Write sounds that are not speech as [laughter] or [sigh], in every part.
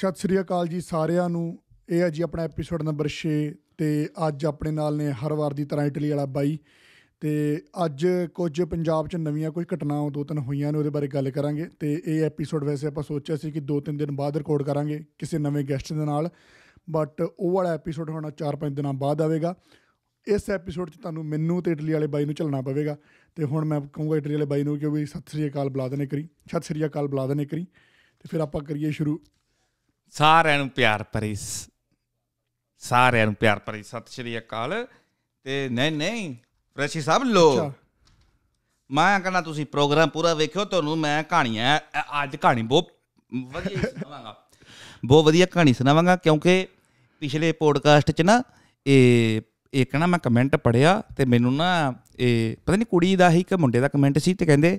ਸਤਿ ਸ੍ਰੀ ਅਕਾਲ ਜੀ ਸਾਰਿਆਂ ਨੂੰ ਇਹ ਹੈ ਜੀ ਆਪਣਾ ਐਪੀਸੋਡ ਨੰਬਰ 6 ਤੇ ਅੱਜ ਆਪਣੇ ਨਾਲ ਨੇ ਹਰ ਵਾਰ ਦੀ ਤਰ੍ਹਾਂ ਇਟਲੀ ਵਾਲਾ ਬਾਈ ਤੇ ਅੱਜ ਕੁਝ ਪੰਜਾਬ 'ਚ ਨਵੀਆਂ ਕੋਈ ਘਟਨਾਵਾਂ ਦੋ ਤਿੰਨ ਹੋਈਆਂ ਨੇ ਉਹਦੇ ਬਾਰੇ ਗੱਲ ਕਰਾਂਗੇ ਤੇ ਇਹ ਐਪੀਸੋਡ ਵੈਸੇ ਆਪਾਂ ਸੋਚਿਆ ਸੀ ਕਿ ਦੋ ਤਿੰਨ ਦਿਨ ਬਾਅਦ ਰਿਕਾਰਡ ਕਰਾਂਗੇ ਕਿਸੇ ਨਵੇਂ ਗੈਸਟ ਦੇ ਨਾਲ ਬਟ ਉਹ ਵਾਲਾ ਐਪੀਸੋਡ ਹੋਣਾ 4-5 ਦਿਨਾਂ ਬਾਅਦ ਆਵੇਗਾ ਇਸ ਐਪੀਸੋਡ 'ਚ ਤੁਹਾਨੂੰ ਮੈਨੂੰ ਤੇ ਇਟਲੀ ਵਾਲੇ ਬਾਈ ਨੂੰ ਚੱਲਣਾ ਪਵੇਗਾ ਤੇ ਹੁਣ ਮੈਂ ਕਹੂੰਗਾ ਇਟਲੀ ਵਾਲੇ ਬਾਈ ਨੂੰ ਕਿ ਵੀ ਸਤਿ ਸ੍ਰੀ ਅਕਾਲ ਬੁਲਾ ਦੇਣੇ ਕਰੀ ਸਤਿ ਸ੍ਰੀ ਅਕਾਲ ਬੁਲਾ ਦੇਣੇ ਕਰੀ ਤੇ ਫਿਰ ਆਪਾਂ ਕਰੀਏ ਸ਼ੁਰੂ ਸਾਰਿਆਂ ਨੂੰ ਪਿਆਰ ਭਰੀ ਸਾਰਿਆਂ ਨੂੰ ਪਿਆਰ ਭਰੀ ਸਤਿ ਸ਼੍ਰੀ ਅਕਾਲ ਤੇ ਨਹੀਂ ਨਹੀਂ ਫਰੈਸ਼ੀ ਸਾਹਿਬ ਲੋ ਮੈਂ ਕਹਿੰਦਾ ਤੁਸੀਂ ਪ੍ਰੋਗਰਾਮ ਪੂਰਾ ਵੇਖਿਓ ਤੁਹਾਨੂੰ ਮੈਂ ਕਹਾਣੀਆਂ ਅੱਜ ਕਹਾਣੀ ਬਹੁਤ ਵਧੀਆ ਸੁਣਾਵਾਂਗਾ ਬਹੁਤ ਵਧੀਆ ਕਹਾਣੀ ਸੁਣਾਵਾਂਗਾ ਕਿਉਂਕਿ ਪਿਛਲੇ ਪੋਡਕਾਸਟ 'ਚ ਨਾ ਇਹ ਇੱਕ ਨਾ ਮੈਂ ਕਮੈਂਟ ਪੜਿਆ ਤੇ ਮੈਨੂੰ ਨਾ ਇਹ ਪਤਾ ਨਹੀਂ ਕੁੜੀ ਦਾ ਹੀ ਕਿ ਮੁੰਡੇ ਦਾ ਕਮੈਂਟ ਸੀ ਤੇ ਕਹਿੰਦੇ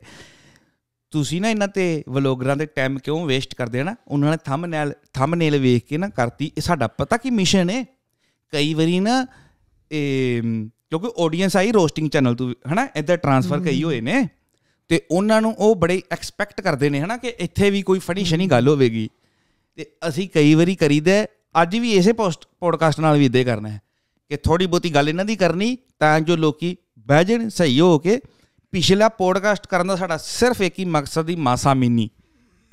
ਤੁਸੀਂ ਨਾ ਇਹਨਾਂ ਤੇ ਵਲੋਗਰਾਂ ਦੇ ਟਾਈਮ ਕਿਉਂ ਵੇਸਟ ਕਰਦੇ ਨਾ ਉਹਨਾਂ ਨੇ ਥੰਬਨੇਲ ਥੰਬਨੇਲ ਵੇਖ ਕੇ ਨਾ ਕਰਤੀ ਇਹ ਸਾਡਾ ਪਤਾ ਕੀ ਮਿਸ਼ਨ ਹੈ ਕਈ ਵਾਰੀ ਨਾ ਇਹ ਕਿਉਂਕਿ ਆਡੀਅנס ਆਈ ਰੋਸਟਿੰਗ ਚੈਨਲ ਤੋਂ ਹਨਾ ਇੱਧਰ ਟ੍ਰਾਂਸਫਰ ਕਈ ਹੋਏ ਨੇ ਤੇ ਉਹਨਾਂ ਨੂੰ ਉਹ ਬੜੇ ਐਕਸਪੈਕਟ ਕਰਦੇ ਨੇ ਹਨਾ ਕਿ ਇੱਥੇ ਵੀ ਕੋਈ ਫਨੀ ਸ਼ਨੀ ਗੱਲ ਹੋਵੇਗੀ ਤੇ ਅਸੀਂ ਕਈ ਵਾਰੀ ਕਰੀਦਾ ਅੱਜ ਵੀ ਇਸੇ ਪੋਸਟ ਪੋਡਕਾਸਟ ਨਾਲ ਵੀ ਇਦਾਂ ਕਰਨਾ ਹੈ ਕਿ ਥੋੜੀ ਬਹੁਤੀ ਗੱਲ ਇਹਨਾਂ ਦੀ ਕਰਨੀ ਤਾਂ ਜੋ ਲੋਕੀ ਬਹਿ ਜਾਣ ਸਹੀ ਹੋ ਕੇ ਪਿਛਲਾ ਪੋਡਕਾਸਟ ਕਰਨ ਦਾ ਸਾਡਾ ਸਿਰਫ ਇੱਕ ਹੀ ਮਕਸਦ ਦੀ ਮਾਸਾ ਮਿੰਨੀ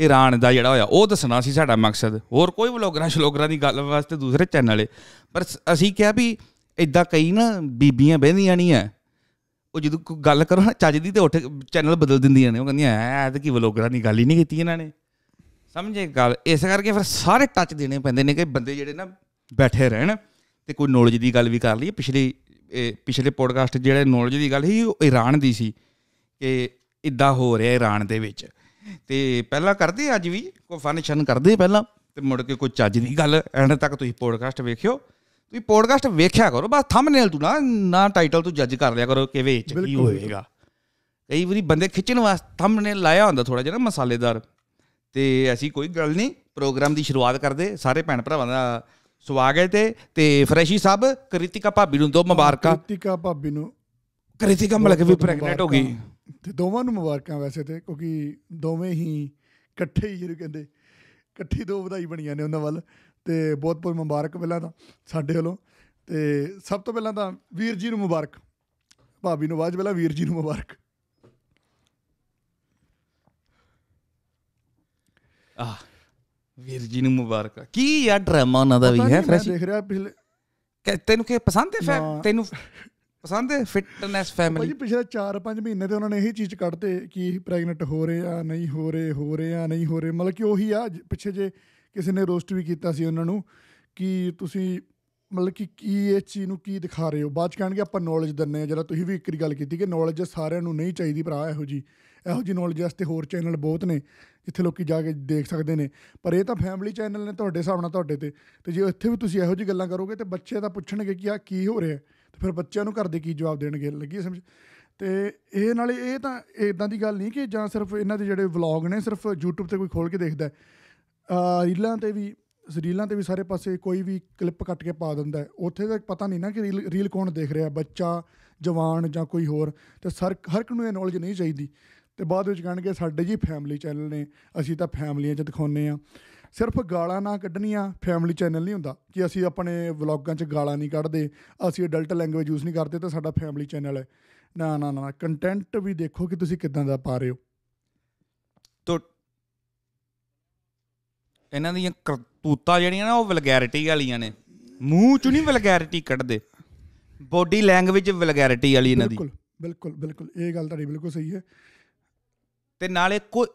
ਈਰਾਨ ਦਾ ਜਿਹੜਾ ਹੋਇਆ ਉਹ ਦੱਸਣਾ ਸੀ ਸਾਡਾ ਮਕਸਦ ਹੋਰ ਕੋਈ ਵਲੋਗਰਾਂ ਸ਼ਲੋਗਰਾਂ ਦੀ ਗੱਲ ਵਾਸਤੇ ਦੂਸਰੇ ਚੈਨਲ ਵਾਲੇ ਪਰ ਅਸੀਂ ਕਿਹਾ ਵੀ ਇਦਾਂ ਕਈ ਨਾ ਬੀਬੀਆਂ ਬਹਿੰਦੀਆਂ ਨਹੀਂ ਐ ਉਹ ਜਦੋਂ ਕੋਈ ਗੱਲ ਕਰੋ ਨਾ ਚੱਜ ਦੀ ਤੇ ਉੱਠ ਚੈਨਲ ਬਦਲ ਦਿੰਦੀਆਂ ਨੇ ਉਹ ਕਹਿੰਦੀਆਂ ਐ ਤੇ ਕੀ ਵਲੋਗਰਾਂ ਦੀ ਗੱਲ ਹੀ ਨਹੀਂ ਕੀਤੀ ਇਹਨਾਂ ਨੇ ਸਮਝੇ ਗੱਲ ਇਸ ਕਰਕੇ ਫਿਰ ਸਾਰੇ ਟੱਚ ਦੇਣੇ ਪੈਂਦੇ ਨੇ ਕਿ ਬੰਦੇ ਜਿਹੜੇ ਨਾ ਬੈਠੇ ਰਹਿਣ ਤੇ ਕੋਈ ਨੌਲੇਜ ਦੀ ਗੱਲ ਵੀ ਕਰ ਲਈਏ ਪਿਛਲੇ ਪਿਛਲੇ ਪੋਡਕਾਸਟ ਜਿਹੜੇ ਨੌਲੇਜ ਦੀ ਗੱਲ ਸੀ ਉਹ ਈਰਾਨ ਦੀ ਸੀ ਕਿ ਇਦਾਂ ਹੋ ਰਿਹਾ ਈਰਾਨ ਦੇ ਵਿੱਚ ਤੇ ਪਹਿਲਾਂ ਕਰਦੇ ਅੱਜ ਵੀ ਕੋਈ ਫੰਕਸ਼ਨ ਕਰਦੇ ਪਹਿਲਾਂ ਤੇ ਮੁੜ ਕੇ ਕੋਈ ਚੱਜ ਦੀ ਗੱਲ ਐਂਡ ਤੱਕ ਤੁਸੀਂ ਪੋਡਕਾਸਟ ਵੇਖਿਓ ਤੁਸੀਂ ਪੋਡਕਾਸਟ ਵੇਖਿਆ ਕਰੋ ਬਸ ਥੰਬਨੇਲ ਤੂੰ ਨਾ ਨਾ ਟਾਈਟਲ ਤੂੰ ਜੱਜ ਕਰ ਲਿਆ ਕਰੋ ਕਿਵੇਂ ਚ ਕੀ ਹੋਏਗਾ ਕਈ ਵਾਰੀ ਬੰਦੇ ਖਿੱਚਣ ਵਾਸਤੇ ਥੰਬਨੇਲ ਲਾਇਆ ਹੁੰਦਾ ਥੋੜਾ ਜਿਹਾ ਮਸਾਲੇਦਾਰ ਤੇ ਅਸੀਂ ਕੋਈ ਗੱਲ ਨਹੀਂ ਪ੍ਰੋਗਰਾਮ ਦੀ ਸ਼ੁਰੂਆਤ ਕਰਦੇ ਸਾਰੇ ਭੈਣ ਭਰਾਵਾਂ ਦਾ ਸਵਾਗਤ ਹੈ ਤੇ ਫਰੈਸ਼ੀ ਸਾਹਿਬ ਕ੍ਰਿਤਿਕਾ ਭਾਬੀ ਨੂੰ ਦੋ ਮੁਬਾਰਕਾਂ ਕ੍ਰਿਤਿਕਾ ਭਾਬੀ ਨੂੰ ਕ੍ਰਿਤਿਕਾ ਮਲਕ ਵੀ ਪ੍ਰੈਗਨੈਂਟ ਹੋ ਗਈ ਤੇ ਦੋਵਾਂ ਨੂੰ ਮੁਬਾਰਕਾਂ ਵੈਸੇ ਤੇ ਕਿਉਂਕਿ ਦੋਵੇਂ ਹੀ ਇਕੱਠੇ ਹੀ ਜਿਹੜੇ ਕਹਿੰਦੇ ਇਕੱਠੀ ਦੋ ਵਧਾਈ ਬਣੀਆਂ ਨੇ ਉਹਨਾਂ ਵੱਲ ਤੇ ਬਹੁਤ ਬਹੁਤ ਮੁਬਾਰਕ ਪਹਿਲਾਂ ਤਾਂ ਸਾਡੇ ਵੱਲੋਂ ਤੇ ਸਭ ਤੋਂ ਪਹਿਲਾਂ ਤਾਂ ਵੀਰ ਜੀ ਨੂੰ ਮੁਬਾਰਕ ਭਾਬੀ ਨੂੰ ਬਾਅਦ ਪਹਿਲਾਂ ਵੀਰ ਜੀ ਨੂੰ ਮੁਬਾਰਕ ਆ ਵੀਰ ਜੀ ਨੂੰ ਮੁਬਾਰਕ ਕੀ ਯਾਰ ਡਰਾਮਾ ਉਹਨਾਂ ਦਾ ਵੀ ਹੈ ਫਰੈਸ਼ ਦੇਖ ਰਿਹਾ ਪਿਛਲੇ ਤੈਨੂੰ ਕੀ ਪਸੰਦ ਹੈ ਫੈ ਤੈਨੂੰ ਪਸੰਦ ਹੈ ਫਿਟਨੈਸ ਫੈਮਿਲੀ ਭਾਜੀ ਪਿਛਲੇ 4-5 ਮਹੀਨੇ ਤੇ ਉਹਨਾਂ ਨੇ ਇਹੀ ਚੀਜ਼ ਕੱਢਤੇ ਕਿ ਪ੍ਰੈਗਨੈਂਟ ਹੋ ਰਹੇ ਆ ਨਹੀਂ ਹੋ ਰਹੇ ਹੋ ਰਹੇ ਆ ਨਹੀਂ ਹੋ ਰਹੇ ਮਤਲਬ ਕਿ ਉਹੀ ਆ ਪਿੱਛੇ ਜੇ ਕਿਸੇ ਨੇ ਰੋਸਟ ਵੀ ਕੀਤਾ ਸੀ ਉਹਨਾਂ ਨੂੰ ਕਿ ਤੁਸੀਂ ਮਤਲਬ ਕਿ ਕੀ ਇਹ ਚੀਜ਼ ਨੂੰ ਕੀ ਦਿਖਾ ਰਹੇ ਹੋ ਬਾਅਦ ਚ ਕਹਿਣਗੇ ਆਪਾਂ ਨੌਲੇਜ ਦਿੰਨੇ ਆ ਜਿਹੜਾ ਤੁਸੀਂ ਵੀ ਇੱਕ ਰੀ ਗੱਲ ਕੀਤੀ ਕਿ ਨੌਲੇਜ ਸਾਰਿਆਂ ਨੂੰ ਨਹੀਂ ਚਾਹੀਦੀ ਭਰਾ ਇਹੋ ਜੀ ਇਹੋ ਜੀ ਨੌਲੇਜ ਵਾਸਤੇ ਹੋਰ ਚੈਨਲ ਬਹੁਤ ਨੇ ਜਿੱਥੇ ਲੋਕੀ ਜਾ ਕੇ ਦੇਖ ਸਕਦੇ ਨੇ ਪਰ ਇਹ ਤਾਂ ਫੈਮਿਲੀ ਚੈਨਲ ਨੇ ਤੁਹਾਡੇ ਹਿਸਾਬ ਨਾਲ ਤੁਹਾਡੇ ਤੇ ਤੇ ਜੇ ਇੱਥੇ ਵੀ ਤੁਸੀਂ ਇਹੋ ਜੀ ਗੱਲਾਂ ਕਰੋਗੇ ਤੇ ਬੱਚੇ ਤਾਂ ਪੁੱਛਣਗੇ ਕਿ ਆ ਕੀ ਹੋ ਰਿਹਾ ਤੇ ਫਿਰ ਬੱਚਿਆਂ ਨੂੰ ਘਰ ਦੇ ਕੀ ਜਵਾਬ ਦੇਣਗੇ ਲੱਗੀ ਸਮਝ ਤੇ ਇਹ ਨਾਲੇ ਇਹ ਤਾਂ ਇਦਾਂ ਦੀ ਗੱਲ ਨਹੀਂ ਕਿ ਜਾਂ ਸਿਰਫ ਇਹਨਾਂ ਦੇ ਜਿਹੜੇ ਵਲੌਗ ਨੇ ਸਿਰਫ YouTube ਤੇ ਕੋਈ ਖੋਲ ਕੇ ਦੇਖਦਾ ਹੈ ਰੀਲਾਂ ਤੇ ਵੀ ਰੀਲਾਂ ਤੇ ਵੀ ਸਾਰੇ ਪਾਸੇ ਕੋਈ ਵੀ ਕਲਿੱਪ ਕੱਟ ਕੇ ਪਾ ਦਿੰਦਾ ਉੱਥੇ ਤਾਂ ਪਤਾ ਨਹੀਂ ਨਾ ਕਿ ਰੀਲ ਕੌਣ ਦੇਖ ਰਿਹਾ ਬੱਚਾ ਜਵਾਨ ਜਾਂ ਕੋਈ ਹੋਰ ਤੇ ਸਰ ਹਰ ਇੱਕ ਨੂੰ ਇਹ ਨੌਲੇਜ ਨਹੀਂ ਚਾਹੀਦੀ ਤੇ ਬਾਅਦ ਵਿੱਚ ਕਹਿਣਗੇ ਸਾਡੇ ਜੀ ਫੈਮਿਲੀ ਚੈਨਲ ਨੇ ਅਸੀਂ ਤਾਂ ਫੈਮਲੀਆਂ 'ਚ ਦਿਖਾਉਨੇ ਆ ਸਿਰਫ ਗਾਲਾਂ ਨਾ ਕੱਢਣੀਆਂ ਫੈਮਿਲੀ ਚੈਨਲ ਨਹੀਂ ਹੁੰਦਾ ਕਿ ਅਸੀਂ ਆਪਣੇ ਵਲੌਗਾਂ 'ਚ ਗਾਲਾਂ ਨਹੀਂ ਕੱਢਦੇ ਅਸੀਂ ਅਡਲਟ ਲੈਂਗੁਏਜ ਯੂਜ਼ ਨਹੀਂ ਕਰਦੇ ਤਾਂ ਸਾਡਾ ਫੈਮਿਲੀ ਚੈਨਲ ਹੈ ਨਾ ਨਾ ਨਾ ਕੰਟੈਂਟ ਵੀ ਦੇਖੋ ਕਿ ਤੁਸੀਂ ਕਿਦਾਂ ਦਾ ਪਾ ਰਹੇ ਹੋ ਤੋ ਇਹਨਾਂ ਦੀਆਂ ਕਰਤੂਤਾ ਜਿਹੜੀਆਂ ਨਾ ਉਹ ਵਲਗੈਰਿਟੀ ਵਾਲੀਆਂ ਨੇ ਮੂੰਹ ਚੋਂ ਨਹੀਂ ਵਲਗੈਰਿਟੀ ਕੱਢਦੇ ਬੋਡੀ ਲੈਂਗੁਏਜ ਵਲਗੈਰਿਟੀ ਵਾਲੀ ਇਹਨਾਂ ਦੀ ਬਿਲਕੁਲ ਬਿਲਕੁਲ ਬਿਲਕੁਲ ਇਹ ਗੱਲ ਤੁਹਾਡੀ ਬਿਲਕੁਲ ਸਹੀ ਹੈ ਤੇ ਨਾਲੇ ਕੋਈ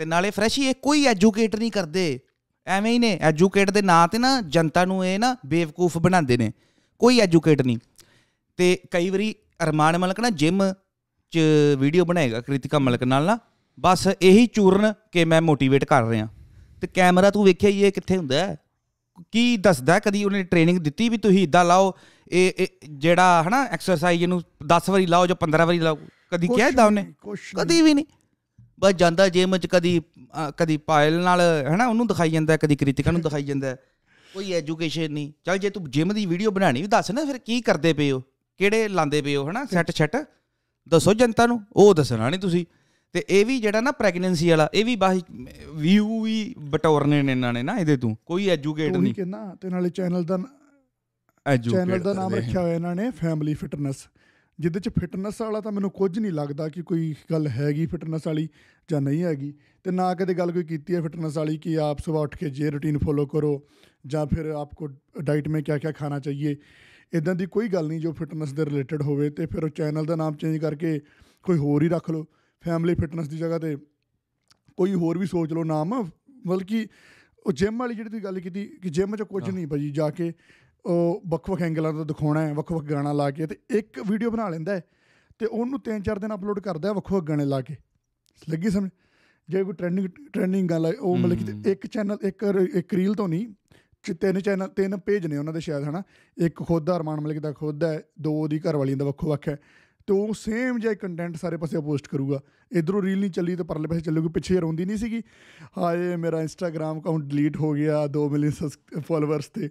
ਤੇ ਨਾਲੇ ਫਰੈਸ਼ ਹੀ ਇਹ ਕੋਈ ਐਜੂਕੇਟ ਨਹੀਂ ਕਰਦੇ ਐਵੇਂ ਹੀ ਨੇ ਐਜੂਕੇਟ ਦੇ ਨਾਂ ਤੇ ਨਾ ਜਨਤਾ ਨੂੰ ਇਹ ਨਾ ਬੇਵਕੂਫ ਬਣਾਉਂਦੇ ਨੇ ਕੋਈ ਐਜੂਕੇਟ ਨਹੀਂ ਤੇ ਕਈ ਵਾਰੀ ਅਰਮਾਨ ਮਲਕ ਨਾ ਜਿਮ ਚ ਵੀਡੀਓ ਬਣਾਏਗਾ ਕ੍ਰਿਤਿਕਾ ਮਲਕ ਨਾਲ ਨਾ ਬਸ ਇਹੀ ਚੂਰਨ ਕਿ ਮੈਂ ਮੋਟੀਵੇਟ ਕਰ ਰਿਹਾ ਤੇ ਕੈਮਰਾ ਤੂੰ ਵੇਖਿਆ ਇਹ ਕਿੱਥੇ ਹੁੰਦਾ ਹੈ ਕੀ ਦੱਸਦਾ ਕਦੀ ਉਹਨੇ ਟ੍ਰੇਨਿੰਗ ਦਿੱਤੀ ਵੀ ਤੁਸੀਂ ਇਦਾਂ ਲਾਓ ਇਹ ਜਿਹੜਾ ਹਨਾ ਐਕਸਰਸਾਈਜ਼ ਇਹਨੂੰ 10 ਵਾਰੀ ਲਾਓ ਜਾਂ 15 ਵਾਰੀ ਲਾਓ ਕਦੀ ਕਿਹਾ ਇਦਾਂ ਉਹਨੇ ਕਦੀ ਵੀ ਨਹੀਂ ਬਸ ਜਾਂਦਾ ਜੇਮ ਚ ਕਦੀ ਕਦੀ ਪਾਇਲ ਨਾਲ ਹੈਨਾ ਉਹਨੂੰ ਦਿਖਾਈ ਜਾਂਦਾ ਕਦੀ ਕ੍ਰਿਤਿਕਾ ਨੂੰ ਦਿਖਾਈ ਜਾਂਦਾ ਕੋਈ ਐਜੂਕੇਸ਼ਨ ਨਹੀਂ ਚਲ ਜੇ ਤੂੰ ਜਿਮ ਦੀ ਵੀਡੀਓ ਬਣਾਣੀ ਵੀ ਦੱਸ ਨਾ ਫਿਰ ਕੀ ਕਰਦੇ ਪਏ ਹੋ ਕਿਹੜੇ ਲਾਂਦੇ ਪਏ ਹੋ ਹੈਨਾ ਸੈਟ ਛੱਟ ਦੱਸੋ ਜਨਤਾ ਨੂੰ ਉਹ ਦੱਸਣਾ ਨਹੀਂ ਤੁਸੀਂ ਤੇ ਇਹ ਵੀ ਜਿਹੜਾ ਨਾ ਪ੍ਰੈਗਨੈਂਸੀ ਵਾਲਾ ਇਹ ਵੀ ਬਾਹੀ ਵੀਊ ਵੀ ਬਟੋਰਨੇ ਨੇ ਇਹਨਾਂ ਨੇ ਨਾ ਇਹਦੇ ਤੋਂ ਕੋਈ ਐਜੂਕੇਟ ਨਹੀਂ ਕਿੰਨਾ ਤੇ ਨਾਲੇ ਚੈਨਲ ਦਾ ਐਜੂਕੇਟ ਚੈਨਲ ਦਾ ਨਾਮ ਰੱਖਿਆ ਹੋਇਆ ਇਹਨਾਂ ਨੇ ਫੈਮਿਲੀ ਫਿਟਨੈਸ ਜਿੱਦੇ ਚ ਫਿਟਨੈਸ ਵਾਲਾ ਤਾਂ ਮੈਨੂੰ ਕੁਝ ਨਹੀਂ ਲੱਗਦਾ ਕਿ ਕੋਈ ਗੱਲ ਹੈਗੀ ਫਿਟਨੈਸ ਵਾਲੀ ਜਾਂ ਨਹੀਂ ਹੈਗੀ ਤੇ ਨਾ ਕਦੇ ਗੱਲ ਕੋਈ ਕੀਤੀ ਹੈ ਫਿਟਨੈਸ ਵਾਲੀ ਕਿ ਆਪ ਸਵੇਰ ਉੱਠ ਕੇ ਜੇ ਰੂਟੀਨ ਫੋਲੋ ਕਰੋ ਜਾਂ ਫਿਰ ਆਪਕੋ ਡਾਈਟ ਮੇਂ ਕਿਆ ਕਿਆ ਖਾਣਾ ਚਾਹੀਏ ਇਦਾਂ ਦੀ ਕੋਈ ਗੱਲ ਨਹੀਂ ਜੋ ਫਿਟਨੈਸ ਦੇ ਰਿਲੇਟਡ ਹੋਵੇ ਤੇ ਫਿਰ ਉਹ ਚੈਨਲ ਦਾ ਨਾਮ ਚੇਂਜ ਕਰਕੇ ਕੋਈ ਹੋਰ ਹੀ ਰੱਖ ਲਓ ਫੈਮਿਲੀ ਫਿਟਨੈਸ ਦੀ ਜਗ੍ਹਾ ਤੇ ਕੋਈ ਹੋਰ ਵੀ ਸੋਚ ਲਓ ਨਾਮ ਬਲਕਿ ਉਹ ਜਿਮ ਵਾਲੀ ਜਿਹੜੀ ਤੁਸੀਂ ਗੱਲ ਕੀਤੀ ਕਿ ਜਿਮ 'ਚ ਕੁਝ ਨਹੀਂ ਭਾਜੀ ਜਾ ਕੇ ਉਹ ਵੱਖ-ਵੱਖ ਐਂਗਲਾਂ ਤੋਂ ਦਿਖਾਉਣਾ ਹੈ ਵੱਖ-ਵੱਖ ਗਾਣਾ ਲਾ ਕੇ ਤੇ ਇੱਕ ਵੀਡੀਓ ਬਣਾ ਲੈਂਦਾ ਹੈ ਤੇ ਉਹਨੂੰ 3-4 ਦਿਨ ਅਪਲੋਡ ਕਰਦਾ ਹੈ ਵੱਖ-ਵੱਖ ਗਾਣੇ ਲਾ ਕੇ ਲੱਗੀ ਸਮਝ ਜੇ ਕੋਈ ਟ੍ਰੈਂਡਿੰਗ ਟ੍ਰੈਂਡਿੰਗ ਗੱਲ ਹੈ ਉਹ ਮਤਲਬ ਕਿ ਇੱਕ ਚੈਨਲ ਇੱਕ ਇੱਕ ਰੀਲ ਤੋਂ ਨਹੀਂ ਚ ਤਿੰਨ ਚੈਨਲ ਤਿੰਨ ਪੇਜ ਨੇ ਉਹਨਾਂ ਦੇ ਸ਼ਾਇਦ ਹਨਾ ਇੱਕ ਖੁਦ ਦਾ ਅਰਮਾਨ ਮਲਿਕ ਦਾ ਖੁਦ ਹੈ ਦੋ ਦੀ ਘਰ ਵਾਲੀ ਦਾ ਵੱਖੋ ਵੱਖ ਹੈ ਤੇ ਉਹ ਸੇਮ ਜਿਹਾ ਕੰਟੈਂਟ ਸਾਰੇ ਪਾਸੇ ਪੋਸਟ ਕਰੂਗਾ ਇਧਰੋਂ ਰੀਲ ਨਹੀਂ ਚੱਲੀ ਤੇ ਪਰਲੇ ਪਾਸੇ ਚੱਲੂਗੀ ਪਿੱਛੇ ਰੋਂਦੀ ਨਹੀਂ ਸੀਗੀ ਹਾਏ ਮੇਰਾ ਇੰਸਟਾਗ੍ਰam ਅਕਾਊਂਟ ਡਿਲੀਟ ਹੋ ਗਿਆ 2 ਮਿਲੀਅਨ ਫਾਲੋਅਰਸ ਤੇ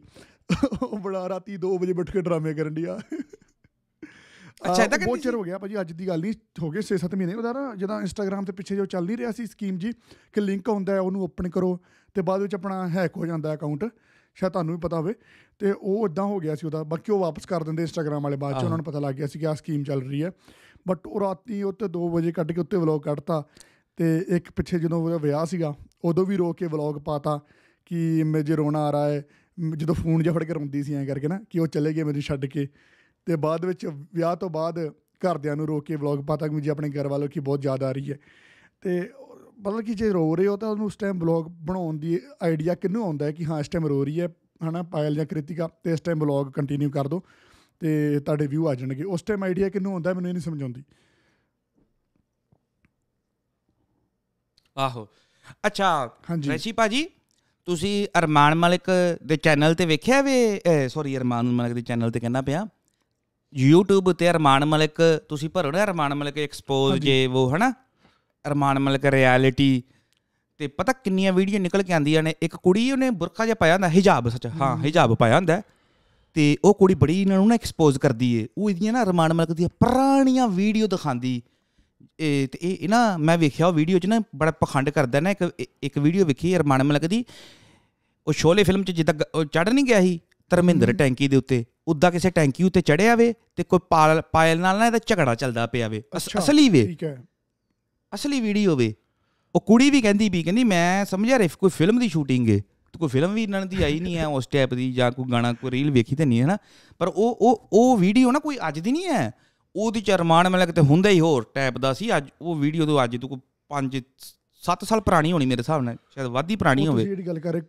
ਉਹ ਬੜਾ ਰਾਤੀ 2 ਵਜੇ ਬਟਕੇ ਕੇ ਡਰਾਮੇ ਕਰਨ ਦੀ ਆ ਅੱਛਾ ਤਾਂ ਬਹੁਤ ਚਿਰ ਹੋ ਗਿਆ ਭਾਜੀ ਅੱਜ ਦੀ ਗੱਲ ਨਹੀਂ ਹੋ ਗਏ 6-7 ਮਹੀਨੇ ਉਹਦਾ ਨਾ ਜਦੋਂ ਇੰਸਟਾਗ੍ਰam ਤੇ ਪਿੱਛੇ ਜੋ ਚੱਲ ਨਹੀਂ ਰਿਹਾ ਸੀ ਸਕੀਮ ਜੀ ਕਿ ਲਿੰਕ ਹੁੰਦਾ ਹੈ ਉਹਨੂੰ ਓਪਨ ਕਰੋ ਤੇ ਬਾਅਦ ਵਿੱਚ ਆਪਣਾ ਹੈਕ ਹੋ ਜਾਂਦਾ ਅਕਾਊਂਟ ਸ਼ਾਇਦ ਤੁਹਾਨੂੰ ਵੀ ਪਤਾ ਹੋਵੇ ਤੇ ਉਹ ਇਦਾਂ ਹੋ ਗਿਆ ਸੀ ਉਹਦਾ ਬਾਕੀ ਉਹ ਵਾਪਸ ਕਰ ਦਿੰਦੇ ਇੰਸਟਾਗ੍ਰam ਵਾਲੇ ਬਾਅਦ ਚ ਉਹਨਾਂ ਨੂੰ ਪਤਾ ਲੱਗ ਗਿਆ ਸੀ ਕਿ ਆ ਸਕੀਮ ਚੱਲ ਰਹੀ ਹੈ ਬਟ ਉਹ ਰਾਤੀ ਉੱਤੇ 2 ਵਜੇ ਕੱਢ ਕੇ ਉੱਤੇ ਵਲੌਗ ਕੱਢਤਾ ਤੇ ਇੱਕ ਪਿੱਛੇ ਜਦੋਂ ਉਹਦਾ ਵਿਆਹ ਸੀਗਾ ਉਦੋਂ ਵੀ ਰੋ ਕੇ ਵਲੌਗ ਪਾਤਾ ਕਿ ਮੇਰੇ ਰੋਣਾ ਆ ਰਿਹਾ ਹੈ ਜਦੋਂ ਫੋਨ ਜਿਹਾ ਫੜ ਕੇ ਰੋਂਦੀ ਸੀ ਐਂ ਕਰਕੇ ਨਾ ਕਿ ਉਹ ਚਲੇ ਗਏ ਮੈਨੂੰ ਛੱਡ ਕੇ ਤੇ ਬਾਅਦ ਵਿੱਚ ਵਿਆਹ ਤੋਂ ਬਾਅਦ ਘਰਦਿਆਂ ਨੂੰ ਰੋਕ ਕੇ ਵਲੌਗ ਪਾਤਾ ਕਿ ਮੈਨੂੰ ਆਪਣੇ ਘਰ ਵਾਲੋਂ ਕੀ ਬਹੁਤ ਜ਼ਿਆਦਾ ਆ ਰਹੀ ਹੈ ਤੇ ਮਤਲਬ ਕਿ ਜੇ ਰੋ ਰਹੇ ਹੋ ਤਾਂ ਉਹਨੂੰ ਉਸ ਟਾਈਮ ਵਲੌਗ ਬਣਾਉਣ ਦੀ ਆਈਡੀਆ ਕਿੰਨੂੰ ਆਉਂਦਾ ਹੈ ਕਿ ਹਾਂ ਇਸ ਟਾਈਮ ਰੋ ਰਹੀ ਹੈ ਹਨਾ ਪਾਇਲ ਜਾਂ ਕ੍ਰਿਤਿਕਾ ਤੇ ਇਸ ਟਾਈਮ ਵਲੌਗ ਕੰਟੀਨਿਊ ਕਰ ਦੋ ਤੇ ਤੁਹਾਡੇ ਵਿਊ ਆ ਜਾਣਗੇ ਉਸ ਟਾਈਮ ਆਈਡੀਆ ਕਿੰਨੂੰ ਆਉਂਦਾ ਮੈਨੂੰ ਇਹ ਨਹੀਂ ਸਮਝ ਆਉਂਦੀ ਆਹੋ ਅੱਛਾ ਰੈਸ਼ੀ ਭਾਜੀ ਤੁਸੀਂ ਅਰਮਾਨ ਮਲਿਕ ਦੇ ਚੈਨਲ ਤੇ ਵੇਖਿਆ ਵੇ ਸੌਰੀ ਅਰਮਾਨ ਮਲਿਕ ਦੇ ਚੈਨਲ ਤੇ ਕਹਿੰਦਾ ਪਿਆ YouTube ਤੇ ਅਰਮਾਨ ਮਲਿਕ ਤੁਸੀਂ ਭਰੋ ਨਾ ਅਰਮਾਨ ਮਲਿਕ ਐਕਸਪੋਜ਼ ਜੇ ਉਹ ਹਨਾ ਅਰਮਾਨ ਮਲਿਕ ਰਿਐਲਿਟੀ ਤੇ ਪਤਾ ਕਿੰਨੀਆਂ ਵੀਡੀਓ ਨਿਕਲ ਕੇ ਆਂਦੀਆਂ ਨੇ ਇੱਕ ਕੁੜੀ ਉਹਨੇ ਬੁਰਖਾ ਜਿਹਾ ਪਾਇਆ ਹੁੰਦਾ ਹਿਜਾਬ ਸੱਚ ਹਾਂ ਹਿਜਾਬ ਪਾਇਆ ਹੁੰਦਾ ਤੇ ਉਹ ਕੁੜੀ ਬੜੀ ਇਹਨਾਂ ਨੂੰ ਨਾ ਐਕਸਪੋਜ਼ ਕਰਦੀ ਏ ਉਹ ਇਹਦੀਆਂ ਨਾ ਰਮਾਨ ਮਲਿਕ ਦੀਆਂ ਪੁਰਾਣੀਆਂ ਵੀਡੀਓ ਦਿਖਾਉਂਦੀ ਇਹ ਤੇ ਇਹ ਨਾ ਮੈਂ ਵੇਖਿਆ ਉਹ ਵੀਡੀਓ 'ਚ ਨਾ ਬੜਾ ਪਖੰਡ ਕਰਦਾ ਨਾ ਇੱਕ ਇੱਕ ਵੀਡੀਓ ਵੇਖੀ ਰਮਾਨ ਮਲਿਕ ਦੀ ਉਹ ਸ਼ੋਲੇ ਫਿਲਮ 'ਚ ਜਿੱਦਾਂ ਚੜ ਨਹੀਂ ਗਿਆ ਸੀ ਧਰਮਿੰਦਰ ਟੈਂਕੀ ਦੇ ਉੱਤੇ ਉਦਾਂ ਕਿਸੇ ਟੈਂਕੀ ਉੱਤੇ ਚੜਿਆ ਵੇ ਤੇ ਕੋਈ ਪਾਇਲ ਨਾਲ ਨਾ ਇਹਦਾ ਝਗੜਾ ਚੱਲਦਾ ਪਿਆ ਵੇ ਅਸਲੀ ਵੇ ਠੀਕ ਹੈ ਅਸਲੀ ਵੀਡੀਓ ਵੇ ਉਹ ਕੁੜੀ ਵੀ ਕਹਿੰਦੀ ਵੀ ਕਹਿੰਦੀ ਮੈਂ ਸਮਝਿਆ ਰਿਫ ਕੋਈ ਫਿਲਮ ਦੀ ਸ਼ੂਟਿੰਗ ਏ ਕੋਈ ਫਿਲਮ ਵੀ ਇਹਨਾਂ ਦੀ ਆਈ ਨਹੀਂ ਹੈ ਉਸ ਟਾਈਪ ਦੀ ਜਾਂ ਕੋਈ ਗਾਣਾ ਕੋਈ ਰੀਲ ਵੇਖੀ ਤੇ ਨਹੀਂ ਹੈ ਨਾ ਪਰ ਉਹ ਉਹ ਉਹ ਵੀਡੀਓ ਨਾ ਕੋਈ ਅੱਜ ਦੀ ਨਹੀਂ ਹੈ ਉਹਦੀ ਚਰਮਾਨ ਰਮਾਨ ਮਲਕ ਤੇ ਹੁੰਦਾ ਹੀ ਹੋਰ ਟਾਈਪ ਦਾ ਸੀ ਅੱਜ ਉਹ ਵੀਡੀਓ ਤੋਂ ਅੱਜ ਤੋਂ ਕੋਈ 5 7 ਸਾਲ ਪੁਰਾਣੀ ਹੋਣੀ ਮੇਰੇ ਹਿਸਾਬ ਨਾਲ ਸ਼ਾਇਦ ਵਾਧੀ ਪੁਰਾਣੀ ਹੋਵੇ ਤੁਸੀਂ ਜਿਹੜੀ ਗੱਲ ਕਰ ਰਹੇ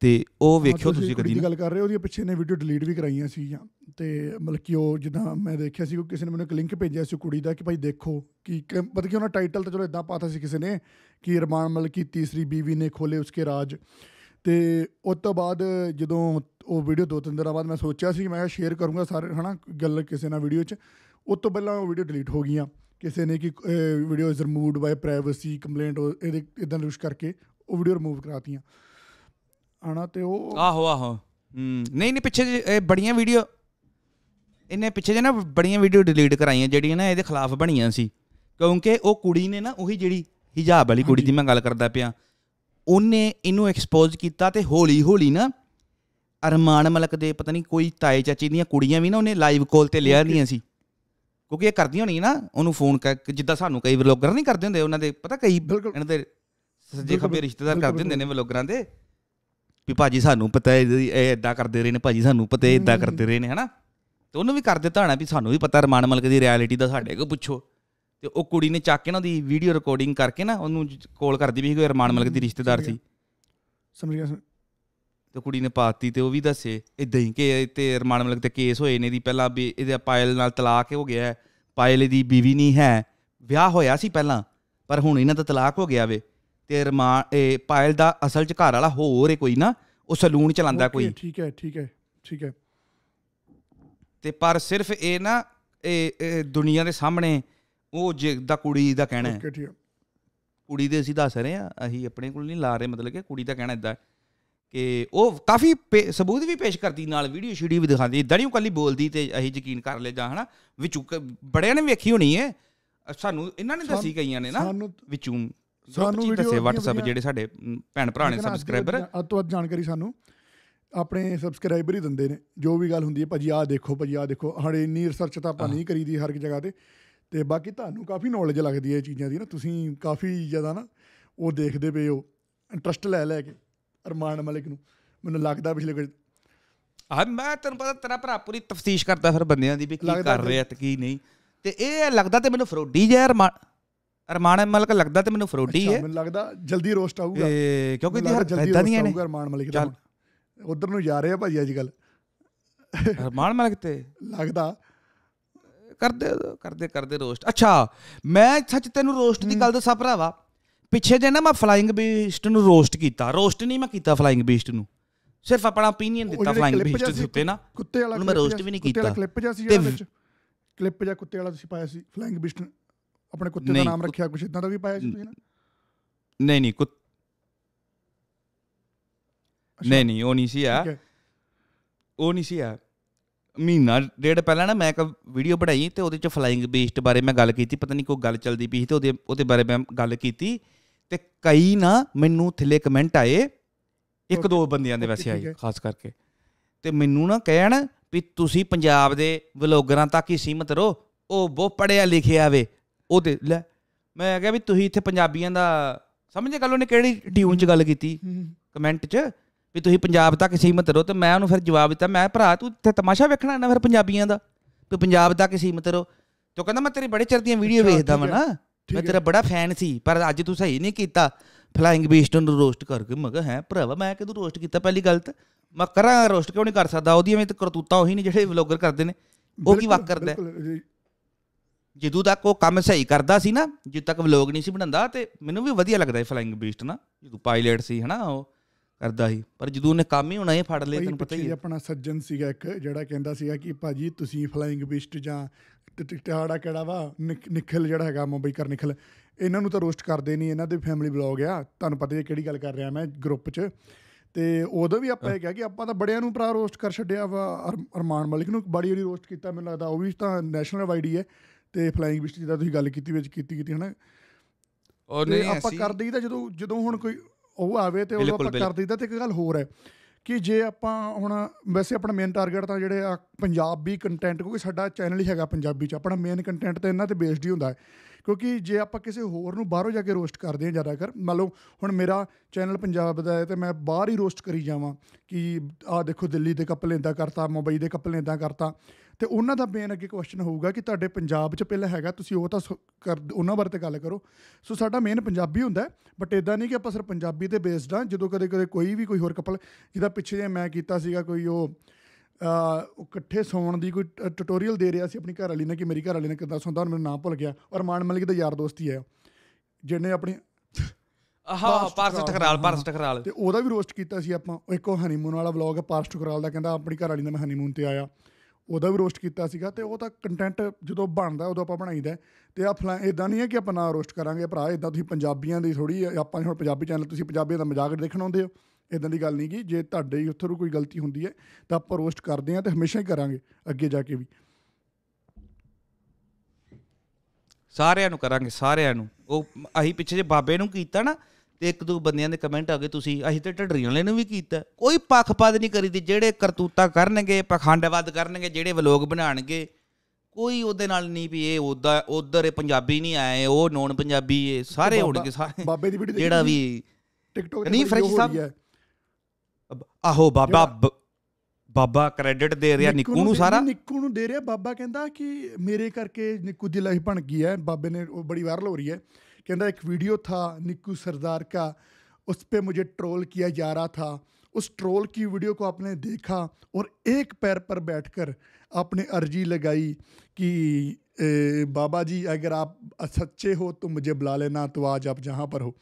ਤੇ ਉਹ ਵੇਖਿਓ ਤੁਸੀਂ ਕਦੀ ਨਾ ਗੱਲ ਕਰ ਰਹੇ ਉਹਦੀ ਪਿੱਛੇ ਨੇ ਵੀਡੀਓ ਡਿਲੀਟ ਵੀ ਕਰਾਈਆਂ ਸੀ ਜਾਂ ਤੇ ਮਤਲਬ ਕਿ ਉਹ ਜਿੱਦਾਂ ਮੈਂ ਦੇਖਿਆ ਸੀ ਕਿ ਕਿਸੇ ਨੇ ਮੈਨੂੰ ਇੱਕ ਲਿੰਕ ਭੇਜਿਆ ਸੀ ਕੁੜੀ ਦਾ ਕਿ ਭਾਈ ਦੇਖੋ ਕਿ ਮਤਲਬ ਕਿ ਉਹਨਾਂ ਟਾਈਟਲ ਤਾਂ ਚਲੋ ਇਦਾਂ ਪਾਤਾ ਸੀ ਕਿਸੇ ਨੇ ਕਿ ਰਮਾਨ ਮਤਲਬ ਕਿ ਤੀਸਰੀ ਬੀਵੀ ਨੇ ਖੋਲੇ ਉਸਕੇ ਰਾਜ ਤੇ ਉਸ ਤੋਂ ਬਾਅਦ ਜਦੋਂ ਉਹ ਵੀਡੀਓ ਦੋ ਤਿੰਨ ਦਿਨਾਂ ਬਾਅਦ ਮੈਂ ਸੋਚਿਆ ਸੀ ਮੈਂ ਸ਼ੇਅਰ ਕਰੂੰਗਾ ਸਾਰੇ ਹਨਾ ਗੱਲ ਕਿਸੇ ਨਾਲ ਵੀਡੀਓ 'ਚ ਉਸ ਤੋਂ ਪਹਿਲਾਂ ਉਹ ਵੀਡੀਓ ਡਿਲੀਟ ਹੋ ਗਈਆਂ ਕਿਸੇ ਨੇ ਕਿ video is removed by privacy complaint ਇਹਦੇ ਇਦਾਂ ਰੁਸ਼ ਕਰਕੇ ਉਹ ਵੀਡੀਓ ਰਿਮੂਵ ਕਰਾਤੀਆਂ ਆਣਾ ਤੇ ਉਹ ਆਹੋ ਆਹੋ ਹੂੰ ਨਹੀਂ ਨਹੀਂ ਪਿੱਛੇ ਇਹ ਬੜੀਆਂ ਵੀਡੀਓ ਇਹਨੇ ਪਿੱਛੇ ਜੇ ਨਾ ਬੜੀਆਂ ਵੀਡੀਓ ਡਿਲੀਟ ਕਰਾਈਆਂ ਜਿਹੜੀਆਂ ਨਾ ਇਹਦੇ ਖਿਲਾਫ ਬਣੀਆਂ ਸੀ ਕਿਉਂਕਿ ਉਹ ਕੁੜੀ ਨੇ ਨਾ ਉਹੀ ਜਿਹੜੀ ਹਿਜਾਬ ਵਾਲੀ ਕੁੜੀ ਦੀ ਮੈਂ ਗੱਲ ਕਰਦਾ ਪਿਆ ਉਹਨੇ ਇਹਨੂੰ ਐਕਸਪੋਜ਼ ਕੀਤਾ ਤੇ ਹੌਲੀ ਹੌਲੀ ਨਾ ਅਰਮਾਨ ਮਲਕ ਦੇ ਪਤਾ ਨਹੀਂ ਕੋਈ ਤਾਏ ਚਾਚੀ ਦੀਆਂ ਕੁੜੀਆਂ ਵੀ ਨਾ ਉਹਨੇ ਲਾਈਵ ਕਾਲ ਤੇ ਲਿਆ ਲੀਆਂ ਸੀ ਕਿਉਂਕਿ ਇਹ ਕਰਦੀਆਂ ਹੋਣੀ ਨਾ ਉਹਨੂੰ ਫੋਨ ਕਰ ਜਿੱਦਾਂ ਸਾਨੂੰ ਕਈ ਵਲੋਗਰ ਨਹੀਂ ਕਰਦੇ ਹੁੰਦੇ ਉਹਨਾਂ ਦੇ ਪਤਾ ਕਈ ਇਹਨਾਂ ਦੇ ਸੱਜੇ ਖੱਬੇ ਰਿਸ਼ਤੇਦਾਰ ਕਰਦੇ ਹੁੰਦੇ ਨੇ ਵਲੋਗਰਾਂ ਦੇ ਵੀ ਭਾਜੀ ਸਾਨੂੰ ਪਤਾ ਹੈ ਇਹ ਇਦਾਂ ਕਰਦੇ ਰਹੇ ਨੇ ਭਾਜੀ ਸਾਨੂੰ ਪਤਾ ਹੈ ਇਦਾਂ ਕਰਦੇ ਰਹੇ ਨੇ ਹਨਾ ਤੇ ਉਹਨੂੰ ਵੀ ਕਰ ਦਿੱਤਾ ਹਣਾ ਵੀ ਸਾਨੂੰ ਵੀ ਪਤਾ ਰਮਾਨ ਮਲਕ ਦੀ ਰਿਐਲਿਟੀ ਦਾ ਸਾਡੇ ਕੋ ਪੁੱਛੋ ਤੇ ਉਹ ਕੁੜੀ ਨੇ ਚੱਕ ਕੇ ਨਾ ਉਹਦੀ ਵੀਡੀਓ ਰਿਕਾਰਡਿੰਗ ਕਰਕੇ ਨਾ ਉਹਨੂੰ ਕਾਲ ਕਰਦੀ ਵੀ ਕੋਈ ਰਮਾਨ ਮਲਕ ਦੀ ਰਿਸ਼ਤੇਦਾਰ ਸੀ ਸਮਝ ਗਿਆ ਤੇ ਕੁੜੀ ਨੇ ਪਾਤੀ ਤੇ ਉਹ ਵੀ ਦੱਸੇ ਇਦਾਂ ਹੀ ਕਿ ਤੇ ਰਮਾਨ ਮਲਕ ਤੇ ਕੇਸ ਹੋਏ ਨੇ ਦੀ ਪਹਿਲਾਂ ਵੀ ਇਹਦੇ ਪਾਇਲ ਨਾਲ ਤਲਾਕ ਹੋ ਗਿਆ ਪਾਇਲ ਦੀ ਬੀਵੀ ਨਹੀਂ ਹੈ ਵਿਆਹ ਹੋਇਆ ਸੀ ਪਹਿਲਾਂ ਪਰ ਹੁਣ ਇਹਨਾਂ ਦਾ ਤਲਾਕ ਹੋ ਗਿਆ ਵੇ ਤੇ ਰਮਾ ਇਹ ਪਾਇਲ ਦਾ ਅਸਲ ਚ ਘਰ ਵਾਲਾ ਹੋਰ ਹੀ ਕੋਈ ਨਾ ਉਹ ਸਲੂਨ ਚਲਾਉਂਦਾ ਕੋਈ ਠੀਕ ਹੈ ਠੀਕ ਹੈ ਠੀਕ ਹੈ ਤੇ ਪਰ ਸਿਰਫ ਇਹ ਨਾ ਇਹ ਦੁਨੀਆ ਦੇ ਸਾਹਮਣੇ ਉਹ ਜਿਹਦਾ ਕੁੜੀ ਦਾ ਕਹਿਣਾ ਹੈ ਕੁੜੀ ਦੇ ਅਸੀਂ ਦੱਸ ਰਹੇ ਆ ਅਸੀਂ ਆਪਣੇ ਕੋਲ ਨਹੀਂ ਲਾ ਰਹੇ ਮਤਲਬ ਕਿ ਕੁੜੀ ਦਾ ਕਹਿਣਾ ਇਦਾਂ ਕਿ ਉਹ ਕਾਫੀ ਸਬੂਤ ਵੀ ਪੇਸ਼ ਕਰਦੀ ਨਾਲ ਵੀਡੀਓ ਸ਼ੀਡੀ ਵੀ ਦਿਖਾਉਂਦੀ ਇਦਾਂ ਨਹੀਂ ਉਹ ਕੱਲੀ ਬੋਲਦੀ ਤੇ ਅਸੀਂ ਯਕੀਨ ਕਰ ਲੈ ਜਾਂ ਹਨਾ ਵਿਚੂ ਬੜਿਆਂ ਨੇ ਵੇਖੀ ਹੋਣੀ ਹੈ ਸਾਨੂੰ ਇਹਨਾਂ ਨੇ ਦੱਸੀ ਗਈਆਂ ਨੇ ਨਾ ਵਿਚੂ ਸਾਨੂੰ ਵੀਡੀਓ ਦੱਸੇ WhatsApp ਜਿਹੜੇ ਸਾਡੇ ਭੈਣ ਭਰਾ ਨੇ ਸਬਸਕ੍ਰਾਈਬਰ ਅੱਧ ਜਾਣਕਾਰੀ ਸਾਨੂੰ ਆਪਣੇ ਸਬਸਕ੍ਰਾਈਬਰ ਹੀ ਦਿੰਦੇ ਨੇ ਜੋ ਵੀ ਗੱਲ ਹੁੰਦੀ ਹੈ ਭਾਜੀ ਆਹ ਦੇਖੋ ਭਾਜੀ ਆਹ ਦੇਖੋ ਹੜੇ ਇੰਨੀ ਰਿਸਰਚ ਤਾਂ ਆਪਾਂ ਨਹੀਂ ਕਰੀਦੀ ਹਰ ਇੱਕ ਜਗ੍ਹਾ ਤੇ ਤੇ ਬਾਕੀ ਤੁਹਾਨੂੰ ਕਾਫੀ ਨੌਲੇਜ ਲੱਗਦੀ ਹੈ ਇਹ ਚੀਜ਼ਾਂ ਦੀ ਨਾ ਤੁਸੀਂ ਕਾਫੀ ਜ਼ਿਆਦਾ ਨਾ ਉਹ ਦੇਖਦੇ ਪਏ ਹੋ ਇੰਟਰਸਟ ਲੈ ਲੈ ਕੇ ਅਰਮਾਨ ਮਲਿਕ ਨੂੰ ਮੈਨੂੰ ਲੱਗਦਾ ਪਿਛਲੇ ਕੁਝ ਆ ਮੈਂ ਤੈਨੂੰ ਪਤਾ ਤੇਰਾ ਭਰਾ ਪੂਰੀ ਤਫਤੀਸ਼ ਕਰਦਾ ਫਿਰ ਬੰਦਿਆਂ ਦੀ ਵੀ ਕੀ ਕਰ ਰਿਹਾ ਤੇ ਕੀ ਨਹੀਂ ਤੇ ਇਹ ਲੱਗਦਾ ਤੇ ਮੈਨੂੰ ਫਰੋਡੀ ਜਿਹਾ ਅਰਮਾਨ ਅਰਮਾਨ ਮਲਕ ਲੱਗਦਾ ਤੇ ਮੈਨੂੰ ਫਰੋਡੀ ਹੈ ਮੈਨੂੰ ਲੱਗਦਾ ਜਲਦੀ ਰੋਸਟ ਆਊਗਾ ਕਿਉਂਕਿ ਜਲਦੀ ਇਦਾਂ ਨਹੀਂ ਨੇ ਅਰਮਾਨ ਮਲਕ ਦਾ ਉਧਰ ਨੂੰ ਜਾ ਰਹੇ ਆ ਭਾਜੀ ਅੱਜ ਕੱਲ ਅਰਮਾਨ ਮਲਕ ਤੇ ਲੱਗਦਾ ਕਰਦੇ ਕਰਦੇ ਕਰਦੇ ਰੋਸਟ ਅੱਛਾ ਮੈਂ ਸੱਚ ਤੈਨੂੰ ਰੋਸਟ ਦੀ ਗੱਲ ਦੱਸਾਂ ਭਰਾਵਾ ਪਿੱਛੇ ਜੇ ਨਾ ਮੈਂ ਫਲਾਈਂਗ ਬੀਸਟ ਨੂੰ ਰੋਸਟ ਕੀਤਾ ਰੋਸਟ ਨਹੀਂ ਮੈਂ ਕੀਤਾ ਫਲਾਈਂਗ ਬੀਸਟ ਨੂੰ ਸਿਰਫ ਆਪਣਾ opinion ਦਿੱਤਾ ਫਲਾਈਂਗ ਬੀਸਟ ਦੇ ਉੱਤੇ ਨਾ ਕੁੱਤੇ ਵਾਲਾ ਮੈਂ ਰੋਸਟ ਵੀ ਨਹੀਂ ਕੀਤਾ ਤੇ ਕਲਿੱਪ ਜਿਹਾ ਸੀ ਜਿਹੜਾ ਵਿੱਚ ਕਲਿੱਪ ਜਿਹਾ ਕੁੱਤੇ ਵਾਲਾ ਤੁਸੀਂ ਪਾਇਆ ਸੀ ਫਲਾਈਂਗ ਬੀਸਟ ਨੂੰ ਆਪਣੇ ਕੁੱਤੇ ਦਾ ਨਾਮ ਰੱਖਿਆ ਕੁਝ ਇਦਾਂ ਦਾ ਵੀ ਪਾਇਆ ਸੀ ਤੁਸੀਂ ਨਾ ਨਹੀਂ ਨਹੀਂ ਕੁੱਤ ਨਹੀਂ ਨਹੀਂ ਉਹ ਨਹੀਂ ਸੀ ਆ ਉਹ ਨਹੀਂ ਸੀ ਆ ਮਹੀਨਾ ਡੇਢ ਪਹਿਲਾਂ ਨਾ ਮੈਂ ਇੱਕ ਵੀਡੀਓ ਬਣਾਈ ਤੇ ਉਹਦੇ ਚ ਫਲਾਈਂਗ ਬੀਸਟ ਬਾਰੇ ਮੈਂ ਗੱਲ ਕੀਤੀ ਪਤਾ ਨਹੀਂ ਕੋਈ ਗੱਲ ਚੱਲਦੀ ਪਈ ਤੇ ਉਹਦੇ ਉਹਦੇ ਬਾਰੇ ਮੈਂ ਗੱਲ ਕੀਤੀ ਤੇ ਕਈ ਨਾ ਮੈਨੂੰ ਥਿਲੇ ਕਮੈਂਟ ਆਏ ਇੱਕ ਦੋ ਬੰਦਿਆਂ ਦੇ ਵੈਸੇ ਆਏ ਖਾਸ ਕਰਕੇ ਤੇ ਮੈਨੂੰ ਨਾ ਕਹਿਣ ਵੀ ਤੁਸੀਂ ਪੰਜਾਬ ਦੇ ਵਲੌਗਰਾਂ ਤੱਕ ਹੀ ਸੀਮਤ ਰਹੋ ਉਹ ਬਹੁਤ ਪੜਿਆ ਲਿਖਿਆ ਵੇ ਉਹ ਦੇ ਲੈ ਮੈਂ ਕਿਹਾ ਵੀ ਤੁਸੀਂ ਇੱਥੇ ਪੰਜਾਬੀਆਂ ਦਾ ਸਮਝੇ ਗੱਲ ਉਹਨੇ ਕਿਹੜੀ ਟਿਊਨ 'ਚ ਗੱਲ ਕੀਤੀ ਕਮੈਂਟ 'ਚ ਵੀ ਤੁਸੀਂ ਪੰਜਾਬ ਤੱਕ ਸੀਮਤ ਰਹੋ ਤੇ ਮੈਂ ਉਹਨੂੰ ਫਿਰ ਜਵਾਬ ਦਿੱਤਾ ਮੈਂ ਭਰਾ ਤੂੰ ਇੱਥੇ ਤਮਾਸ਼ਾ ਵੇਖਣਾ ਨਾ ਫਿਰ ਪੰਜਾਬੀਆਂ ਦਾ ਵੀ ਪੰਜਾਬ ਤੱਕ ਸੀਮਤ ਰਹੋ ਉਹ ਕਹਿੰਦਾ ਮੈਂ ਤੇਰੀ ਬੜੇ ਚਿਰ ਦੀਆਂ ਵੀਡੀਓ ਵੇਖਦਾ ਵਾਂ ਨਾ ਮੈਂ ਤੇਰਾ ਬੜਾ ਫੈਨ ਸੀ ਪਰ ਅੱਜ ਤੂੰ ਸਹੀ ਨਹੀਂ ਕੀਤਾ ਫਲਾਇੰਗ ਬੀਸਟ ਨੂੰ ਰੋਸਟ ਕਰਕੇ ਮੈਂ ਹੈ ਭਰਾਵਾ ਮੈਂ ਕਿਦੋਂ ਰੋਸਟ ਕੀਤਾ ਪਹਿਲੀ ਗੱਲ ਤਾਂ ਮੈਂ ਕਰਾਂ ਰੋਸਟ ਕਿਉਂ ਨਹੀਂ ਕਰ ਸਕਦਾ ਉਹਦੀ ਐਵੇਂ ਤੇ ਕਰਤੂਤਾ ਉਹੀ ਨੇ ਜਿਹੜੇ ਵਲੌਗਰ ਕਰਦੇ ਨੇ ਉਹ ਕੀ ਵਾਕ ਕਰਦਾ ਜਦੋਂ ਤੱਕ ਉਹ ਕੰਮ ਸਹੀ ਕਰਦਾ ਸੀ ਨਾ ਜਦੋਂ ਤੱਕ ਵਲੌਗ ਨਹੀਂ ਸੀ ਬਣਾਉਂਦਾ ਤੇ ਮੈਨੂੰ ਵੀ ਵਧੀਆ ਲੱਗਦਾ ਸੀ ਫਲਾਈਂਗ ਬੀਸਟ ਨਾ ਜਦੋਂ ਪਾਇਲਟ ਸੀ ਹਨਾ ਉਹ ਕਰਦਾ ਸੀ ਪਰ ਜਦੋਂ ਉਹਨੇ ਕੰਮ ਹੀ ਹੋਣਾ ਇਹ ਫੜ ਲਿਆ ਤੈਨੂੰ ਪਤਾ ਹੀ ਹੈ ਆਪਣਾ ਸੱਜਣ ਸੀਗਾ ਇੱਕ ਜਿਹੜਾ ਕਹਿੰਦਾ ਸੀਗਾ ਕਿ ਭਾਜੀ ਤੁਸੀਂ ਫਲਾਈਂਗ ਬੀਸਟ ਜਾਂ ਟਿਟਾੜਾ ਕਿਹੜਾ ਵਾ ਨਿਖਲ ਜਿਹੜਾ ਹੈਗਾ ਮੁੰਬਈ ਕਰ ਨਿਖਲ ਇਹਨਾਂ ਨੂੰ ਤਾਂ ਰੋਸਟ ਕਰਦੇ ਨਹੀਂ ਇਹਨਾਂ ਦੇ ਫੈਮਿਲੀ ਵਲੌਗ ਆ ਤੁਹਾਨੂੰ ਪਤਾ ਹੀ ਕਿਹੜੀ ਗੱਲ ਕਰ ਰਿਹਾ ਮੈਂ ਗਰੁੱਪ 'ਚ ਤੇ ਉਦੋਂ ਵੀ ਆਪਾਂ ਇਹ ਕਿਹਾ ਕਿ ਆਪਾਂ ਤਾਂ ਬੜਿਆਂ ਨੂੰ ਪ੍ਰਾ ਰੋਸਟ ਕਰ ਛੱਡਿਆ ਵਾ ਅਰਮਾਨ ਮਲਿਕ ਨੂੰ ਬੜੀ ਵਾਰੀ ਰੋਸਟ ਕੀਤਾ ਮੈਨੂੰ ਲੱਗਦਾ ਉਹ ਵੀ ਤਾਂ ਨੈਸ਼ਨਲ ਵਾਈਡੀ ਹੈ ਤੇ ਫਲਾਈਂਗ ਵਿਸ਼ਟ ਜਿਹਦਾ ਤੁਸੀਂ ਗੱਲ ਕੀਤੀ ਵਿੱਚ ਕੀਤੀ ਕੀਤੀ ਹਨਾ ਔਰ ਨਹੀਂ ਆਪਾਂ ਕਰ ਦਈਦਾ ਜਦੋਂ ਜਦੋਂ ਹੁਣ ਕੋਈ ਉਹ ਆਵੇ ਤੇ ਉਹ ਆਪਾਂ ਕਰ ਦਈਦਾ ਤੇ ਇੱਕ ਗੱਲ ਹੋਰ ਹੈ ਕਿ ਜੇ ਆਪਾਂ ਹੁਣ ਵੈਸੇ ਆਪਣਾ ਮੇਨ ਟਾਰਗੇਟ ਤਾਂ ਜਿਹੜੇ ਆ ਪੰਜਾਬੀ ਕੰਟੈਂਟ ਕਿਉਂਕਿ ਸਾਡਾ ਚੈਨਲ ਹੀ ਹੈਗਾ ਪੰਜਾਬੀ ਚ ਆਪਣਾ ਮੇਨ ਕੰਟੈਂਟ ਤਾਂ ਇਹਨਾਂ ਤੇ ਬੇਸਡ ਹੀ ਹੁੰਦਾ ਹੈ ਕਿਉਂਕਿ ਜੇ ਆਪਾਂ ਕਿਸੇ ਹੋਰ ਨੂੰ ਬਾਹਰੋਂ ਜਾ ਕੇ ਰੋਸਟ ਕਰਦੇ ਹਾਂ ਜ਼ਿਆਦਾ ਕਰ ਮੰਨ ਲਓ ਹੁਣ ਮੇਰਾ ਚੈਨਲ ਪੰਜਾਬ ਦਾ ਹੈ ਤੇ ਮੈਂ ਬਾਹਰ ਹੀ ਰੋਸਟ ਕਰੀ ਜਾਵਾਂ ਕਿ ਆ ਦੇਖੋ ਦਿੱਲੀ ਦੇ ਕੱਪਲ ਇੰਦਾ ਕਰਤਾ ਮੁੰਬਈ ਦੇ ਕੱਪਲ ਇੰਦਾ ਕਰਤਾ ਤੇ ਉਹਨਾਂ ਦਾ ਮੇਨ ਅੱਗੇ ਕੁਐਸਚਨ ਹੋਊਗਾ ਕਿ ਤੁਹਾਡੇ ਪੰਜਾਬ 'ਚ ਪਹਿਲਾਂ ਹੈਗਾ ਤੁਸੀਂ ਉਹ ਤਾਂ ਕਰ ਉਹਨਾਂ ਬਾਰੇ ਤੇ ਗੱਲ ਕਰੋ ਸੋ ਸਾਡਾ ਮੇਨ ਪੰਜਾਬੀ ਹੁੰਦਾ ਬਟ ਇਦਾਂ ਨਹੀਂ ਕਿ ਆਪਾਂ ਸਿਰਫ ਪੰਜਾਬੀ ਤੇ ਬੇਸਡ ਆ ਜਦੋਂ ਕਦੇ ਕਦੇ ਕੋਈ ਵੀ ਕੋਈ ਹੋਰ ਕਪਲ ਜਿਹਦਾ ਪਿੱਛੇ ਜੇ ਮੈਂ ਕੀਤਾ ਸੀਗਾ ਕੋਈ ਉਹ ਉਹ ਇਕੱਠੇ ਸੌਣ ਦੀ ਕੋਈ ਟਿਊਟੋਰੀਅਲ ਦੇ ਰਿਹਾ ਸੀ ਆਪਣੀ ਘਰ ਵਾਲੀ ਨੇ ਕਿ ਮੇਰੀ ਘਰ ਵਾਲੀ ਨੇ ਕਿਦਾਂ ਸੌਂਦਾ ਹੁਣ ਮੈਨੂੰ ਨਾਮ ਭੁੱਲ ਗਿਆ ਔਰ ਮਾਨ ਮਲਿਕ ਦਾ ਯਾਰ ਦੋਸਤ ਹੀ ਹੈ ਜਿਹਨੇ ਆਪਣੀ ਆਹਾ ਪਾਰਸ ਟਕਰਾਲ ਪਾਰਸ ਟਕਰਾਲ ਤੇ ਉਹਦਾ ਵੀ ਰੋਸਟ ਕੀਤਾ ਸੀ ਆਪਾਂ ਇੱਕ ਉਹ ਹਨੀਮੂਨ ਵਾਲਾ ਵਲੌਗ ਹੈ ਪਾਰਸ ਟਕਰਾਲ ਦਾ ਕਹਿੰਦਾ ਆਪਣੀ ਘਰ ਵਾਲੀ ਨਾਲ ਮੈਂ ਹਨੀਮੂਨ ਤੇ ਆਇਆ ਉਹਦਾ ਵੀ ਰੋਸਟ ਕੀਤਾ ਸੀਗਾ ਤੇ ਉਹ ਤਾਂ ਕੰਟੈਂਟ ਜਦੋਂ ਬਣਦਾ ਉਦੋਂ ਆਪਾਂ ਬਣਾਈਦਾ ਤੇ ਆ ਫਲਾਂ ਇਦਾਂ ਨਹੀਂ ਹੈ ਕਿ ਆਪਾਂ ਨਾ ਰੋਸਟ ਕਰਾਂਗੇ ਭਰਾ ਇਦਾਂ ਤੁਸੀਂ ਪੰਜਾਬੀਆਂ ਦੀ ਥੋੜੀ ਆਪਾਂ ਹੁਣ ਪੰਜਾਬੀ ਚੈਨਲ ਤੁਸੀਂ ਪੰਜਾਬੀਆਂ ਦਾ ਮਜ਼ਾਕ ਦੇਖਣ ਆਉਂਦੇ ਹੋ ਇਦਾਂ ਦੀ ਗੱਲ ਨਹੀਂ ਕਿ ਜੇ ਤੁਹਾਡੇ ਹੀ ਉੱਥੋਂ ਕੋਈ ਗਲਤੀ ਹੁੰਦੀ ਹੈ ਤਾਂ ਆਪਾਂ ਰੋਸਟ ਕਰਦੇ ਆ ਤੇ ਹਮੇਸ਼ਾ ਹੀ ਕਰਾਂਗੇ ਅੱਗੇ ਜਾ ਕੇ ਵੀ ਸਾਰਿਆਂ ਨੂੰ ਕਰਾਂਗੇ ਸਾਰਿਆਂ ਨੂੰ ਉਹ ਅਸੀਂ ਪਿੱਛੇ ਜੇ ਬਾਬੇ ਨੂੰ ਕੀਤਾ ਨਾ ਤੇ ਇੱਕ ਦੋ ਬੰਦਿਆਂ ਦੇ ਕਮੈਂਟ ਆ ਗਏ ਤੁਸੀਂ ਅਸੀਂ ਤੇ ਢੱਡਰੀਆਂ ਵਾਲੇ ਨੂੰ ਵੀ ਕੀਤਾ ਕੋਈ ਪੱਖਪਾਤ ਨਹੀਂ ਕਰੀਦੀ ਜਿਹੜੇ ਕਰਤੂਤਾ ਕਰਨਗੇ ਪਖੰਡਵਾਦ ਕਰਨਗੇ ਜਿਹੜੇ ਵਲੋਗ ਬਣਾਣਗੇ ਕੋਈ ਉਹਦੇ ਨਾਲ ਨਹੀਂ ਵੀ ਇਹ ਉਦਾਂ ਉਧਰ ਇਹ ਪੰਜਾਬੀ ਨਹੀਂ ਆਏ ਉਹ ਨੌਨ ਪੰਜਾਬੀ ਇਹ ਸਾਰੇ ਕੇ ਸਾਰੇ ਬਾਬੇ ਦੀ ਵੀਡੀਓ ਜਿਹੜਾ ਵੀ ਟਿਕਟੋਕ ਨਹੀਂ ਫਰੈਸ਼ ਸਾਹਿਬ ਆਹੋ ਬਾਬਾ ਬਾਬਾ ਕ੍ਰੈਡਿਟ ਦੇ ਰਿਹਾ ਨਿੱਕੂ ਨੂੰ ਸਾਰਾ ਨਿੱਕੂ ਨੂੰ ਦੇ ਰਿਹਾ ਬਾਬਾ ਕਹਿੰਦਾ ਕਿ ਮੇਰੇ ਕਰਕੇ ਨਿੱਕੂ ਦੀ ਲਾਈਫ ਬਣ ਗਈ ਹੈ ਬਾਬੇ ਨੇ ਉਹ ਬੜੀ ਵਾਇਰਲ ਹੋ ਰਹੀ ਹੈ ਕਹਿੰਦਾ ਇੱਕ ਵੀਡੀਓ ਥਾ ਨਿੱਕੂ ਸਰਦਾਰ ਕਾ ਉਸ ਪੇ ਮੁਝੇ ਟ੍ਰੋਲ ਕੀਆ ਜਾ ਰਹਾ ਥਾ ਉਸ ਟ੍ਰੋਲ ਕੀ ਵੀਡੀਓ ਕੋ ਆਪਨੇ ਦੇਖਾ ਔਰ ਇੱਕ ਪੈਰ ਪਰ ਬੈਠ ਕੇ ਆਪਨੇ ਅਰਜੀ ਲਗਾਈ ਕਿ ਬਾਬਾ ਜੀ ਅਗਰ ਆਪ ਸੱਚੇ ਹੋ ਤੋ ਮੁਝੇ ਬੁਲਾ ਲੈਣਾ ਤੋ ਆਜ ਆਪ ਜਹਾਂ ਪਰ ਹੋ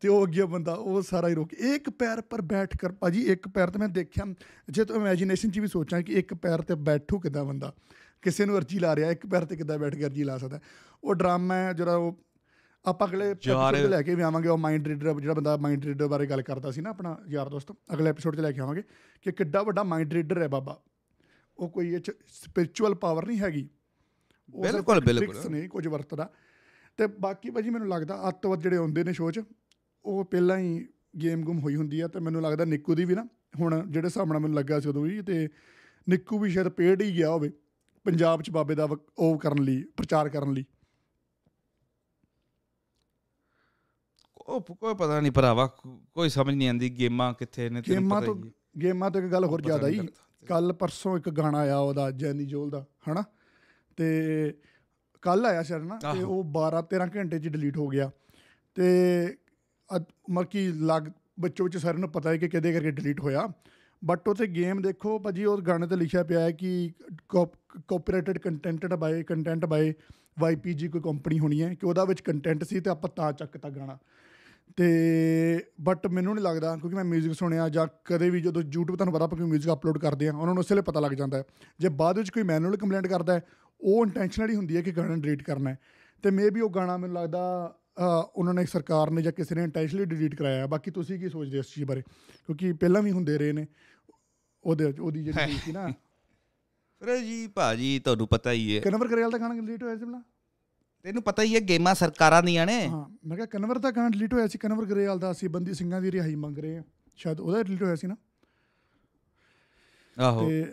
ਤੇ ਉਹ ਅੱਗੇ ਬੰਦਾ ਉਹ ਸਾਰਾ ਹੀ ਰੁਕ ਇੱਕ ਪੈਰ ਪਰ ਬੈਠ ਕੇ ਭਾਜੀ ਇੱਕ ਪੈਰ ਤੇ ਮੈਂ ਦੇਖਿਆ ਜੇ ਤੋ ਇਮੇਜਿਨੇਸ਼ਨ ਚ ਵੀ ਸੋਚਾਂ ਕਿ ਇੱਕ ਪੈਰ ਤੇ ਬੈਠੂ ਕਿਦਾਂ ਬੰਦਾ ਕਿਸੇ ਨੂੰ ਅਰਜੀ ਲਾ ਰਿਹਾ ਇੱਕ ਪੈਰ ਤੇ ਕਿਦਾਂ ਬੈਠ ਕੇ ਅਰਜੀ ਲਾ ਸਕਦਾ ਉਹ ਡਰਾਮਾ ਹੈ ਜਿਹੜਾ ਉਹ ਆਪਾਂ ਅਗਲੇ ਐਪੀਸੋਡ ਤੇ ਲੈ ਕੇ ਵੀ ਆਵਾਂਗੇ ਉਹ ਮਾਈਂਡ ਰੀਡਰ ਜਿਹੜਾ ਬੰਦਾ ਮਾਈਂਡ ਰੀਡਰ ਬਾਰੇ ਗੱਲ ਕਰਦਾ ਸੀ ਨਾ ਆਪਣਾ ਯਾਰ ਦੋਸਤ ਅਗਲੇ ਐਪੀਸੋਡ ਤੇ ਲੈ ਕੇ ਆਵਾਂਗੇ ਕਿ ਕਿੱਡਾ ਵੱਡਾ ਮਾਈਂਡ ਰੀਡਰ ਹੈ ਬਾਬਾ ਉਹ ਕੋਈ ਇਹ ਸਪਿਰਚੁਅਲ ਪਾਵਰ ਨਹੀਂ ਹੈਗੀ ਬਿਲਕੁਲ ਬਿਲਕੁਲ ਨਹੀਂ ਕੁਝ ਵਰਤਦਾ ਤੇ ਬਾਕੀ ਭਾਜੀ ਮੈਨੂੰ ਲੱਗਦਾ ਅੱਤਵਾਦ ਜਿਹੜੇ ਹੁੰਦੇ ਨੇ ਸ਼ੋਅ 'ਚ ਉਹ ਪਹਿਲਾਂ ਹੀ ਗੇਮ ਗੁਮ ਹੋਈ ਹੁੰਦੀ ਆ ਤੇ ਮੈਨੂੰ ਲੱਗਦਾ ਨਿੱਕੂ ਦੀ ਵੀ ਨਾ ਹੁਣ ਜਿਹੜੇ ਸਾਹਮਣੇ ਮੈਨੂੰ ਲੱਗਾ ਸੀ ਉਦੋਂ ਵੀ ਤੇ ਨਿੱਕੂ ਵੀ ਸ਼ਾਇਦ ਪੇੜ ਹੀ ਗਿਆ ਹੋਵੇ ਪੰਜਾਬ 'ਚ ਬਾਬੇ ਦਾ ਉਹ ਕਰਨ ਲਈ ਪ੍ਰਚਾਰ ਕਰਨ ਲਈ ਉਹ ਕੋਈ ਪਤਾ ਨਹੀਂ ਭਰਾਵਾ ਕੋਈ ਸਮਝ ਨਹੀਂ ਆਂਦੀ ਗੇਮਾਂ ਕਿੱਥੇ ਨੇ ਤੇ ਪਤਾ ਤੋਂ ਗੇਮਾਂ ਤੋਂ ਇੱਕ ਗੱਲ ਹੋਰ ਜ਼ਿਆਦਾ ਹੀ ਕੱਲ ਪਰਸੋਂ ਇੱਕ ਗਾਣਾ ਆਇਆ ਉਹਦਾ ਜੈਨੀ ਜੋਲ ਦਾ ਹਨਾ ਤੇ ਕੱਲ ਆਇਆ ਸ਼ਰ ਨਾ ਤੇ ਉਹ 12 13 ਘੰਟੇ ਚ ਡਿਲੀਟ ਹੋ ਗਿਆ ਤੇ ਮਰਕੀ ਲੱਗ ਬੱਚੋ ਵਿੱਚ ਸਾਰਿਆਂ ਨੂੰ ਪਤਾ ਹੈ ਕਿ ਕਿਹਦੇ ਕਰਕੇ ਡਿਲੀਟ ਹੋਇਆ ਬਟ ਉਥੇ ਗੇਮ ਦੇਖੋ ਭਾਜੀ ਉਹ ਗਾਣੇ ਤੇ ਲਿਖਿਆ ਪਿਆ ਹੈ ਕਿ copyrighted contented by content by YPG ਕੋਈ ਕੰਪਨੀ ਹੋਣੀ ਹੈ ਕਿ ਉਹਦਾ ਵਿੱਚ ਕੰਟੈਂਟ ਸੀ ਤੇ ਆਪਾਂ ਤਾਂ ਚੱਕਤਾ ਗਾਣਾ ਤੇ ਬਟ ਮੈਨੂੰ ਨਹੀਂ ਲੱਗਦਾ ਕਿਉਂਕਿ ਮੈਂ 뮤직 ਸੁਣਿਆ ਜਾਂ ਕਦੇ ਵੀ ਜਦੋਂ YouTube ਤੁਹਾਨੂੰ ਪਤਾ ਆਪਾਂ ਕਿ 뮤직 ਅਪਲੋਡ ਕਰਦੇ ਆ ਉਹਨਾਂ ਨੂੰ ਉਸੇ ਲਈ ਪਤਾ ਲੱਗ ਜਾਂਦਾ ਹੈ ਜੇ ਬਾਅਦ ਵਿੱਚ ਕੋਈ ਮੈਨੂਅਲ ਕੰਪਲੇਂਟ ਕਰਦਾ ਹੈ ਉਹ ਇੰਟੈਂਸ਼ਨਲੀ ਹੁੰਦੀ ਹੈ ਕਿ ਗਾਣਾ ਡਿਲੀਟ ਕਰਨਾ ਹੈ ਤੇ ਮੇਬੀ ਉਹ ਗਾਣਾ ਮੈਨੂੰ ਲੱਗਦਾ ਉਹਨਾਂ ਨੇ ਸਰਕਾਰ ਨੇ ਜਾਂ ਕਿਸੇ ਨੇ ਇੰਟੈਂਸ਼ਨਲੀ ਡਿਲੀਟ ਕਰਾਇਆ ਹੈ ਬਾਕੀ ਤੁਸੀਂ ਕੀ ਸੋਚਦੇ ਇਸ ਚੀਜ਼ ਬਾਰੇ ਕਿਉਂਕਿ ਪਹਿਲਾਂ ਵੀ ਹੁੰਦੇ ਰਹੇ ਨੇ ਉਹਦੇ ਉਹਦੀ ਜਿਹੜੀ ਸੀ ਨਾ [laughs] ਫਿਰ ਜੀ ਭਾਜੀ ਤੁਹਾਨੂੰ ਪਤਾ ਹੀ ਹੈ ਕਨਵਰ ਕਰਿਆਲ ਦਾ ਗਾਣਾ ਡਿਲੀਟ ਹੋਇਆ ਸੀ ਬਣਾ ਤੈਨੂੰ ਪਤਾ ਹੀ ਹੈ ਗੇਮਾਂ ਸਰਕਾਰਾਂ ਦੀਆਂ ਨੇ ਹਾਂ ਮੈਂ ਕਿਹਾ ਕਨਵਰ ਤਾਂ ਕਾਂਡ ਡਿਲੀਟ ਹੋਇਆ ਸੀ ਕਨਵਰ ਗਰੇਵਾਲ ਦਾ ਅਸੀਂ ਬੰਦੀ ਸਿੰਘਾਂ ਦੀ ਰਿਹਾਈ ਮੰਗ ਰਹੇ ਹਾਂ ਸ਼ਾਇਦ ਉਹਦਾ ਡਿਲੀਟ ਹੋਇਆ ਸੀ ਨਾ ਆਹੋ ਤੇ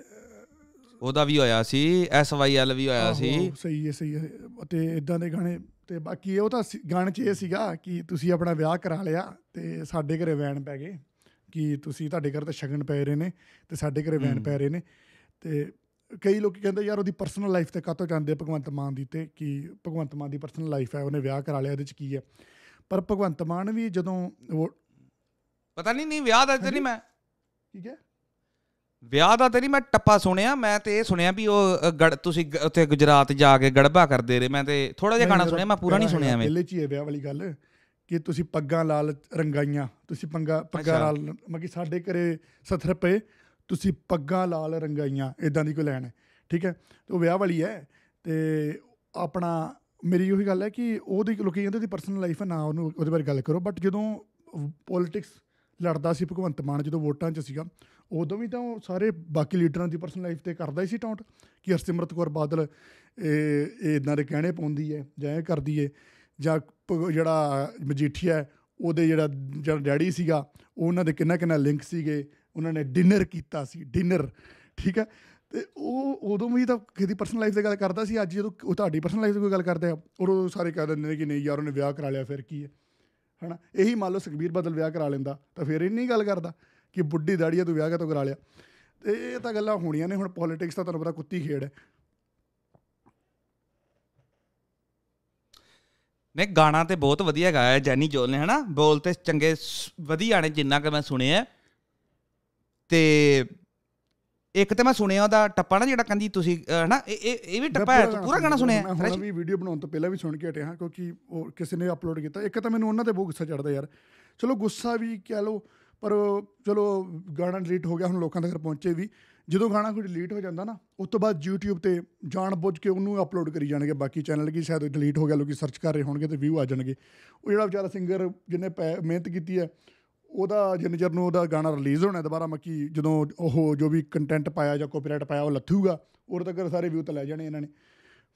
ਉਹਦਾ ਵੀ ਹੋਇਆ ਸੀ ਐਸਵਾਈਐਲ ਵੀ ਹੋਇਆ ਸੀ ਸਹੀ ਹੈ ਸਹੀ ਹੈ ਤੇ ਇਦਾਂ ਦੇ ਗਾਣੇ ਤੇ ਬਾਕੀ ਉਹ ਤਾਂ ਗਾਣ 'ਚ ਇਹ ਸੀਗਾ ਕਿ ਤੁਸੀਂ ਆਪਣਾ ਵਿਆਹ ਕਰਾ ਲਿਆ ਤੇ ਸਾਡੇ ਘਰੇ ਵੈਨ ਪੈ ਗਏ ਕਿ ਤੁਸੀਂ ਤੁਹਾਡੇ ਘਰ ਤਾਂ ਸ਼ਗਨ ਪੈ ਰਹੇ ਨੇ ਤੇ ਸਾਡੇ ਘਰੇ ਵੈਨ ਪੈ ਰਹੇ ਨੇ ਤੇ ਕਈ ਲੋਕੀ ਕਹਿੰਦੇ ਯਾਰ ਉਹਦੀ ਪਰਸਨਲ ਲਾਈਫ ਤੇ ਕਾਤੋਂ ਜਾਂਦੇ ਭਗਵੰਤ ਮਾਨ ਦੀ ਤੇ ਕਿ ਭਗਵੰਤ ਮਾਨ ਦੀ ਪਰਸਨਲ ਲਾਈਫ ਹੈ ਉਹਨੇ ਵਿਆਹ ਕਰਾ ਲਿਆ ਇਹਦੇ ਚ ਕੀ ਹੈ ਪਰ ਭਗਵੰਤ ਮਾਨ ਵੀ ਜਦੋਂ ਪਤਾ ਨਹੀਂ ਨਹੀਂ ਵਿਆਹ ਦਾ ਤੇ ਨਹੀਂ ਮੈਂ ਠੀਕ ਹੈ ਵਿਆਹ ਦਾ ਤੇ ਨਹੀਂ ਮੈਂ ਟੱਪਾ ਸੁਣਿਆ ਮੈਂ ਤੇ ਇਹ ਸੁਣਿਆ ਵੀ ਉਹ ਗੜ ਤੁਸੀਂ ਉੱਥੇ ਗੁਜਰਾਤ ਜਾ ਕੇ ਗੜਬਾ ਕਰਦੇ ਰਹੇ ਮੈਂ ਤੇ ਥੋੜਾ ਜਿਹਾ ਗਾਣਾ ਸੁਣਿਆ ਮੈਂ ਪੂਰਾ ਨਹੀਂ ਸੁਣਿਆ ਮੈਂ ਪਹਿਲੇ ਚ ਹੀ ਵਿਆਹ ਵਾਲੀ ਗੱਲ ਕਿ ਤੁਸੀਂ ਪੱਗਾਂ ਲਾਲ ਰੰਗਾਈਆਂ ਤੁਸੀਂ ਪੰਗਾ ਪੱਗਾਂ ਲਾਲ ਮਕੀ ਸਾਡੇ ਘਰੇ 70 ਰੁਪਏ ਤੁਸੀਂ ਪੱਗਾਂ ਲਾਲ ਰੰਗਾਈਆਂ ਇਦਾਂ ਦੀ ਕੋਈ ਲੈਣ ਹੈ ਠੀਕ ਹੈ ਤੇ ਉਹ ਵਿਆਹ ਵਾਲੀ ਹੈ ਤੇ ਆਪਣਾ ਮੇਰੀ ਉਹੀ ਗੱਲ ਹੈ ਕਿ ਉਹਦੀ ਲੋਕੀ ਕਹਿੰਦੇ ਦੀ ਪਰਸਨਲ ਲਾਈਫ ਹੈ ਨਾ ਉਹਨੂੰ ਉਹਦੇ ਬਾਰੇ ਗੱਲ ਕਰੋ ਬਟ ਜਦੋਂ ਪੋਲਿਟਿਕਸ ਲੜਦਾ ਸੀ ਭਗਵੰਤ ਮਾਨ ਜਦੋਂ ਵੋਟਾਂ 'ਚ ਸੀਗਾ ਉਦੋਂ ਵੀ ਤਾਂ ਉਹ ਸਾਰੇ ਬਾਕੀ ਲੀਡਰਾਂ ਦੀ ਪਰਸਨਲ ਲਾਈਫ ਤੇ ਕਰਦਾ ਹੀ ਸੀ ਟੌਂਟ ਕਿ ਹਰਸਿਮਰਤ ਕੌਰ ਬਾਦਲ ਇਹ ਇਦਾਂ ਦੇ ਕਹਿਣੇ ਪਾਉਂਦੀ ਹੈ ਜਾਂ ਇਹ ਕਰਦੀ ਹੈ ਜਾਂ ਜਿਹੜਾ ਮਜੀਠੀਆ ਉਹਦੇ ਜਿਹੜਾ ਜਿਹੜਾ ਡੈਡੀ ਸੀਗਾ ਉਹਨਾਂ ਦੇ ਕਿੰਨਾ ਕਿੰਨਾ ਲਿੰਕ ਸੀਗੇ ਉਹਨਾਂ ਨੇ ਡਿਨਰ ਕੀਤਾ ਸੀ ਡਿਨਰ ਠੀਕ ਹੈ ਤੇ ਉਹ ਉਦੋਂ ਵੀ ਤਾਂ ਕਿਹਦੀ ਪਰਸਨਲ ਲਾਈਫ ਦੀ ਗੱਲ ਕਰਦਾ ਸੀ ਅੱਜ ਜਦੋਂ ਉਹ ਤੁਹਾਡੀ ਪਰਸਨਲ ਲਾਈਫ ਦੀ ਕੋਈ ਗੱਲ ਕਰਦੇ ਆ ਔਰ ਉਹ ਸਾਰੇ ਕਹਿ ਦਿੰਦੇ ਨੇ ਕਿ ਨਹੀਂ ਯਾਰ ਉਹਨੇ ਵਿਆਹ ਕਰਾ ਲਿਆ ਫਿਰ ਕੀ ਹੈ ਹਨਾ ਇਹੀ ਮੰਨ ਲਓ ਸੁਖਬੀਰ ਬਦਲ ਵਿਆਹ ਕਰਾ ਲੈਂਦਾ ਤਾਂ ਫਿਰ ਇਹ ਨਹੀਂ ਗੱਲ ਕਰਦਾ ਕਿ ਬੁੱਢੀ ਦਾੜੀਆ ਤੂੰ ਵਿਆਹ ਕਿਤੋਂ ਕਰਾ ਲਿਆ ਤੇ ਇਹ ਤਾਂ ਗੱਲਾਂ ਹੋਣੀਆਂ ਨੇ ਹੁਣ ਪੋਲਿਟਿਕਸ ਤਾਂ ਤੁਹਾਨੂੰ ਪਤਾ ਕੁੱਤੀ ਖੇਡ ਹੈ ਨੇ ਗਾਣਾ ਤੇ ਬਹੁਤ ਵਧੀਆ ਗਾਇਆ ਜੈਨੀ ਜੋਲ ਨੇ ਹਨਾ ਬੋਲ ਤੇ ਚੰਗੇ ਵਧੀਆ ਨੇ ਜਿੰਨਾ ਕਿ ਮੈਂ ਸੁਣਿਆ ਤੇ ਇੱਕ ਤੇ ਮੈਂ ਸੁਣਿਆ ਉਹਦਾ ਟੱਪਾ ਨਾ ਜਿਹੜਾ ਕੰਦੀ ਤੁਸੀਂ ਹਨਾ ਇਹ ਇਹ ਵੀ ਟੱਪਾ ਹੈ ਪੂਰਾ ਗਾਣਾ ਸੁਣਿਆ ਮੈਂ ਵੀ ਵੀਡੀਓ ਬਣਾਉਣ ਤੋਂ ਪਹਿਲਾਂ ਵੀ ਸੁਣ ਕੇ ਹਟਿਆ ਹਾਂ ਕਿਉਂਕਿ ਉਹ ਕਿਸੇ ਨੇ ਅਪਲੋਡ ਕੀਤਾ ਇੱਕ ਤਾਂ ਮੈਨੂੰ ਉਹਨਾਂ ਤੇ ਬਹੁਤ ਗੁੱਸਾ ਚੜਦਾ ਯਾਰ ਚਲੋ ਗੁੱਸਾ ਵੀ ਕਹਿ ਲੋ ਪਰ ਚਲੋ ਗਾਣਾ ਡਿਲੀਟ ਹੋ ਗਿਆ ਹੁਣ ਲੋਕਾਂ ਤੱਕ ਪਹੁੰਚੇ ਵੀ ਜਦੋਂ ਗਾਣਾ ਕੋਈ ਡਿਲੀਟ ਹੋ ਜਾਂਦਾ ਨਾ ਉਸ ਤੋਂ ਬਾਅਦ YouTube ਤੇ ਜਾਣ ਬੁੱਝ ਕੇ ਉਹਨੂੰ ਅਪਲੋਡ ਕਰੀ ਜਾਣਗੇ ਬਾਕੀ ਚੈਨਲ ਕੀ ਸ਼ਾਇਦ ਡਿਲੀਟ ਹੋ ਗਿਆ ਲੋਕੀ ਸਰਚ ਕਰ ਰਹੇ ਹੋਣਗੇ ਤੇ ਵਿਊ ਆ ਜਾਣਗੇ ਉਹ ਜਿਹੜਾ ਵਿਚਾਰਾ ਸਿੰਗਰ ਜਿਹਨੇ ਮਿਹਨਤ ਕੀਤੀ ਹੈ ਉਹਦਾ ਜਨਜਰ ਨੂੰ ਉਹਦਾ ਗਾਣਾ ਰਿਲੀਜ਼ ਹੋਣਾ ਦੁਬਾਰਾ ਮੱਕੀ ਜਦੋਂ ਉਹ ਜੋ ਵੀ ਕੰਟੈਂਟ ਪਾਇਆ ਜਾਂ ਕਾਪੀਰਾਈਟ ਪਾਇਆ ਉਹ ਲੱਥੂਗਾ ਉਹ ਤੱਕ ਸਾਰੇ ਵਿਊ ਤਾਂ ਲੈ ਜਾਣੇ ਇਹਨਾਂ ਨੇ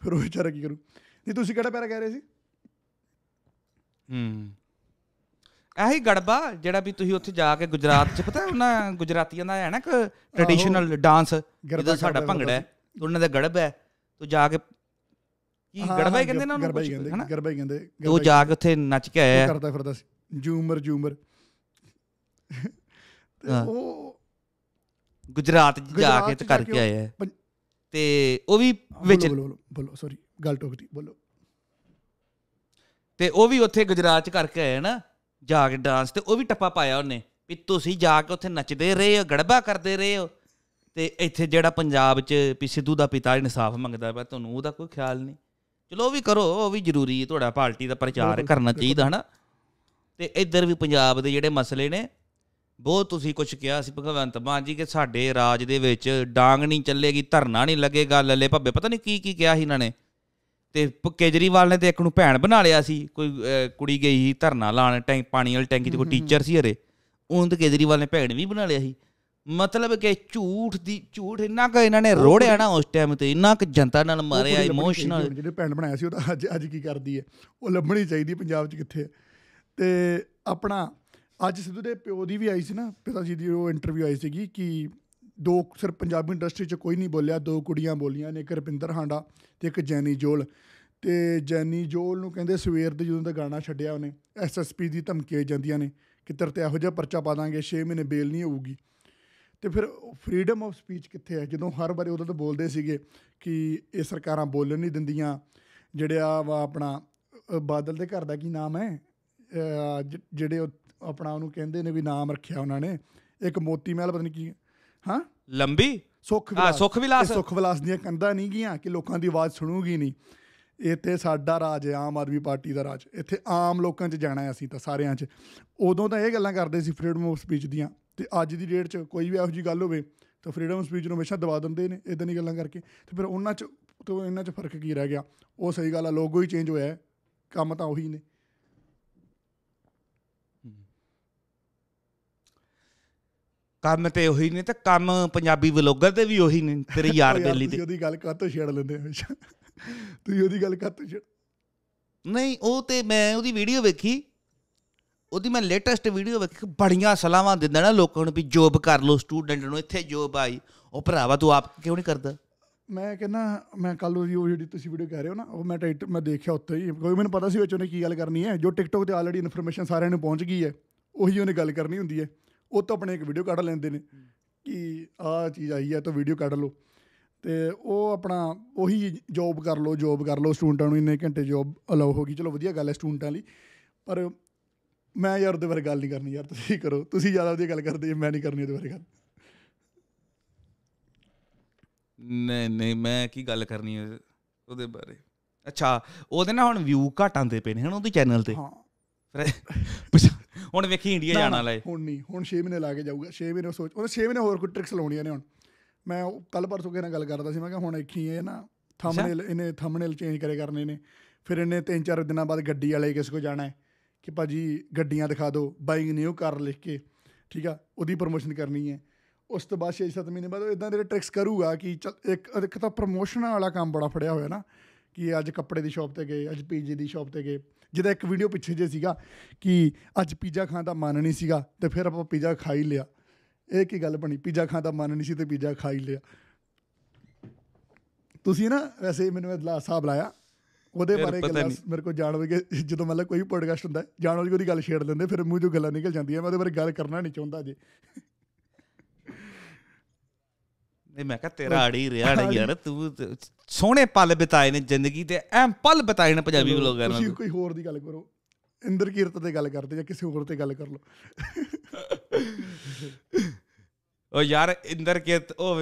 ਫਿਰ ਉਹ ਵਿਚਾਰਾ ਕੀ ਕਰੂ ਨਹੀਂ ਤੁਸੀਂ ਕਿਹੜਾ ਪੈਰਾ ਕਹਿ ਰਹੇ ਸੀ ਹੂੰ ਇਹੀ ਗੜਬਾ ਜਿਹੜਾ ਵੀ ਤੁਸੀਂ ਉੱਥੇ ਜਾ ਕੇ ਗੁਜਰਾਤ 'ਚ ਪਤਾ ਉਹਨਾਂ ਗੁਜਰਾਤੀਆਂ ਦਾ ਹੈ ਨਾ ਇੱਕ ਟ੍ਰੈਡੀਸ਼ਨਲ ਡਾਂਸ ਜਿਹਦਾ ਸਾਡਾ ਭੰਗੜਾ ਹੈ ਉਹਨਾਂ ਦਾ ਗੜਬ ਹੈ ਤੂੰ ਜਾ ਕੇ ਕੀ ਗੜਬਾ ਹੀ ਕਹਿੰਦੇ ਨਾ ਉਹਨੂੰ ਗੜਬਾ ਹੀ ਕਹਿੰਦੇ ਗੜਬਾ ਹੀ ਕਹਿੰਦੇ ਉਹ ਜਾ ਕੇ ਉੱਥੇ ਨੱਚ ਕੇ ਆਇਆ ਕਰਦਾ ਫਿਰਦਾ ਸੀ ਜੂਮਰ ਜੂਮਰ ਤੇ ਉਹ ਗੁਜਰਾਤ ਜਾ ਕੇ ਤੇ ਕਰਕੇ ਆਏ ਆ ਤੇ ਉਹ ਵੀ ਵਿੱਚ ਬੋਲੋ ਬੋਲੋ ਸੌਰੀ ਗੱਲ ਟੋਕਦੀ ਬੋਲੋ ਤੇ ਉਹ ਵੀ ਉੱਥੇ ਗੁਜਰਾਤ ਚ ਕਰਕੇ ਆਏ ਨਾ ਜਾ ਕੇ ਡਾਂਸ ਤੇ ਉਹ ਵੀ ਟੱਪਾ ਪਾਇਆ ਉਹਨੇ ਵੀ ਤੁਸੀਂ ਜਾ ਕੇ ਉੱਥੇ ਨੱਚਦੇ ਰਹੇ ਹੋ ਗੜਬਾ ਕਰਦੇ ਰਹੇ ਹੋ ਤੇ ਇੱਥੇ ਜਿਹੜਾ ਪੰਜਾਬ 'ਚ ਵੀ ਸਿੱਧੂ ਦਾ ਪਿਤਾ ਇਨਸਾਫ ਮੰਗਦਾ ਪਿਆ ਤੁਹਾਨੂੰ ਉਹਦਾ ਕੋਈ ਖਿਆਲ ਨਹੀਂ ਚਲੋ ਉਹ ਵੀ ਕਰੋ ਉਹ ਵੀ ਜ਼ਰੂਰੀ ਹੈ ਤੁਹਾਡਾ ਪਾਰਟੀ ਦਾ ਪ੍ਰਚਾਰ ਕਰਨਾ ਚਾਹੀਦਾ ਹਨਾ ਤੇ ਇੱਧਰ ਵੀ ਪੰਜਾਬ ਦੇ ਜਿਹੜੇ ਮਸਲੇ ਨੇ ਬਹੁਤ ਤੁਸੀਂ ਕੁਝ ਕਿਹਾ ਸੀ ਭਗਵੰਤ ਮਾਨ ਜੀ ਕਿ ਸਾਡੇ ਰਾਜ ਦੇ ਵਿੱਚ ਡਾਂਗ ਨਹੀਂ ਚੱਲੇਗੀ ਧਰਨਾ ਨਹੀਂ ਲੱਗੇਗਾ ਲੱਲੇ ਭੱਬੇ ਪਤਾ ਨਹੀਂ ਕੀ ਕੀ ਕਿਹਾ ਸੀ ਇਹਨਾਂ ਨੇ ਤੇ ਕੇਜਰੀਵਾਲ ਨੇ ਤੇ ਇੱਕ ਨੂੰ ਭੈਣ ਬਣਾ ਲਿਆ ਸੀ ਕੋਈ ਕੁੜੀ ਗਈ ਸੀ ਧਰਨਾ ਲਾਣ ਟੈਂਕ ਪਾਣੀ ਵਾਲੀ ਟੈਂਕੀ ਤੇ ਕੋਈ ਟੀਚਰ ਸੀ ਹਰੇ ਉਹਨੂੰ ਤੇ ਕੇਜਰੀਵਾਲ ਨੇ ਭੈਣ ਵੀ ਬਣਾ ਲਿਆ ਸੀ ਮਤਲਬ ਕਿ ਝੂਠ ਦੀ ਝੂਠ ਇੰਨਾ ਕਿ ਇਹਨਾਂ ਨੇ ਰੋੜਿਆ ਨਾ ਉਸ ਟਾਈਮ ਤੇ ਇੰਨਾ ਕਿ ਜਨਤਾ ਨਾਲ ਮਾਰਿਆ ਇਮੋਸ਼ਨਲ ਜਿਹੜੇ ਭੈਣ ਬਣਾਇਆ ਸੀ ਉਹ ਤਾਂ ਅੱਜ ਅੱਜ ਕੀ ਕਰਦੀ ਹੈ ਉਹ ਲੱਭਣੀ ਚਾਹੀਦੀ ਪੰਜਾਬ 'ਚ ਕਿੱਥੇ ਤੇ ਆਪਣਾ ਅੱਜ ਸਿੱਧੂ ਦੇ ਪਿਓ ਦੀ ਵੀ ਆਈ ਸੀ ਨਾ ਪਿਤਾ ਜੀ ਦੀ ਉਹ ਇੰਟਰਵਿਊ ਆਈ ਸੀਗੀ ਕਿ ਦੋ ਸਿਰ ਪੰਜਾਬੀ ਇੰਡਸਟਰੀ 'ਚ ਕੋਈ ਨਹੀਂ ਬੋਲਿਆ ਦੋ ਕੁੜੀਆਂ ਬੋਲੀਆਂ ਨੇ ਇੱਕ ਰਪਿੰਦਰ ਹਾਂਡਾ ਤੇ ਇੱਕ ਜੈਨੀ ਜੋਲ ਤੇ ਜੈਨੀ ਜੋਲ ਨੂੰ ਕਹਿੰਦੇ ਸਵੇਰ ਦੇ ਜਦੋਂ ਦਾ ਗਾਣਾ ਛੱਡਿਆ ਉਹਨੇ ਐਸਐਸਪੀ ਦੀ ਧਮਕੀ ਜਾਂਦੀਆਂ ਨੇ ਕਿ ਤੇਰੇ ਤੇ ਇਹੋ ਜਿਹਾ ਪਰਚਾ ਪਾ ਦਾਂਗੇ 6 ਮਹੀਨੇ ਬੇਲ ਨਹੀਂ ਹੋਊਗੀ ਤੇ ਫਿਰ ਫਰੀडम ਆਫ ਸਪੀਚ ਕਿੱਥੇ ਹੈ ਜਦੋਂ ਹਰ ਵਾਰੀ ਉਹਦੋਂ ਤਾਂ ਬੋਲਦੇ ਸੀਗੇ ਕਿ ਇਹ ਸਰਕਾਰਾਂ ਬੋਲਣ ਨਹੀਂ ਦਿੰਦੀਆਂ ਜਿਹੜਿਆ ਆਪਣਾ ਬਾਦਲ ਦੇ ਘਰ ਦਾ ਕੀ ਨਾਮ ਹੈ ਜਿਹੜੇ ਆਪਣਾ ਉਹਨੂੰ ਕਹਿੰਦੇ ਨੇ ਵੀ ਨਾਮ ਰੱਖਿਆ ਉਹਨਾਂ ਨੇ ਇੱਕ ਮੋਤੀ ਮਹਿਲ ਪਤਾ ਨਹੀਂ ਕੀ ਹਾਂ ਲੰਬੀ ਸੁਖ ਵਿਲਾਸ ਸੁਖ ਵਿਲਾਸ ਸੁਖ ਵਿਲਾਸ ਦੀਆਂ ਕੰਧਾਂ ਨਹੀਂ ਗੀਆਂ ਕਿ ਲੋਕਾਂ ਦੀ ਆਵਾਜ਼ ਸੁਣੂਗੀ ਨਹੀਂ ਇੱਥੇ ਸਾਡਾ ਰਾਜ ਹੈ ਆਮ ਆਦਮੀ ਪਾਰਟੀ ਦਾ ਰਾਜ ਇੱਥੇ ਆਮ ਲੋਕਾਂ 'ਚ ਜਾਣਾ ਹੈ ਅਸੀਂ ਤਾਂ ਸਾਰਿਆਂ 'ਚ ਉਦੋਂ ਤਾਂ ਇਹ ਗੱਲਾਂ ਕਰਦੇ ਸੀ ਫਰੀडम ਆਫ ਸਪੀਚ ਦੀਆਂ ਤੇ ਅੱਜ ਦੀ ਡੇਟ 'ਚ ਕੋਈ ਵੀ ਇਹੋ ਜੀ ਗੱਲ ਹੋਵੇ ਤਾਂ ਫਰੀडम ਸਪੀਚ ਨੂੰ ਹਮੇਸ਼ਾ ਦਬਾ ਦਿੰਦੇ ਨੇ ਇਦਾਂ ਦੀ ਗੱਲਾਂ ਕਰਕੇ ਤੇ ਫਿਰ ਉਹਨਾਂ 'ਚ ਤੋਂ ਇਹਨਾਂ 'ਚ ਫਰਕ ਕੀ ਰਹਿ ਗਿਆ ਉਹ ਸਹੀ ਗੱਲ ਆ ਲੋਗੋ ਹੀ ਚੇਂਜ ਹੋਇਆ ਕੰਮ ਤਾਂ ਉਹੀ ਨੇ ਕੰਮ ਤੇ ਉਹੀ ਨੇ ਤੇ ਕੰਮ ਪੰਜਾਬੀ ਵਲੋਗਰ ਤੇ ਵੀ ਉਹੀ ਨੇ ਤੇਰੇ ਯਾਰ ਬੇਲੀ ਤੇ ਉਹਦੀ ਗੱਲ ਕਾਤੋਂ ਛੇੜ ਲੈਂਦੇ ਹਮੇਸ਼ਾ ਤੁਸੀਂ ਉਹਦੀ ਗੱਲ ਕਾਤੋਂ ਛੇੜ ਨਹੀਂ ਉਹ ਤੇ ਮੈਂ ਉਹਦੀ ਵੀਡੀਓ ਵੇਖੀ ਉਹਦੀ ਮੈਂ ਲੇਟੈਸਟ ਵੀਡੀਓ ਵੇਖੀ ਬੜੀਆਂ ਸਲਾਹਾਂ ਦਿੰਦਾ ਨਾ ਲੋਕਾਂ ਨੂੰ ਵੀ ਜੋਬ ਕਰ ਲਓ ਸਟੂਡੈਂਟ ਨੂੰ ਇੱਥੇ ਜੋਬ ਆਈ ਉਹ ਭਰਾਵਾ ਤੂੰ ਆਪ ਕਿਉਂ ਨਹੀਂ ਕਰਦਾ ਮੈਂ ਕਹਿੰਦਾ ਮੈਂ ਕੱਲ ਉਹ ਜਿਹੜੀ ਤੁਸੀਂ ਵੀਡੀਓ ਕਹਿ ਰਹੇ ਹੋ ਨਾ ਉਹ ਮੈਂ ਟਾਈਟ ਮੈਂ ਦੇਖਿਆ ਉੱਤੇ ਹੀ ਕੋਈ ਮੈਨੂੰ ਪਤਾ ਸੀ ਵਿੱਚ ਉਹਨੇ ਕੀ ਗੱਲ ਕਰਨੀ ਹੈ ਜੋ ਟਿਕਟੋਕ ਤੇ ਆਲਰੇਡੀ ਇਨਫੋਰਮੇਸ਼ਨ ਸਾਰਿਆਂ ਨੂੰ ਪਹੁੰਚ ਗਈ ਹੈ ਉਹੀ ਉਹਨੇ ਗੱਲ ਕਰਨੀ ਹੁੰਦੀ ਹੈ ਉਹ ਤਾਂ ਆਪਣੇ ਇੱਕ ਵੀਡੀਓ ਕੱਢ ਲੈਂਦੇ ਨੇ ਕਿ ਆਹ ਚੀਜ਼ ਆਈ ਹੈ ਤਾਂ ਵੀਡੀਓ ਕੱਢ ਲਓ ਤੇ ਉਹ ਆਪਣਾ ਉਹੀ ਜੌਬ ਕਰ ਲਓ ਜੌਬ ਕਰ ਲਓ ਸਟੂਡੈਂਟਾਂ ਨੂੰ ਇੰਨੇ ਘੰਟੇ ਜੌਬ ਅਲਾਉ ਗਈ ਚਲੋ ਵਧੀਆ ਗੱਲ ਹੈ ਸਟੂਡੈਂਟਾਂ ਲਈ ਪਰ ਮੈਂ ਯਾਰ ਉਹਦੇ ਬਾਰੇ ਗੱਲ ਨਹੀਂ ਕਰਨੀ ਯਾਰ ਤੁਸੀਂ ਕਰੋ ਤੁਸੀਂ ਜ਼ਿਆਦਾ ਉਹਦੀ ਗੱਲ ਕਰਦੇ ਮੈਂ ਨਹੀਂ ਕਰਨੀ ਉਹਦੇ ਬਾਰੇ ਗੱਲ ਨਹੀਂ ਨਹੀਂ ਮੈਂ ਕੀ ਗੱਲ ਕਰਨੀ ਹੈ ਉਹਦੇ ਬਾਰੇ ਅੱਛਾ ਉਹਦੇ ਨਾਲ ਹੁਣ ਵਿਊ ਘਟਾਂਦੇ ਪਏ ਨੇ ਹਣ ਉਹਦੇ ਚੈਨਲ ਤੇ ਹਾਂ ਹੁਣ ਵੇਖੀ ਇੰਡੀਆ ਜਾਣਾ ਲੈ ਹੁਣ ਨਹੀਂ ਹੁਣ 6 ਮਹੀਨੇ ਲਾ ਕੇ ਜਾਊਗਾ 6 ਮਹੀਨੇ ਸੋਚ ਉਹਨੇ 6 ਮਹੀਨੇ ਹੋਰ ਕੋਈ ਟ੍ਰਿਕਸ ਲਾਉਣੀਆਂ ਨੇ ਹੁਣ ਮੈਂ ਕੱਲ ਪਰਸੋਂ ਕੇ ਨਾਲ ਗੱਲ ਕਰਦਾ ਸੀ ਮੈਂ ਕਿਹਾ ਹੁਣ ਇੱਕੀ ਇਹ ਨਾ ਥੰਬਨੇਲ ਇਹਨੇ ਥੰਬਨੇਲ ਚੇਂਜ ਕਰੇ ਕਰਨੇ ਨੇ ਫਿਰ ਇਹਨੇ 3-4 ਦਿਨਾਂ ਬਾਅਦ ਗੱਡੀ ਵਾਲੇ ਕਿਸ ਕੋ ਜਾਣਾ ਹੈ ਕਿ ਭਾਜੀ ਗੱਡੀਆਂ ਦਿਖਾ ਦਿਓ ਬਾਇੰਗ ਨਿਊ ਕਾਰ ਲਿਖ ਕੇ ਠੀਕ ਆ ਉਹਦੀ ਪ੍ਰੋਮੋਸ਼ਨ ਕਰਨੀ ਹੈ ਉਸ ਤੋਂ ਬਾਅਦ 6-7 ਮਹੀਨੇ ਬਾਅਦ ਇਦਾਂ ਦੇ ਟ੍ਰਿਕਸ ਕਰੂਗਾ ਕਿ ਇੱਕ ਇੱਕ ਤਾਂ ਪ੍ਰੋਮੋਸ਼ਨ ਵਾਲਾ ਕੰਮ ਬੜਾ ਫੜਿਆ ਹੋਇਆ ਨਾ ਕਿ ਅੱਜ ਕੱਪੜੇ ਦੀ ਸ਼ਾਪ ਤੇ ਗਏ ਅੱਜ ਪੀਜੀ ਦੀ ਸ਼ਾਪ ਤੇ ਗਏ ਜਿਹਦਾ ਇੱਕ ਵੀਡੀਓ ਪਿੱਛੇ ਜੇ ਸੀਗਾ ਕਿ ਅੱਜ ਪੀਜ਼ਾ ਖਾਣ ਦਾ ਮਨ ਨਹੀਂ ਸੀਗਾ ਤੇ ਫਿਰ ਆਪਾਂ ਪੀਜ਼ਾ ਖਾ ਹੀ ਲਿਆ ਇਹ ਕੀ ਗੱਲ ਬਣੀ ਪੀਜ਼ਾ ਖਾਣ ਦਾ ਮਨ ਨਹੀਂ ਸੀ ਤੇ ਪੀਜ਼ਾ ਖਾ ਹੀ ਲਿਆ ਤੁਸੀਂ ਨਾ ਵੈਸੇ ਮੈਨੂੰ ਅਦਲਾ ਸਾਹਿਬ ਲਾਇਆ ਉਹਦੇ ਬਾਰੇ ਗੱਲ ਮੇਰੇ ਕੋਲ ਜਾਣ ਵਰਗੇ ਜਦੋਂ ਮਤਲਬ ਕੋਈ ਪੋਡਕਾਸਟ ਹੁੰਦਾ ਜਾਣ ਵਾਲੀ ਉਹਦੀ ਗੱਲ ਛੇੜ ਲੈਂਦੇ ਫਿਰ ਮੂੰਹ ਚੋਂ ਗੱਲਾਂ ਨਿਕਲ ਜਾਂਦੀਆਂ ਮੈਂ ਉਹਦੇ ਬਾਰੇ ਗੱਲ ਕਰਨਾ ਨਹੀਂ ਚਾਹੁੰਦਾ ਜੇ ਇਹ ਮੈਂ ਕਹਾ ਤੇਰਾ ਆੜੀ ਰਿਹਾ ਨਹੀਂ ਯਾਰ ਤੂੰ ਸੋਹਣੇ ਪਲ ਬਿਤਾਏ ਨੇ ਜ਼ਿੰਦਗੀ ਤੇ ਐਮ ਪਲ ਬਿਤਾਏ ਨੇ ਪੰਜਾਬੀ ਲੋਕਾਂ ਨਾਲ ਤੁਸੀਂ ਕੋਈ ਹੋਰ ਦੀ ਗੱਲ ਕਰੋ ਇੰਦਰ ਕੀਰਤ ਤੇ ਗੱਲ ਕਰਦੇ ਜਾਂ ਕਿਸੇ ਹੋਰ ਤੇ ਗੱਲ ਕਰ ਲਓ ਓ ਯਾਰ ਇੰਦਰ ਕੀਰਤ ਹੋ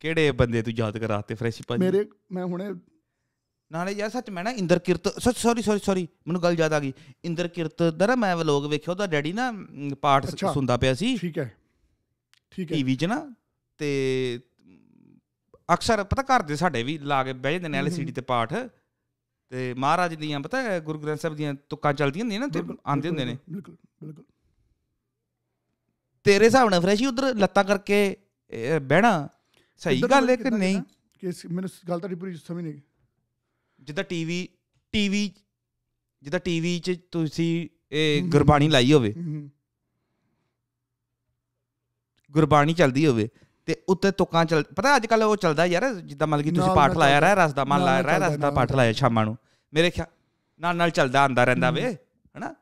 ਕਿਹੜੇ ਬੰਦੇ ਤੂੰ ਯਾਦ ਕਰਾਤੇ ਫਰੈਸ਼ ਭਾਜੀ ਮੇਰੇ ਮੈਂ ਹੁਣੇ ਨਾਲੇ ਯਾਰ ਸੱਚ ਮੈਂ ਨਾ Inder Kirat sorry sorry sorry ਮੈਨੂੰ ਗੱਲ ਯਾਦ ਆ ਗਈ ਇੰਦਰ ਕੀਰਤ ਦਾ ਮੈਂ ਵਲੋਗ ਵੇਖਿਆ ਉਹਦਾ ਡੈਡੀ ਨਾ ਪਾਠ ਸੁਣਦਾ ਪਿਆ ਸੀ ਠੀਕ ਹੈ ਠੀਕ ਹੈ ਟੀਵੀ 'ਚ ਨਾ ਤੇ ਅਕਸਰ ਪਤਾ ਕਰਦੇ ਸਾਡੇ ਵੀ ਲਾ ਕੇ ਬਹਿ ਜਾਂਦੇ ਨੇ ਐਲਸੀਡੀ ਤੇ ਪਾਠ ਤੇ ਮਹਾਰਾਜ ਦੀਆਂ ਪਤਾ ਗੁਰੂ ਗ੍ਰੰਥ ਸਾਹਿਬ ਦੀਆਂ ਤੁਕਾਂ ਚਲਦੀਆਂ ਹੁੰਦੀਆਂ ਨਾ ਤੇ ਆਂਦੇ ਹੁੰਦੇ ਨੇ ਬਿਲਕੁਲ ਬਿਲਕੁਲ ਤੇਰੇ ਹਿਸਾਬ ਨਾਲ ਫਰੈਸ਼ੀ ਉਧਰ ਲੱਤਾਂ ਕਰਕੇ ਬਹਿਣਾ ਸਹੀ ਗੱਲ ਹੈ ਕਿ ਨਹੀਂ ਕਿ ਮੈਨੂੰ ਗੱਲ ਤਾਂ ਪੂਰੀ ਸਮਝ ਨਹੀਂ ਜਿੱਦਾਂ ਟੀਵੀ ਟੀਵੀ ਜਿੱਦਾਂ ਟੀਵੀ 'ਚ ਤੁਸੀਂ ਇਹ ਗੁਰਬਾਣੀ ਲਾਈ ਹੋਵੇ ਗੁਰਬਾਣੀ ਚਲਦੀ ਹੋਵੇ ਤੇ ਉੱਤੇ ਤੁਕਾਂ ਚੱਲ ਪਤਾ ਅੱਜ ਕੱਲ ਉਹ ਚੱਲਦਾ ਯਾਰ ਜਿੱਦਾਂ ਮਤਲਬ ਕਿ ਤੁਸੀਂ ਪਾਠ ਲਾਇਆ ਰਹਿ ਰਸ ਦਾ ਮਨ ਲਾਇਆ ਰਹਿ ਰਸ ਦਾ ਪਾਠ ਲਾਇਆ ਸ਼ਾਮਾਂ ਨੂੰ ਮੇਰੇ ਖਿਆਲ ਨਾਲ ਨਾਲ ਚੱਲਦਾ ਆਂਦਾ ਰਹਿੰਦਾ ਵੇ ਹਨਾ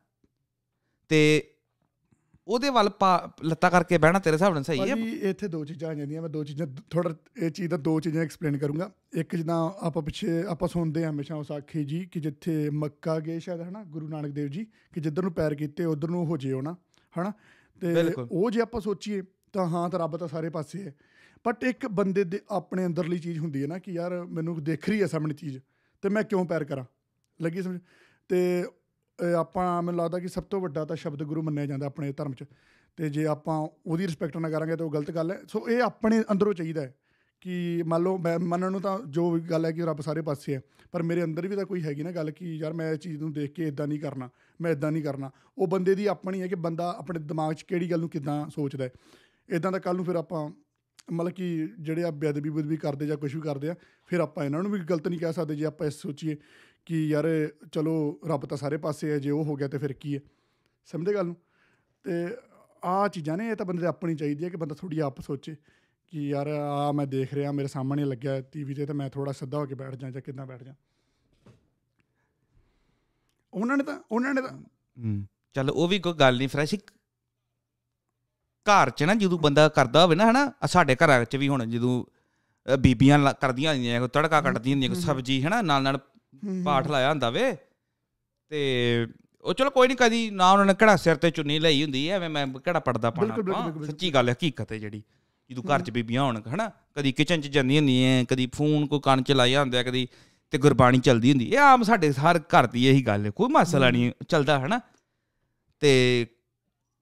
ਤੇ ਉਹਦੇ ਵੱਲ ਲੱਤਾ ਕਰਕੇ ਬਹਿਣਾ ਤੇਰੇ ਹਿਸਾਬ ਨਾਲ ਸਹੀ ਹੈ ਇੱਥੇ ਦੋ ਚੀਜ਼ਾਂ ਆ ਜਾਂਦੀਆਂ ਮੈਂ ਦੋ ਚੀਜ਼ਾਂ ਥੋੜਾ ਇਹ ਚੀਜ਼ ਦਾ ਦੋ ਚੀਜ਼ਾਂ ਐਕਸਪਲੇਨ ਕਰੂੰਗਾ ਇੱਕ ਜਿੱਦਾਂ ਆਪਾਂ ਪਿੱਛੇ ਆਪਾਂ ਸੁਣਦੇ ਆ ਹਮੇਸ਼ਾ ਉਸ ਆਖੀ ਜੀ ਕਿ ਜਿੱਥੇ ਮੱਕਾ ਗਏ ਸ਼ਾਇਦ ਹਨਾ ਗੁਰੂ ਨਾਨਕ ਦੇਵ ਜੀ ਕਿ ਜਿੱਧਰ ਨੂੰ ਪੈਰ ਕੀਤੇ ਉਧਰ ਨੂੰ ਹੋ ਜਿਓ ਨਾ ਹਨਾ ਤੇ ਉਹ ਜੇ ਆਪਾਂ ਸੋਚੀਏ ਤਾਂ ਹਾਂ ਤਾਂ ਰੱਬ ਤਾਂ ਸਾਰੇ ਪਾਸੇ ਹੈ ਬਟ ਇੱਕ ਬੰਦੇ ਦੇ ਆਪਣੇ ਅੰਦਰਲੀ ਚੀਜ਼ ਹੁੰਦੀ ਹੈ ਨਾ ਕਿ ਯਾਰ ਮੈਨੂੰ ਦੇਖ ਰਹੀ ਹੈ ਸਾਹਮਣੇ ਚੀਜ਼ ਤੇ ਮੈਂ ਕਿਉਂ ਪੈਰ ਕਰਾਂ ਲੱਗੀ ਸਮਝ ਤੇ ਆਪਾਂ ਮੈਨੂੰ ਲੱਗਦਾ ਕਿ ਸਭ ਤੋਂ ਵੱਡਾ ਤਾਂ ਸ਼ਬਦ ਗੁਰੂ ਮੰਨਿਆ ਜਾਂਦਾ ਆਪਣੇ ਧਰਮ 'ਚ ਤੇ ਜੇ ਆਪਾਂ ਉਹਦੀ ਰਿਸਪੈਕਟ ਨਾ ਕਰਾਂਗੇ ਤਾਂ ਉਹ ਗਲਤ ਗੱਲ ਹੈ ਸੋ ਇਹ ਆਪਣੇ ਅੰਦਰੋਂ ਚਾਹੀਦਾ ਹੈ ਕਿ ਮੰਨ ਲਓ ਮੈਂ ਮੰਨਣ ਨੂੰ ਤਾਂ ਜੋ ਗੱਲ ਹੈ ਕਿ ਰੱਬ ਸਾਰੇ ਪਾਸੇ ਹੈ ਪਰ ਮੇਰੇ ਅੰਦਰ ਵੀ ਤਾਂ ਕੋਈ ਹੈਗੀ ਨਾ ਗੱਲ ਕਿ ਯਾਰ ਮੈਂ ਇਹ ਚੀਜ਼ ਨੂੰ ਦੇਖ ਕੇ ਇਦਾਂ ਨਹੀਂ ਕਰਨਾ ਮੈਂ ਇਦਾਂ ਨਹੀਂ ਕਰਨਾ ਉਹ ਬੰਦੇ ਦੀ ਆਪਣੀ ਹੈ ਕਿ ਬੰਦਾ ਆਪਣੇ ਦਿਮਾਗ 'ਚ ਕਿਹੜੀ ਗੱਲ ਨੂੰ ਕਿਦਾਂ ਸੋਚਦਾ ਹੈ ਇਦਾਂ ਦਾ ਕੱਲ ਨੂੰ ਫਿਰ ਆਪਾਂ ਮਤਲਬ ਕਿ ਜਿਹੜੇ ਆ ਬੇਅਦਬੀ ਬੁਦਬੀ ਕਰਦੇ ਜਾਂ ਕੁਝ ਵੀ ਕਰਦੇ ਆ ਫਿਰ ਆਪਾਂ ਇਹਨਾਂ ਨੂੰ ਵੀ ਗਲਤ ਨਹੀਂ ਕਹਿ ਸਕਦੇ ਜੇ ਆਪਾਂ ਇਹ ਸੋਚੀਏ ਕਿ ਯਾਰ ਚਲੋ ਰੱਬ ਤਾਂ ਸਾਰੇ ਪਾਸੇ ਹੈ ਜੇ ਉਹ ਹੋ ਗਿਆ ਤੇ ਫਿਰ ਕੀ ਹੈ ਸਮਝਦੇ ਗੱਲ ਨੂੰ ਤੇ ਆ ਚੀਜ਼ਾਂ ਨੇ ਇਹ ਤਾਂ ਬੰਦੇ ਦੀ ਆਪਣੀ ਚਾਹੀਦੀ ਹੈ ਕਿ ਬੰਦਾ ਥੋੜੀ ਆਪ ਸੋਚੇ ਕਿ ਯਾਰ ਆ ਮੈਂ ਦੇਖ ਰਿਹਾ ਮੇਰੇ ਸਾਹਮਣੇ ਲੱਗਿਆ ਟੀਵੀ ਤੇ ਤਾਂ ਮੈਂ ਥੋੜਾ ਸਿੱਧਾ ਹੋ ਕੇ ਬੈਠ ਜਾਂ ਜਾਂ ਕਿੱਦਾਂ ਬੈਠ ਜਾਂ ਉਹਨਾਂ ਨੇ ਤਾਂ ਉਹਨਾਂ ਨੇ ਤਾਂ ਚੱਲ ਉਹ ਵੀ ਕੋਈ ਗੱਲ ਨਹੀਂ ਫਰੈਸ਼ ਘਰ 'ਚ ਨਾ ਜਦੋਂ ਬੰਦਾ ਕਰਦਾ ਹੋਵੇ ਨਾ ਹਨਾ ਸਾਡੇ ਘਰਾਂ 'ਚ ਵੀ ਹੁਣ ਜਦੋਂ ਬੀਬੀਆਂ ਕਰਦੀਆਂ ਹੁੰਦੀਆਂ ਕੋ ਤੜਕਾ ਕੱਟਦੀਆਂ ਹੁੰਦੀਆਂ ਕੋ ਸਬਜ਼ੀ ਹਨਾ ਨਾਲ ਨਾਲ ਪਾਠ ਲਾਇਆ ਹੁੰਦਾ ਵੇ ਤੇ ਉਹ ਚਲੋ ਕੋਈ ਨਹੀਂ ਕਦੀ ਨਾ ਉਹਨਾਂ ਨੇ ਕਿਹੜਾ ਸਿਰ ਤੇ ਚੁੰਨੀ ਲਈ ਹੁੰਦੀ ਐਵੇਂ ਮੈਂ ਕਿਹੜਾ ਪੜਦਾ ਪਾਣਾ ਸੱਚੀ ਗੱਲ ਹੈ ਹਕੀਕਤ ਹੈ ਜਿਹੜੀ ਜਦੋਂ ਘਰ 'ਚ ਬੀਬੀਆਂ ਹੋਣ ਹਨਾ ਕਦੀ ਕਿਚਨ 'ਚ ਜਾਂਦੀਆਂ ਹੁੰਦੀਆਂ ਕਦੀ ਫੋਨ ਕੋ ਕੰਨ 'ਚ ਲਾਇਆ ਹੁੰਦਾ ਕਦੀ ਤੇ ਗੁਰਬਾਣੀ ਚਲਦੀ ਹੁੰਦੀ ਇਹ ਆਮ ਸਾਡੇ ਹਰ ਘਰ ਦੀ ਇਹੀ ਗੱਲ ਹੈ ਕੋਈ ਮਸਲਾ ਨਹੀਂ ਚੱਲਦਾ ਹਨਾ ਤੇ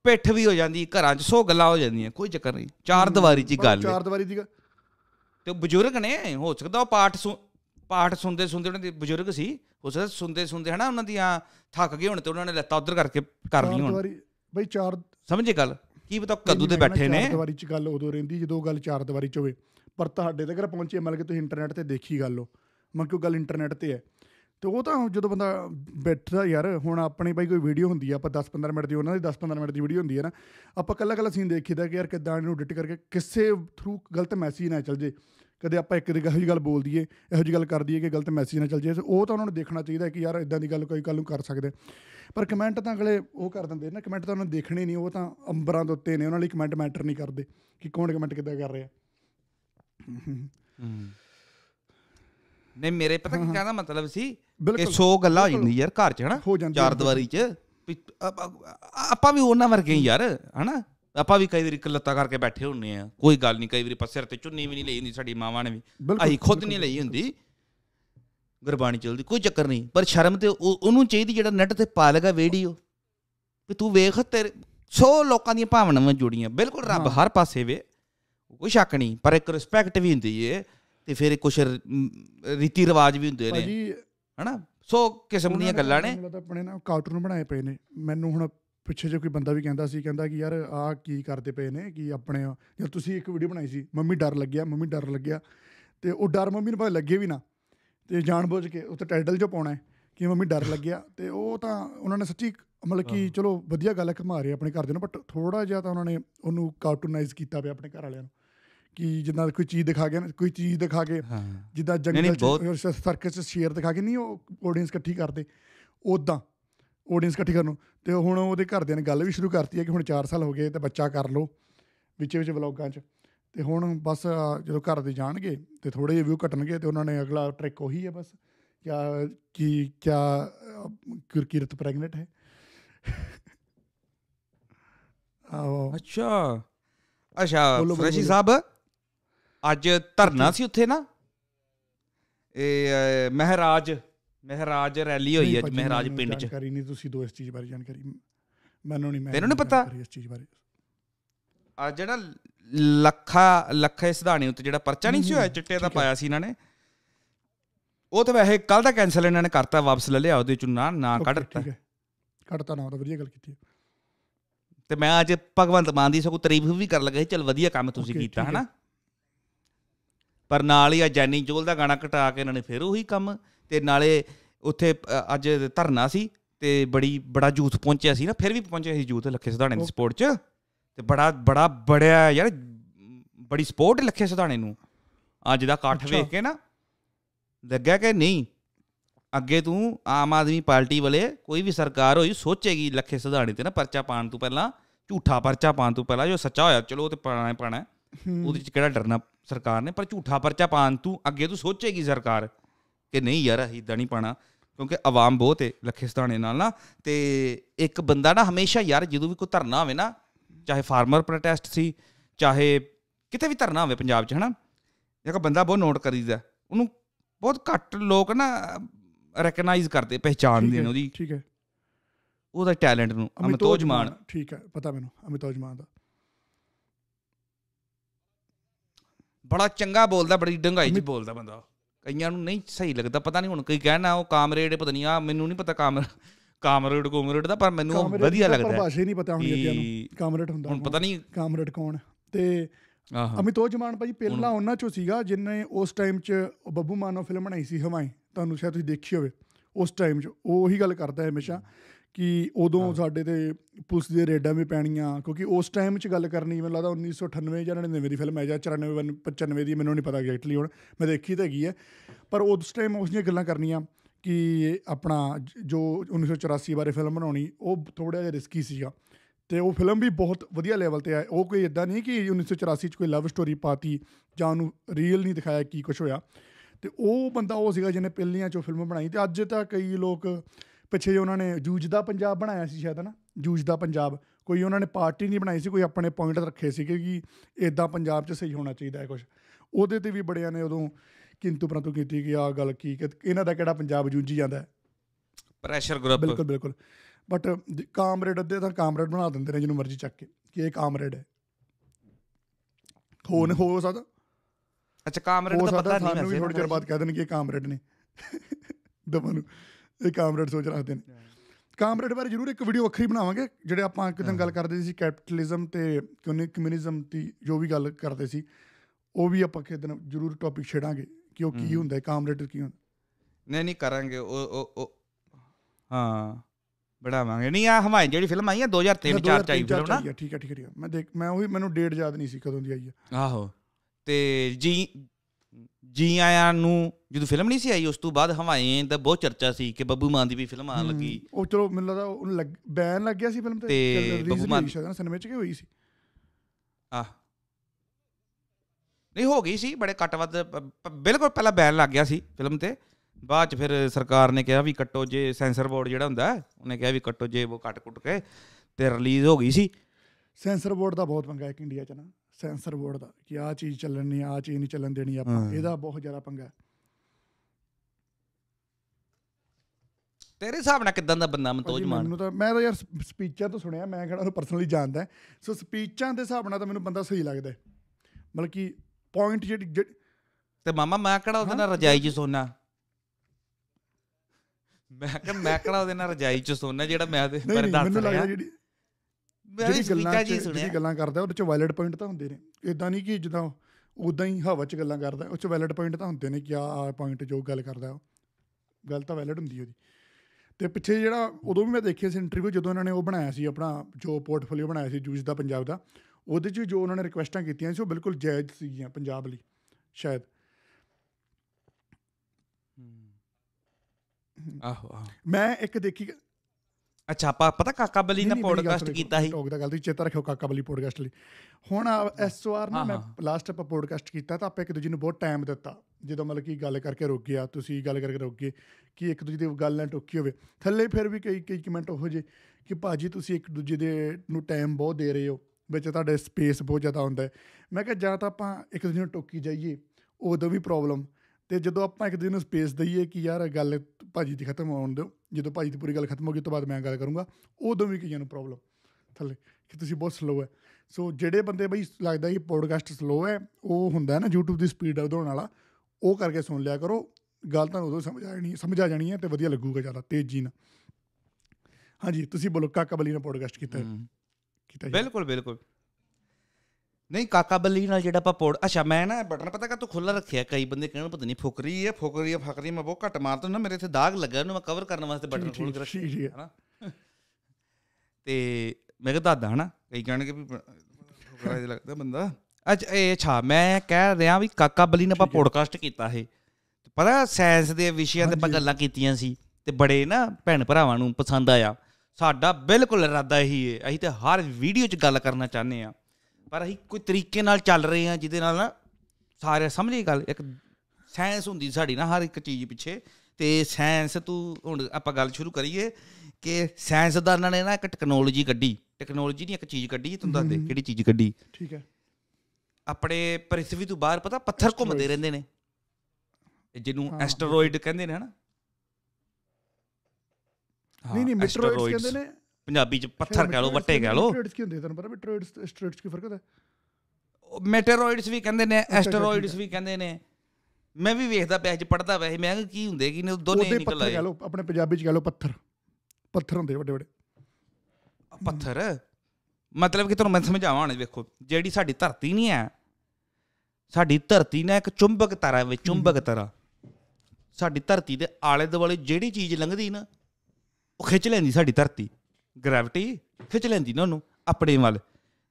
ਪਿੱਠ ਵੀ ਹੋ ਜਾਂਦੀ ਘਰਾਂ 'ਚ ਸੋ ਗੱਲਾਂ ਹੋ ਜਾਂਦੀਆਂ ਕੋਈ ਚੱਕਰ ਨਹੀਂ ਚਾਰ ਦੀਵਾਰੀ 'ਚ ਗੱਲ ਚਾਰ ਦੀਵਾਰੀ ਦੀ ਤੇ ਬਜ਼ੁਰਗ ਨੇ ਹੋ ਸਕਦਾ ਉਹ ਪਾਠ ਪਾਠ ਸੁਣਦੇ ਸੁਣਦੇ ਉਹਨਾਂ ਦੇ ਬਜ਼ੁਰਗ ਸੀ ਹੋ ਸਕਦਾ ਸੁਣਦੇ ਸੁਣਦੇ ਹਨਾ ਉਹਨਾਂ ਦੀਆਂ ਥੱਕ ਗਏ ਹੁਣ ਤੇ ਉਹਨਾਂ ਨੇ ਲੱਤਾਂ ਉਧਰ ਕਰਕੇ ਕਰ ਲਈ ਹੁਣ ਬਈ ਚਾਰ ਸਮਝੇ ਗੱਲ ਕੀ ਬਤਾ ਕਦੋਂ ਦੇ ਬੈਠੇ ਨੇ ਚਾਰ ਦੀਵਾਰੀ 'ਚ ਗੱਲ ਉਦੋਂ ਰਹਿੰਦੀ ਜਦੋਂ ਗੱਲ ਚਾਰ ਦੀਵਾਰੀ 'ਚ ਹੋਵੇ ਪਰ ਤੁਹਾਡੇ ਤੱਕ ਪਹੁੰਚੇ ਮਤਲਬ ਕਿ ਤੁਸੀਂ ਇੰਟਰਨੈਟ ਤੇ ਦੇਖੀ ਗੱਲ ਉਹ ਮਨ ਕਿਉਂ ਗੱਲ ਇੰਟਰਨੈਟ ਤੇ ਹੈ ਤੇ ਉਹ ਤਾਂ ਜਦੋਂ ਬੰਦਾ ਬੈਠਦਾ ਯਾਰ ਹੁਣ ਆਪਣੀ ਬਾਈ ਕੋਈ ਵੀਡੀਓ ਹੁੰਦੀ ਆ ਆਪਾਂ 10-15 ਮਿੰਟ ਦੀ ਉਹਨਾਂ ਦੀ 10-15 ਮਿੰਟ ਦੀ ਵੀਡੀਓ ਹੁੰਦੀ ਹੈ ਨਾ ਆਪਾਂ ਕੱਲਾ ਕੱਲਾ ਸੀਨ ਦੇਖੀਦਾ ਕਿ ਯਾਰ ਕਿਦਾਂ ਇਹਨੂੰ ਐਡਿਟ ਕਰਕੇ ਕਿਸੇ ਥਰੂ ਗਲਤ ਮੈਸੇਜ ਨਾ ਚੱਲ ਜੇ ਕਦੇ ਆਪਾਂ ਇੱਕ ਦੀ ਇਹੋ ਗੱਲ ਬੋਲ ਦਈਏ ਇਹੋ ਜੀ ਗੱਲ ਕਰ ਦਈਏ ਕਿ ਗਲਤ ਮੈਸੇਜ ਨਾ ਚੱਲ ਜੇ ਉਹ ਤਾਂ ਉਹਨਾਂ ਨੂੰ ਦੇਖਣਾ ਚਾਹੀਦਾ ਕਿ ਯਾਰ ਇਦਾਂ ਦੀ ਗੱਲ ਕੋਈ ਕੱਲ ਨੂੰ ਕਰ ਸਕਦਾ ਪਰ ਕਮੈਂਟ ਤਾਂ ਅਗਲੇ ਉਹ ਕਰ ਦਿੰਦੇ ਨਾ ਕਮੈਂਟ ਤਾਂ ਉਹਨਾਂ ਦੇਖਣੇ ਨਹੀਂ ਉਹ ਤਾਂ ਅੰਬਰਾਂ ਦੇ ਉੱਤੇ ਨੇ ਉਹਨਾਂ ਲਈ ਕਮੈਂਟ ਮੈਟਰ ਨਹੀਂ ਕਰਦੇ ਕਿ ਕੌਣ ਕਮੈਂਟ ਕਿੱਦਾਂ ਕਰ ਰਿਹਾ ਨਹੀਂ ਮੇਰੇ ਪਤਾ ਕੀ ਕਹਿੰਦਾ ਮਤਲਬ ਸੀ ਬਿਲਕੁਲ 100 ਗੱਲਾਂ ਹੋ ਜਾਂਦੀ ਯਾਰ ਘਰ 'ਚ ਹਨਾ ਚਾਰ ਦੀਵਾਰੀ 'ਚ ਆਪਾਂ ਵੀ ਉਹਨਾਂ ਵਰਗੇ ਹੀ ਯਾਰ ਹਨਾ ਆਪਾਂ ਵੀ ਕਈ ਵਾਰੀ ਕਲੱਤਾ ਕਰਕੇ ਬੈਠੇ ਹੁੰਨੇ ਆ ਕੋਈ ਗੱਲ ਨਹੀਂ ਕਈ ਵਾਰੀ ਪਸਰ ਤੇ ਚੁੰਨੀ ਵੀ ਨਹੀਂ ਲਈ ਹੁੰਦੀ ਸਾਡੀ ਮਾਵਾਂ ਨੇ ਵੀ ਅਸੀਂ ਖੁਦ ਨਹੀਂ ਲਈ ਹੁੰਦੀ ਗੁਰਬਾਣੀ ਚਲਦੀ ਕੋਈ ਚੱਕਰ ਨਹੀਂ ਪਰ ਸ਼ਰਮ ਤੇ ਉਹਨੂੰ ਚਾਹੀਦੀ ਜਿਹੜਾ ਨੈਟ ਤੇ ਪਾ ਲਗਾ ਵੀਡੀਓ ਵੀ ਤੂੰ ਵੇਖ ਤੇਰੇ 100 ਲੋਕਾਂ ਦੀਆਂ ਭਾਵਨਾਵਾਂ ਜੁੜੀਆਂ ਬਿਲਕੁਲ ਰੱਬ ਹਰ ਪਾਸੇ ਵੇ ਕੋਈ ਸ਼ੱਕ ਨਹੀਂ ਪਰ ਇੱਕ ਰਿਸਪੈਕਟ ਵੀ ਹੁੰਦੀ ਏ ਤੇ ਫਿਰ ਕੁਝ ਰੀਤੀ ਰਿਵਾਜ ਵੀ ਹੁੰਦੇ ਨੇ ਭਾਜੀ ਹਨਾ ਸੋ ਕਿਸਮ ਦੀਆਂ ਗੱਲਾਂ ਨੇ ਮੈਨੂੰ ਆਪਣੇ ਨਾ ਕਾਰਟੂਨ ਬਣਾਏ ਪਏ ਨੇ ਮੈਨੂੰ ਹੁਣ ਪਿੱਛੇ ਜੇ ਕੋਈ ਬੰਦਾ ਵੀ ਕਹਿੰਦਾ ਸੀ ਕਹਿੰਦਾ ਕਿ ਯਾਰ ਆ ਕੀ ਕਰਦੇ ਪਏ ਨੇ ਕਿ ਆਪਣੇ ਜਾਂ ਤੁਸੀਂ ਇੱਕ ਵੀਡੀਓ ਬਣਾਈ ਸੀ ਮੰਮੀ ਡਰ ਲੱਗਿਆ ਮੰਮੀ ਡਰ ਲੱਗਿਆ ਤੇ ਉਹ ਡਰ ਮੰਮੀ ਨੂੰ ਪਤਾ ਲੱਗੇ ਵੀ ਨਾ ਤੇ ਜਾਣਬੁੱਝ ਕੇ ਉੱਤੇ ਟਾਈਟਲ 'ਚ ਪਾਉਣਾ ਕਿ ਮੰਮੀ ਡਰ ਲੱਗਿਆ ਤੇ ਉਹ ਤਾਂ ਉਹਨਾਂ ਨੇ ਸੱਚੀ ਮਤਲਬ ਕਿ ਚਲੋ ਵਧੀਆ ਗੱਲ ਕਰ ਘਮਾ ਰਹੇ ਆਪਣੇ ਘਰ ਦੇ ਨੂੰ ਬਟ ਥੋੜਾ ਜਿਹਾ ਤਾਂ ਉਹਨਾਂ ਨੇ ਉਹਨੂੰ ਕਾਰਟੂਨਾਈਜ਼ ਕੀਤਾ ਪਿਆ ਆਪਣੇ ਘਰ ਵਾਲਿਆਂ ਨੂੰ ਕਿ ਜਿੱਦਾਂ ਕੋਈ ਚੀਜ਼ ਦਿਖਾ ਕੇ ਕੋਈ ਚੀਜ਼ ਦਿਖਾ ਕੇ ਜਿੱਦਾਂ ਜੰਗਲ ਸਰਕਸ ਚ ਸ਼ੇਰ ਦਿਖਾ ਕੇ ਨਹੀਂ ਉਹ ਆਡੀਅנס ਇਕੱਠੀ ਕਰਦੇ ਉਦਾਂ ਆਡੀਅנס ਇਕੱਠੀ ਕਰਨ ਨੂੰ ਤੇ ਹੁਣ ਉਹਦੇ ਘਰਦਿਆਂ ਨੇ ਗੱਲ ਵੀ ਸ਼ੁਰੂ ਕਰਤੀ ਹੈ ਕਿ ਹੁਣ 4 ਸਾਲ ਹੋ ਗਏ ਤੇ ਬੱਚਾ ਕਰ ਲਓ ਵਿੱਚ ਵਿੱਚ ਵਲੌਗਾਂ 'ਚ ਤੇ ਹੁਣ ਬਸ ਜਦੋਂ ਘਰ ਦੇ ਜਾਣਗੇ ਤੇ ਥੋੜੇ ਜਿਹਾ ਵਿਊ ਘਟਣਗੇ ਤੇ ਉਹਨਾਂ ਨੇ ਅਗਲਾ ਟ੍ਰਿਕ ਉਹੀ ਹੈ ਬਸ ਕਿਆ ਕੀ ਕਿਆ ਕਿਰਕਿਰਤ ਪ੍ਰੈਗਨੈਂਟ ਹੈ ਆਓ ਅੱਛਾ ਅੱਛਾ ਫਰੈਸ਼ੀ ਸਾਹਿਬ ਅੱਜ ਧਰਨਾ ਸੀ ਉੱਥੇ ਨਾ ਇਹ ਮਹਾਰਾਜ ਮਹਾਰਾਜ ਰੈਲੀ ਹੋਈ ਅੱਜ ਮਹਾਰਾਜ ਪਿੰਡ ਚ ਜਾਣਕਾਰੀ ਨਹੀਂ ਤੁਸੀਂ ਦੋ ਇਸ ਚੀਜ਼ ਬਾਰੇ ਜਾਣਕਾਰੀ ਮੈਨੂੰ ਨਹੀਂ ਮੈਨੂੰ ਨਹੀਂ ਪਤਾ ਇਸ ਚੀਜ਼ ਬਾਰੇ ਆ ਜਿਹੜਾ ਲੱਖਾ ਲੱਖੇ ਸਿਧਾਣੀ ਉੱਤੇ ਜਿਹੜਾ ਪਰਚਾ ਨਹੀਂ ਸੀ ਹੋਇਆ ਚਿੱਟੇ ਦਾ ਪਾਇਆ ਸੀ ਇਹਨਾਂ ਨੇ ਉਹ ਤਾਂ ਵੈਸੇ ਕੱਲ ਦਾ ਕੈਨਸਲ ਇਹਨਾਂ ਨੇ ਕਰਤਾ ਵਾਪਸ ਲੈ ਲਿਆ ਉਹਦੇ ਚੋਂ ਨਾ ਨਾ ਕੱਢ ਦਿੱਤਾ ਕੱਢਤਾ ਨਾ ਤਾਂ ਵਧੀਆ ਗੱਲ ਕੀਤੀ ਤੇ ਮੈਂ ਅੱਜ ਭਗਵੰਤ ਮਾਨ ਦੀ ਸਗੋਂ ਤਾਰੀਫ ਵੀ ਕਰਨ ਲੱਗਾ ਸੀ ਚਲ ਵਧੀਆ ਕੰਮ ਤੁਸੀਂ ਕੀਤਾ ਹਨਾ ਪਰ ਨਾਲ ਹੀ ਆ ਜੈਨੀ ਜੋਲ ਦਾ ਗਾਣਾ ਘਟਾ ਕੇ ਇਹਨਾਂ ਨੇ ਫਿਰ ਉਹੀ ਕੰਮ ਤੇ ਨਾਲੇ ਉੱਥੇ ਅੱਜ ਧਰਨਾ ਸੀ ਤੇ ਬੜੀ ਬੜਾ ਜੂਥ ਪਹੁੰਚਿਆ ਸੀ ਨਾ ਫਿਰ ਵੀ ਪਹੁੰਚਿਆ ਸੀ ਜੂਥ ਲੱਖੇ ਸਧਾਣੇ ਦੀ ਸਪੋਰਟ 'ਚ ਤੇ ਬੜਾ ਬੜਾ ਬੜਿਆ ਯਾਰ ਬੜੀ ਸਪੋਰਟ ਲੱਖੇ ਸਧਾਣੇ ਨੂੰ ਅੱਜ ਦਾ ਕਾਠ ਵੇਖ ਕੇ ਨਾ ਲੱਗਿਆ ਕਿ ਨਹੀਂ ਅੱਗੇ ਤੂੰ ਆਮ ਆਦਮੀ ਪਾਰਟੀ ਵਾਲੇ ਕੋਈ ਵੀ ਸਰਕਾਰ ਹੋਈ ਸੋਚੇਗੀ ਲੱਖੇ ਸਧਾਣੇ ਤੇ ਨਾ ਪਰਚਾ ਪਾਣ ਤੋਂ ਪਹਿਲਾਂ ਝੂਠਾ ਪਰਚਾ ਪਾਣ ਤੋਂ ਪਹਿਲਾਂ ਜੋ ਸੱਚਾ ਹੋਇਆ ਚਲੋ ਉਹ ਤੇ ਪਾਣਾ ਹੀ ਪਾਣਾ ਉਹਦੇ ਚ ਕਿਹੜਾ ਡਰਨਾ ਸਰਕਾਰ ਨੇ ਪਰ ਝੂਠਾ ਪਰਚਾ ਪਾਣ ਤੂੰ ਅੱਗੇ ਤੂੰ ਸੋਚੇਗੀ ਸਰਕਾਰ ਕਿ ਨਹੀਂ ਯਾਰ ਅਸੀਂ ਇਦਾਂ ਨਹੀਂ ਪਾਣਾ ਕਿਉਂਕਿ ਆਵਾਮ ਬਹੁਤ ਹੈ ਲੱਖੇ ਨਾਲ ਨਾ ਤੇ ਇੱਕ ਬੰਦਾ ਨਾ ਹਮੇਸ਼ਾ ਯਾਰ ਜਦੋਂ ਵੀ ਕੋਈ ਧਰਨਾ ਹੋਵੇ ਨਾ ਚਾਹੇ ਫਾਰਮਰ ਪ੍ਰੋਟੈਸਟ ਸੀ ਚਾਹੇ ਕਿਤੇ ਵੀ ਧਰਨਾ ਹੋਵੇ ਪੰਜਾਬ 'ਚ ਹਨਾ ਇੱਕ ਬੰਦਾ ਬਹੁਤ ਨੋਟ ਕਰੀਦਾ ਉਹਨੂੰ ਬਹੁਤ ਘੱਟ ਲੋਕ ਨਾ ਰੈਕਗਨਾਈਜ਼ ਕਰਦੇ ਪਹਿਚਾਣਦੇ ਨੇ ਉਹਦੀ ਠੀਕ ਹੈ ਉਹਦਾ ਟੈਲੈਂਟ ਨੂੰ ਅਮਿਤੋਜ ਮਾਨ ਠੀਕ ਹੈ ਪਤਾ ਮੈਨੂੰ ਅਮਿਤੋਜ ਮਾਨ ਦਾ ਬੜਾ ਚੰਗਾ ਬੋਲਦਾ ਬੜੀ ਡੰਗਾਈ ਜੀ ਬੋਲਦਾ ਬੰਦਾ ਕਈਆਂ ਨੂੰ ਨਹੀਂ ਸਹੀ ਲੱਗਦਾ ਪਤਾ ਨਹੀਂ ਹੁਣ ਕੋਈ ਕਹਿਣਾ ਉਹ ਕਾਮਰੇਡ ਪਤਾ ਨਹੀਂ ਆ ਮੈਨੂੰ ਨਹੀਂ ਪਤਾ ਕਾਮਰ ਕਾਮਰੇਡ ਕੋਮਰੇਡ ਦਾ ਪਰ ਮੈਨੂੰ ਵਧੀਆ ਲੱਗਦਾ ਹੈ ਭਾਸ਼ਾ ਹੀ ਨਹੀਂ ਪਤਾ ਹੁੰਦੀ ਜਿੱਤਿਆਂ ਨੂੰ ਕਾਮਰੇਡ ਹੁੰਦਾ ਹੁਣ ਪਤਾ ਨਹੀਂ ਕਾਮਰੇਡ ਕੌਣ ਤੇ ਅਮਿਤ ਉਹ ਜਮਾਨ ਭਾਈ ਪਹਿਲਾ ਉਹਨਾਂ ਚੋਂ ਸੀਗਾ ਜਿਨਨੇ ਉਸ ਟਾਈਮ 'ਚ ਬੱਬੂ ਮਾਨੋ ਫਿਲਮ ਬਣਾਈ ਸੀ ਹਵਾਈ ਤੁਹਾਨੂੰ ਸ਼ਾਇਦ ਤੁਸੀਂ ਦੇਖੀ ਹੋਵੇ ਉਸ ਟਾਈਮ 'ਚ ਉਹ ਉਹੀ ਗੱਲ ਕਰਦਾ ਹੈ ਹਮੇਸ਼ਾ ਕਿ ਉਦੋਂ ਸਾਡੇ ਤੇ ਪੁਲਿਸ ਦੇ ਰੇਡਾਂ ਵੀ ਪੈਣੀਆਂ ਕਿਉਂਕਿ ਉਸ ਟਾਈਮ 'ਚ ਗੱਲ ਕਰਨੀ ਮੈਨੂੰ ਲੱਗਦਾ 1998 ਜਾਂ 99 ਦੀ ਫਿਲਮ ਹੈ ਜਾਂ 94 95 ਦੀ ਮੈਨੂੰ ਨਹੀਂ ਪਤਾ ਐਗਜ਼ੈਕਟਲੀ ਹੁਣ ਮੈਂ ਦੇਖੀ ਤਾਂ ਹੈਗੀ ਹੈ ਪਰ ਉਸ ਟਾਈਮ ਉਸ ਦੀਆਂ ਗੱਲਾਂ ਕਰਨੀਆਂ ਕਿ ਆਪਣਾ ਜੋ 1984 ਬਾਰੇ ਫਿਲਮ ਬਣਾਉਣੀ ਉਹ ਥੋੜਾ ਜਿਹਾ ਰਿਸਕੀ ਸੀਗਾ ਤੇ ਉਹ ਫਿਲਮ ਵੀ ਬਹੁਤ ਵਧੀਆ ਲੈਵਲ ਤੇ ਆ ਉਹ ਕੋਈ ਇਦਾਂ ਨਹੀਂ ਕਿ 1984 'ਚ ਕੋਈ ਲਵ ਸਟੋਰੀ ਪਾਤੀ ਜਾਂ ਉਹਨੂੰ ਰੀਅਲ ਨਹੀਂ ਦਿਖਾਇਆ ਕੀ ਕੁਝ ਹੋਇਆ ਤੇ ਉਹ ਬੰਦਾ ਉਹ ਸੀਗਾ ਜਿਹਨੇ ਪਹਿਲੀਆਂ ਚੋਂ ਫਿਲਮ ਬਣਾਈ ਤੇ ਅੱਜ ਤੱਕ ਕਈ ਲੋਕ ਪਿੱਛੇ ਉਹਨਾਂ ਨੇ ਜੂਜ ਦਾ ਪੰਜਾਬ ਬਣਾਇਆ ਸੀ ਸ਼ਾਇਦ ਨਾ ਜੂਜ ਦਾ ਪੰਜਾਬ ਕੋਈ ਉਹਨਾਂ ਨੇ ਪਾਰਟੀ ਨਹੀਂ ਬਣਾਈ ਸੀ ਕੋਈ ਆਪਣੇ ਪੁਆਇੰਟ ਰੱਖੇ ਸੀ ਕਿ ਇਦਾਂ ਪੰਜਾਬ 'ਚ ਸਹੀ ਹੋਣਾ ਚਾਹੀਦਾ ਹੈ ਕੁਝ ਉਹਦੇ ਤੇ ਵੀ ਬੜਿਆਂ ਨੇ ਉਦੋਂ ਕਿੰਤੂ ਪਰੰਤੂ ਕੀਤੀ ਕਿ ਆ ਗੱਲ ਕੀ ਇਹਨਾਂ ਦਾ ਕਿਹੜਾ ਪੰਜਾਬ ਜੂਝੀ ਜਾਂਦਾ ਹੈ ਪ੍ਰੈਸ਼ਰ ਗਰੁੱਪ ਬਿਲਕੁਲ ਬਿਲਕੁਲ ਬਟ ਕਾਮਰੇਡ ਅੱਧੇ ਤਾਂ ਕਾਮਰੇਡ ਬਣਾ ਦਿੰਦੇ ਨੇ ਜਿਹਨੂੰ ਮਰਜ਼ੀ ਚੱਕ ਕੇ ਕਿ ਇਹ ਕਾਮਰੇਡ ਹੈ ਹੋ ਹੋ ਸਕਦਾ ਅੱਛਾ ਕਾਮਰੇਡ ਦਾ ਪਤਾ ਨਹੀਂ ਮੈਨੂੰ ਥੋੜੀ ਚਿਰ ਬਾਅਦ ਕਹਿ ਕਿ ਇਹ ਕਾਮਰੇਡ ਨੇ ਦਮਨ ਇਹ ਕਾਮਰੇਡ ਸੋਚ ਰੱਖਦੇ ਨੇ ਕਾਮਰੇਡ ਬਾਰੇ ਜ਼ਰੂਰ ਇੱਕ ਵੀਡੀਓ ਵੱਖਰੀ ਬਣਾਵਾਂਗੇ ਜਿਹੜੇ ਆਪਾਂ ਇੱਕ ਦਿਨ ਗੱਲ ਕਰਦੇ ਸੀ ਕੈਪੀਟਲਿਜ਼ਮ ਤੇ ਕਮਿਊਨਿਜ਼ਮ ਦੀ ਜੋ ਵੀ ਗੱਲ ਕਰਦੇ ਸੀ ਉਹ ਵੀ ਆਪਾਂ ਕਿਸੇ ਦਿਨ ਜ਼ਰੂਰ ਟੌਪਿਕ ਛੇੜਾਂਗੇ ਕਿ ਉਹ ਕੀ mm. ਹੁੰਦਾ ਹੈ ਕਾਮਰੇਡ ਕੀ ਹੁੰਦਾ ਨਹੀਂ ਨਹੀਂ ਕਰਾਂਗੇ ਉਹ ਉਹ ਹਾਂ ਬੜਾਵਾਂਗੇ ਨਹੀਂ ਆ ਹਮਾਈ ਜਿਹੜੀ ਫਿਲਮ ਆਈ ਹੈ 2003 4 ਚ ਆਈ ਫਿਲਮ ਨਾ ਠੀਕ ਹੈ ਠੀਕ ਹੈ ਮੈਂ ਦੇਖ ਮੈਂ ਉਹ ਵੀ ਮੈਨੂੰ ਡੇਟ ਯਾਦ ਨਹੀਂ ਸੀ ਕਦੋਂ ਦੀ ਆਈ ਆ ਆਹੋ ਤੇ ਜੀ ਜੀ ਆਇਆਂ ਨੂੰ ਜਦੋਂ ਫਿਲਮ ਨਹੀਂ ਸੀ ਆਈ ਉਸ ਤੋਂ ਬਾਅਦ ਹਵਾਏ ਦਾ ਬਹੁਤ ਚਰਚਾ ਸੀ ਕਿ ਬੱਬੂ ਮਾਨ ਦੀ ਵੀ ਫਿਲਮ ਆਣ ਲੱਗੀ ਉਹ ਚਲੋ ਮੈਨੂੰ ਲੱਗਦਾ ਉਹਨੂੰ ਬੈਨ ਲੱਗ ਗਿਆ ਸੀ ਫਿਲਮ ਤੇ ਬੱਬੂ ਮਾਨ ਸਿਨੇਮੇ 'ਚ ਕੀ ਹੋਈ ਸੀ ਆ ਨਹੀਂ ਹੋ ਗਈ ਸੀ ਬੜੇ ਕੱਟ ਵੱਧ ਬਿਲਕੁਲ ਪਹਿਲਾਂ ਬੈਨ ਲੱਗ ਗਿਆ ਸੀ ਫਿਲਮ ਤੇ ਬਾਅਦ ਚ ਫਿਰ ਸਰਕਾਰ ਨੇ ਕਿਹਾ ਵੀ ਕੱਟੋ ਜੇ ਸੈਂਸਰ ਬੋਰਡ ਜਿਹੜਾ ਹੁੰਦਾ ਉਹਨੇ ਕਿਹਾ ਵੀ ਕੱਟੋ ਜੇ ਉਹ ਕੱਟ ਕੁੱਟ ਕੇ ਤੇ ਰਿਲੀਜ਼ ਹੋ ਗਈ ਸੀ ਸੈਂਸਰ ਬੋਰਡ ਦਾ ਬਹੁਤ ਪੰਗਾ ਹੈ ਇੰਡੀਆ 'ਚ ਨਾ ਸੈਂਸਰ ਬੋਰਡ ਦਾ ਕਿ ਆ ਚੀਜ਼ ਚੱਲਣ ਨਹੀਂ ਆ ਚੀਜ਼ ਨਹੀਂ ਚੱਲਣ ਦੇਣੀ ਆਪਾਂ ਇਹਦਾ ਬਹੁਤ ਜ਼ਿਆਦਾ ਪੰਗਾ ਤੇਰੇ ਹਿਸਾਬ ਨਾਲ ਕਿਦਾਂ ਦਾ ਬੰਦਾ ਮਨਤੋਜ ਮਾਨ ਮੈਨੂੰ ਤਾਂ ਮੈਂ ਤਾਂ ਯਾਰ ਸਪੀਚਾਂ ਤੋਂ ਸੁਣਿਆ ਮੈਂ ਕਿਹੜਾ ਉਹਨੂੰ ਪਰਸਨਲੀ ਜਾਣਦਾ ਸੋ ਸਪੀਚਾਂ ਦੇ ਹਿਸਾਬ ਨਾਲ ਤਾਂ ਮੈਨੂੰ ਬੰਦਾ ਸਹੀ ਲੱਗਦਾ ਮਤਲਬ ਕਿ ਪੁਆਇੰਟ ਜਿਹੜੀ ਤੇ ਮਾਮਾ ਮੈਂ ਕਿਹੜਾ ਉਹਦੇ ਨਾਲ ਰਜਾਈ 'ਚ ਸੋਨਾ ਮੈਂ ਕਿਹਾ ਮੈਂ ਕਿਹੜਾ ਉਹਦੇ ਨਾਲ ਰਜਾਈ 'ਚ ਸੋਨਾ ਜਿਹੜਾ ਮੈਂ ਮੇਰੇ ਲੱਗਦਾ ਰਿਹਾ ਜਿਹੜੀ ਗੱਲਾਂ ਜਿਹੜੀ ਗੱਲਾਂ ਕਰਦਾ ਉਹਦੇ ਚ ਵੈਲਿਡ ਪੁਆਇੰਟ ਤਾਂ ਹੁੰਦੇ ਨੇ ਇਦਾਂ ਨਹੀਂ ਕਿ ਜਦੋਂ ਉਦਾਂ ਹੀ ਹਵਾ 'ਚ ਗੱਲਾਂ ਕਰਦਾ ਉਹ 'ਚ ਵੈਲਿਡ ਪੁਆਇੰਟ ਤਾਂ ਹੁੰਦੇ ਨੇ ਕਿ ਆ ਆ ਪੁਆਇੰਟ ਜੋ ਗੱਲ ਕਰਦਾ ਉਹ ਗੱਲ ਤਾਂ ਵੈਲਿਡ ਹੁੰਦੀ ਉਹਦੀ ਤੇ ਪਿੱਛੇ ਜਿਹੜਾ ਉਦੋਂ ਵੀ ਮੈਂ ਦੇਖਿਆ ਸੀ ਇੰਟਰਵਿਊ ਜਦੋਂ ਉਹਨਾਂ ਨੇ ਉਹ ਬਣਾਇਆ ਸੀ ਆਪਣਾ ਜੋ ਪੋਰਟਫੋਲੀਓ ਬਣਾਇਆ ਸੀ ਜੂਸ ਦਾ ਪੰਜਾਬ ਦਾ ਉਹਦੇ 'ਚ ਜੋ ਉਹਨਾਂ ਨੇ ਰਿਕੁਐਸਟਾਂ ਕੀਤੀਆਂ ਸੀ ਉਹ ਬਿਲਕੁਲ ਜਾਇਜ਼ ਸੀਗੀਆਂ ਪੰਜਾਬ ਲਈ ਸ਼ਾਇਦ ਆਹੋ ਮੈਂ ਇੱਕ ਦੇਖੀ ਅੱਛਾ ਆਪਾਂ ਪਤਾ ਕਾਕਾ ਬਲੀ ਨਾਲ ਪੋਡਕਾਸਟ ਕੀਤਾ ਸੀ ਟੋਕ ਦਾ ਗੱਲ ਤੁਸੀਂ ਚੇਤਾ ਰੱਖਿਓ ਕਾਕਾ ਬਲੀ ਪੋਡਕਾਸਟ ਲਈ ਹੁਣ ਇਸ ਵਾਰ ਨਾ ਮੈਂ ਲਾਸਟ ਆਪਾਂ ਪੋਡਕਾਸਟ ਕੀਤਾ ਤਾਂ ਆਪਾਂ ਇੱਕ ਦੂਜੇ ਨੂੰ ਬਹੁਤ ਟਾਈਮ ਦਿੱਤਾ ਜਦੋਂ ਮਤਲਬ ਕਿ ਗੱਲ ਕਰਕੇ ਰੁਕ ਗਿਆ ਤੁਸੀਂ ਗੱਲ ਕਰਕੇ ਰੁਕ ਗਏ ਕਿ ਇੱਕ ਦੂਜੇ ਦੀ ਗੱਲ ਨਾ ਟੋਕੀ ਹੋਵੇ ਥੱਲੇ ਫਿਰ ਵੀ ਕਈ ਕਈ ਕਮੈਂਟ ਹੋ ਜੇ ਕਿ ਭਾਜੀ ਤੁਸੀਂ ਇੱਕ ਦੂਜੇ ਦੇ ਨੂੰ ਟਾਈਮ ਬਹੁਤ ਦੇ ਰਹੇ ਹੋ ਵਿੱਚ ਤੁਹਾਡੇ ਸਪੇਸ ਬਹੁਤ ਜ਼ਿਆਦਾ ਹੁੰਦਾ ਮੈਂ ਕਿਹਾ ਜਾਂ ਤਾਂ ਆਪਾਂ ਇੱਕ ਦੂਜੇ ਨੂੰ ਟੋਕੀ ਜਾਈਏ ਉਦੋਂ ਵੀ ਪ੍ਰੋਬਲਮ ਤੇ ਜਦੋਂ ਆਪਾਂ ਇੱਕ ਦੂਜੇ ਨੂੰ ਸਪੇਸ ਦਈਏ ਕਿ ਯਾਰ ਗੱਲ ਭਾਜੀ ਦੀ ਖਤਮ ਹੋਣ ਦਿਓ ਜਦੋਂ ਭਾਜੀ ਦੀ ਪੂਰੀ ਗੱਲ ਖਤਮ ਹੋ ਗਈ ਉਸ ਤੋਂ ਬਾਅਦ ਮੈਂ ਗੱਲ ਕਰੂੰਗਾ ਉਦੋਂ ਵੀ ਕਈਆਂ ਨੂੰ ਪ੍ਰੋਬਲਮ ਥੱਲੇ ਕਿ ਤੁਸੀਂ ਬਹੁਤ ਸਲੋ ਹੈ ਸੋ ਜਿਹੜੇ ਬੰਦੇ ਬਈ ਲੱਗਦਾ ਕਿ ਪੋਡਕਾਸਟ ਸਲੋ ਹੈ ਉਹ ਹੁੰਦਾ ਨਾ YouTube ਦੀ ਸਪੀਡ ਵਧਾਉਣ ਵਾਲਾ ਉਹ ਕਰਕੇ ਸੁਣ ਲਿਆ ਕਰੋ ਗੱਲ ਤਾਂ ਉਦੋਂ ਸਮਝ ਆ ਜਾਣੀ ਸਮਝ ਆ ਜਾਣੀ ਹੈ ਤੇ ਵਧੀਆ ਲੱਗੂਗਾ ਜ਼ਿਆਦਾ ਤੇਜ਼ੀ ਨਾਲ ਹਾਂਜੀ ਤੁਸੀਂ ਬੋਲੋ ਕਾਕਾ ਬਲੀ ਨੇ ਪੋਡਕਾਸਟ ਕੀਤਾ ਕੀਤਾ ਬਿਲਕੁਲ ਬਿਲਕੁਲ ਨਹੀਂ ਕਾਕਾ ਬੱਲੀ ਨਾਲ ਜਿਹੜਾ ਆਪਾਂ ਪੋੜ ਅੱਛਾ ਮੈਂ ਨਾ ਬਟਨ ਪਤਾ ਕਾ ਤੂੰ ਖੁੱਲਾ ਰੱਖਿਆ ਕਈ ਬੰਦੇ ਕਹਿੰਦੇ ਪਤਾ ਨਹੀਂ ਫੁਕਰੀ ਹੈ ਫੁਕਰੀ ਹੈ ਫਕਰੀ ਮੈਂ ਬਹੁਤ ਘੱਟ ਮਾਰਦਾ ਨਾ ਮੇਰੇ ਇੱਥੇ ਦਾਗ ਲੱਗਾ ਉਹਨੂੰ ਮੈਂ ਕਵਰ ਕਰਨ ਵਾਸਤੇ ਬਟਨ ਖੋਲ ਕੇ ਰੱਖਿਆ ਹੈ ਨਾ ਤੇ ਮੈਂ ਕਿਹਾ ਦਾਦਾ ਹਨਾ ਕਈ ਕਹਿੰਦੇ ਵੀ ਫੁਕਰਾ ਜਿਹਾ ਲੱਗਦਾ ਬੰਦਾ ਅੱਛਾ ਇਹ ਅੱਛਾ ਮੈਂ ਕਹਿ ਰਿਹਾ ਵੀ ਕਾਕਾ ਬੱਲੀ ਨੇ ਆਪਾਂ ਪੋਡਕਾਸਟ ਕੀਤਾ ਹੈ ਪਤਾ ਸਾਇੰਸ ਦੇ ਵਿਸ਼ਿਆਂ ਤੇ ਆਪਾਂ ਗੱਲਾਂ ਕੀਤੀਆਂ ਸੀ ਤੇ ਬੜੇ ਨਾ ਭੈਣ ਭਰਾਵਾਂ ਨੂੰ ਪਸੰਦ ਆਇਆ ਸਾਡਾ ਬਿਲਕੁਲ ਇਰਾਦਾ ਇਹੀ ਹੈ ਅਸੀਂ ਤੇ ਹਰ ਵੀਡੀਓ 'ਚ ਗੱਲ ਕਰਨਾ ਚਾਹੁੰਦੇ ਆ ਪਰ ਅਸੀਂ ਕੋਈ ਤਰੀਕੇ ਨਾਲ ਚੱਲ ਰਹੇ ਆ ਜਿਹਦੇ ਨਾਲ ਨਾ ਸਾਰੇ ਸਮਝੀ ਗੱਲ ਇੱਕ ਸਾਇੰਸ ਹੁੰਦੀ ਸਾਡੀ ਨਾ ਹਰ ਇੱਕ ਚੀਜ਼ ਪਿੱਛੇ ਤੇ ਸਾਇੰਸ ਤੂੰ ਹੁਣ ਆਪਾਂ ਗੱਲ ਸ਼ੁਰੂ ਕਰੀਏ ਕਿ ਸਾਇੰਸਦਾਨਾਂ ਨੇ ਨਾ ਇੱਕ ਟੈਕਨੋਲੋਜੀ ਕੱਢੀ ਟੈਕਨੋਲੋਜੀ ਦੀ ਇੱਕ ਚੀਜ਼ ਕੱਢੀ ਤੂੰ ਦੱਸ ਦੇ ਕਿਹੜੀ ਚੀਜ਼ ਕੱਢੀ ਠੀਕ ਹੈ ਆਪਣੇ ਪ੍ਰਿਥਵੀ ਤੋਂ ਬਾਹਰ ਪਤਾ ਪੱਥਰ ਘੁੰਮਦੇ ਰਹਿੰਦੇ ਨੇ ਜਿਹਨੂੰ ਐਸਟਰੋਇਡ ਕਹਿੰਦੇ ਨੇ ਹਨਾ ਨਹੀਂ ਨਹੀਂ ਮੈਟਰੋਇਡ ਕਹਿੰਦੇ ਨੇ ਪੰਜਾਬੀ ਚ ਪੱਥਰ ਕਹਿ ਲੋ ਵੱਟੇ ਕਹਿ ਲੋ ਸਟ੍ਰੇਟਸ ਕੀ ਹੁੰਦੇ ਤੁਹਾਨੂੰ ਪਤਾ ਵੀ ਟ੍ਰੇਡਸ ਸਟ੍ਰੇਟਸ ਕੀ ਫਰਕ ਹੁੰਦਾ ਮੈਟੇਰੋਇਡਸ ਵੀ ਕਹਿੰਦੇ ਨੇ ਐਸਟੇਰੋਇਡਸ ਵੀ ਕਹਿੰਦੇ ਨੇ ਮੈਂ ਵੀ ਵੇਖਦਾ ਪਿਆ ਚ ਪੜਦਾ ਵੈਸੇ ਮੈਂ ਕੀ ਹੁੰਦੇ ਕੀ ਨੇ ਦੋਨੇ ਨਿਕਲ ਆਏ ਆਪਣੇ ਪੰਜਾਬੀ ਚ ਕਹਿ ਲੋ ਪੱਥਰ ਪੱਥਰ ਹੁੰਦੇ ਵੱਡੇ ਵੱਡੇ ਪੱਥਰ ਮਤਲਬ ਕਿ ਤੁਹਾਨੂੰ ਮੈਂ ਸਮਝਾਵਾਂ ਹਣੇ ਵੇਖੋ ਜਿਹੜੀ ਸਾਡੀ ਧਰਤੀ ਨਹੀਂ ਹੈ ਸਾਡੀ ਧਰਤੀ ਨਾ ਇੱਕ ਚੁੰਬਕ ਤਾਰਾ ਵਿੱਚ ਚੁੰਬਕ ਤਾਰਾ ਸਾਡੀ ਧਰਤੀ ਦੇ ਆਲੇ ਦੁਆਲੇ ਜਿਹੜੀ ਚੀਜ਼ ਲੰਘਦੀ ਨਾ ਉਹ ਖਿੱਚ ਲੈਂਦੀ ਸਾਡੀ ਧਰਤੀ ਗ੍ਰੈਵਿਟੀ ਖਿੱਚ ਲੈਂਦੀ ਨਾ ਉਹਨੂੰ ਆਪਣੇ ਵੱਲ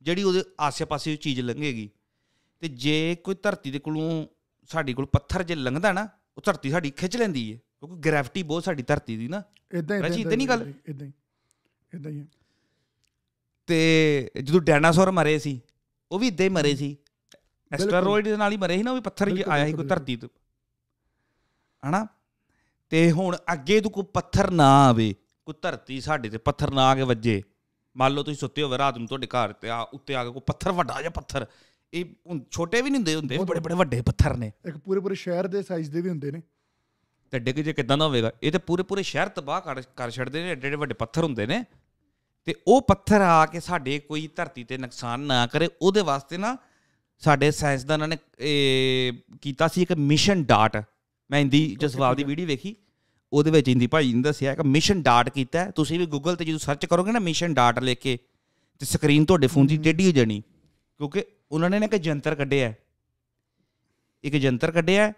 ਜਿਹੜੀ ਉਹਦੇ ਆਸ-ਪਾਸੇ ਚੀਜ਼ ਲੰਘੇਗੀ ਤੇ ਜੇ ਕੋਈ ਧਰਤੀ ਦੇ ਕੋਲੋਂ ਸਾਡੇ ਕੋਲ ਪੱਥਰ ਜੇ ਲੰਘਦਾ ਨਾ ਉਹ ਧਰਤੀ ਸਾਡੀ ਖਿੱਚ ਲੈਂਦੀ ਏ ਕਿਉਂਕਿ ਗ੍ਰੈਵਿਟੀ ਬਹੁਤ ਸਾਡੀ ਧਰਤੀ ਦੀ ਨਾ ਇਦਾਂ ਹੀ ਇਦਾਂ ਨਹੀਂ ਗੱਲ ਇਦਾਂ ਹੀ ਇਦਾਂ ਹੀ ਤੇ ਜਦੋਂ ਡਾਇਨਾਸੌਰ ਮਰੇ ਸੀ ਉਹ ਵੀ ਇਦਾਂ ਹੀ ਮਰੇ ਸੀ ਐਸਟਰੋਇਡ ਦੇ ਨਾਲ ਹੀ ਮਰੇ ਸੀ ਨਾ ਉਹ ਵੀ ਪੱਥਰ ਹੀ ਆਇਆ ਸੀ ਕੋਈ ਧਰਤੀ ਤੋਂ ਹਨਾ ਤੇ ਹੁਣ ਅੱਗੇ ਤੋਂ ਕੋਈ ਪੱਥਰ ਨਾ ਆਵੇ ਕੋ ਧਰਤੀ ਸਾਡੇ ਤੇ ਪੱਥਰ ਨਾ ਆ ਕੇ ਵੱਜੇ ਮੰਨ ਲਓ ਤੁਸੀਂ ਸੁੱਤੇ ਹੋਵੇ ਰਾਤ ਨੂੰ ਤੁਹਾਡੇ ਘਰ ਤੇ ਆ ਉੱਤੇ ਆ ਕੇ ਕੋਈ ਪੱਥਰ ਵੱਡਾ ਜਿਹਾ ਪੱਥਰ ਇਹ ਛੋਟੇ ਵੀ ਨਹੀਂ ਹੁੰਦੇ ਹੁੰਦੇ ਬੜੇ ਬੜੇ ਵੱਡੇ ਪੱਥਰ ਨੇ ਇੱਕ ਪੂਰੇ ਪੂਰੇ ਸ਼ਹਿਰ ਦੇ ਸਾਈਜ਼ ਦੇ ਵੀ ਹੁੰਦੇ ਨੇ ਤੇ ਡਿੱਗ ਜੇ ਕਿਦਾਂ ਦਾ ਹੋਵੇਗਾ ਇਹ ਤੇ ਪੂਰੇ ਪੂਰੇ ਸ਼ਹਿਰ ਤਬਾਹ ਕਰ ਛੱਡਦੇ ਨੇ ਐਡੇ ਐਡੇ ਵੱਡੇ ਪੱਥਰ ਹੁੰਦੇ ਨੇ ਤੇ ਉਹ ਪੱਥਰ ਆ ਕੇ ਸਾਡੇ ਕੋਈ ਧਰਤੀ ਤੇ ਨੁਕਸਾਨ ਨਾ ਕਰੇ ਉਹਦੇ ਵਾਸਤੇ ਨਾ ਸਾਡੇ ਸਾਇੰਸਦਾਨਾਂ ਨੇ ਇਹ ਕੀਤਾ ਸੀ ਇੱਕ ਮਿਸ਼ਨ ਡਾਟ ਮੈਂ ਹਿੰਦੀ ਜਸਵਾਲ ਦੀ ਵੀਡੀਓ ਵੇਖੀ ਉਹਦੇ ਵਿੱਚ ਇੰਦੀ ਭਾਈ ਨੇ ਦੱਸਿਆ ਕਿ ਮਿਸ਼ਨ ਡਾਟ ਕੀਤਾ ਤੁਸੀਂ ਵੀ ਗੂਗਲ ਤੇ ਜਦੋਂ ਸਰਚ ਕਰੋਗੇ ਨਾ ਮਿਸ਼ਨ ਡਾਟ ਲਿਖ ਕੇ ਤੇ ਸਕਰੀਨ ਤੁਹਾਡੇ ਫੋਨ ਦੀ ਟੇਢੀ ਹੋ ਜਾਣੀ ਕਿਉਂਕਿ ਉਹਨਾਂ ਨੇ ਨਾ ਇੱਕ ਜੰਤਰ ਕੱਢਿਆ ਇੱਕ ਜੰਤਰ ਕੱਢਿਆ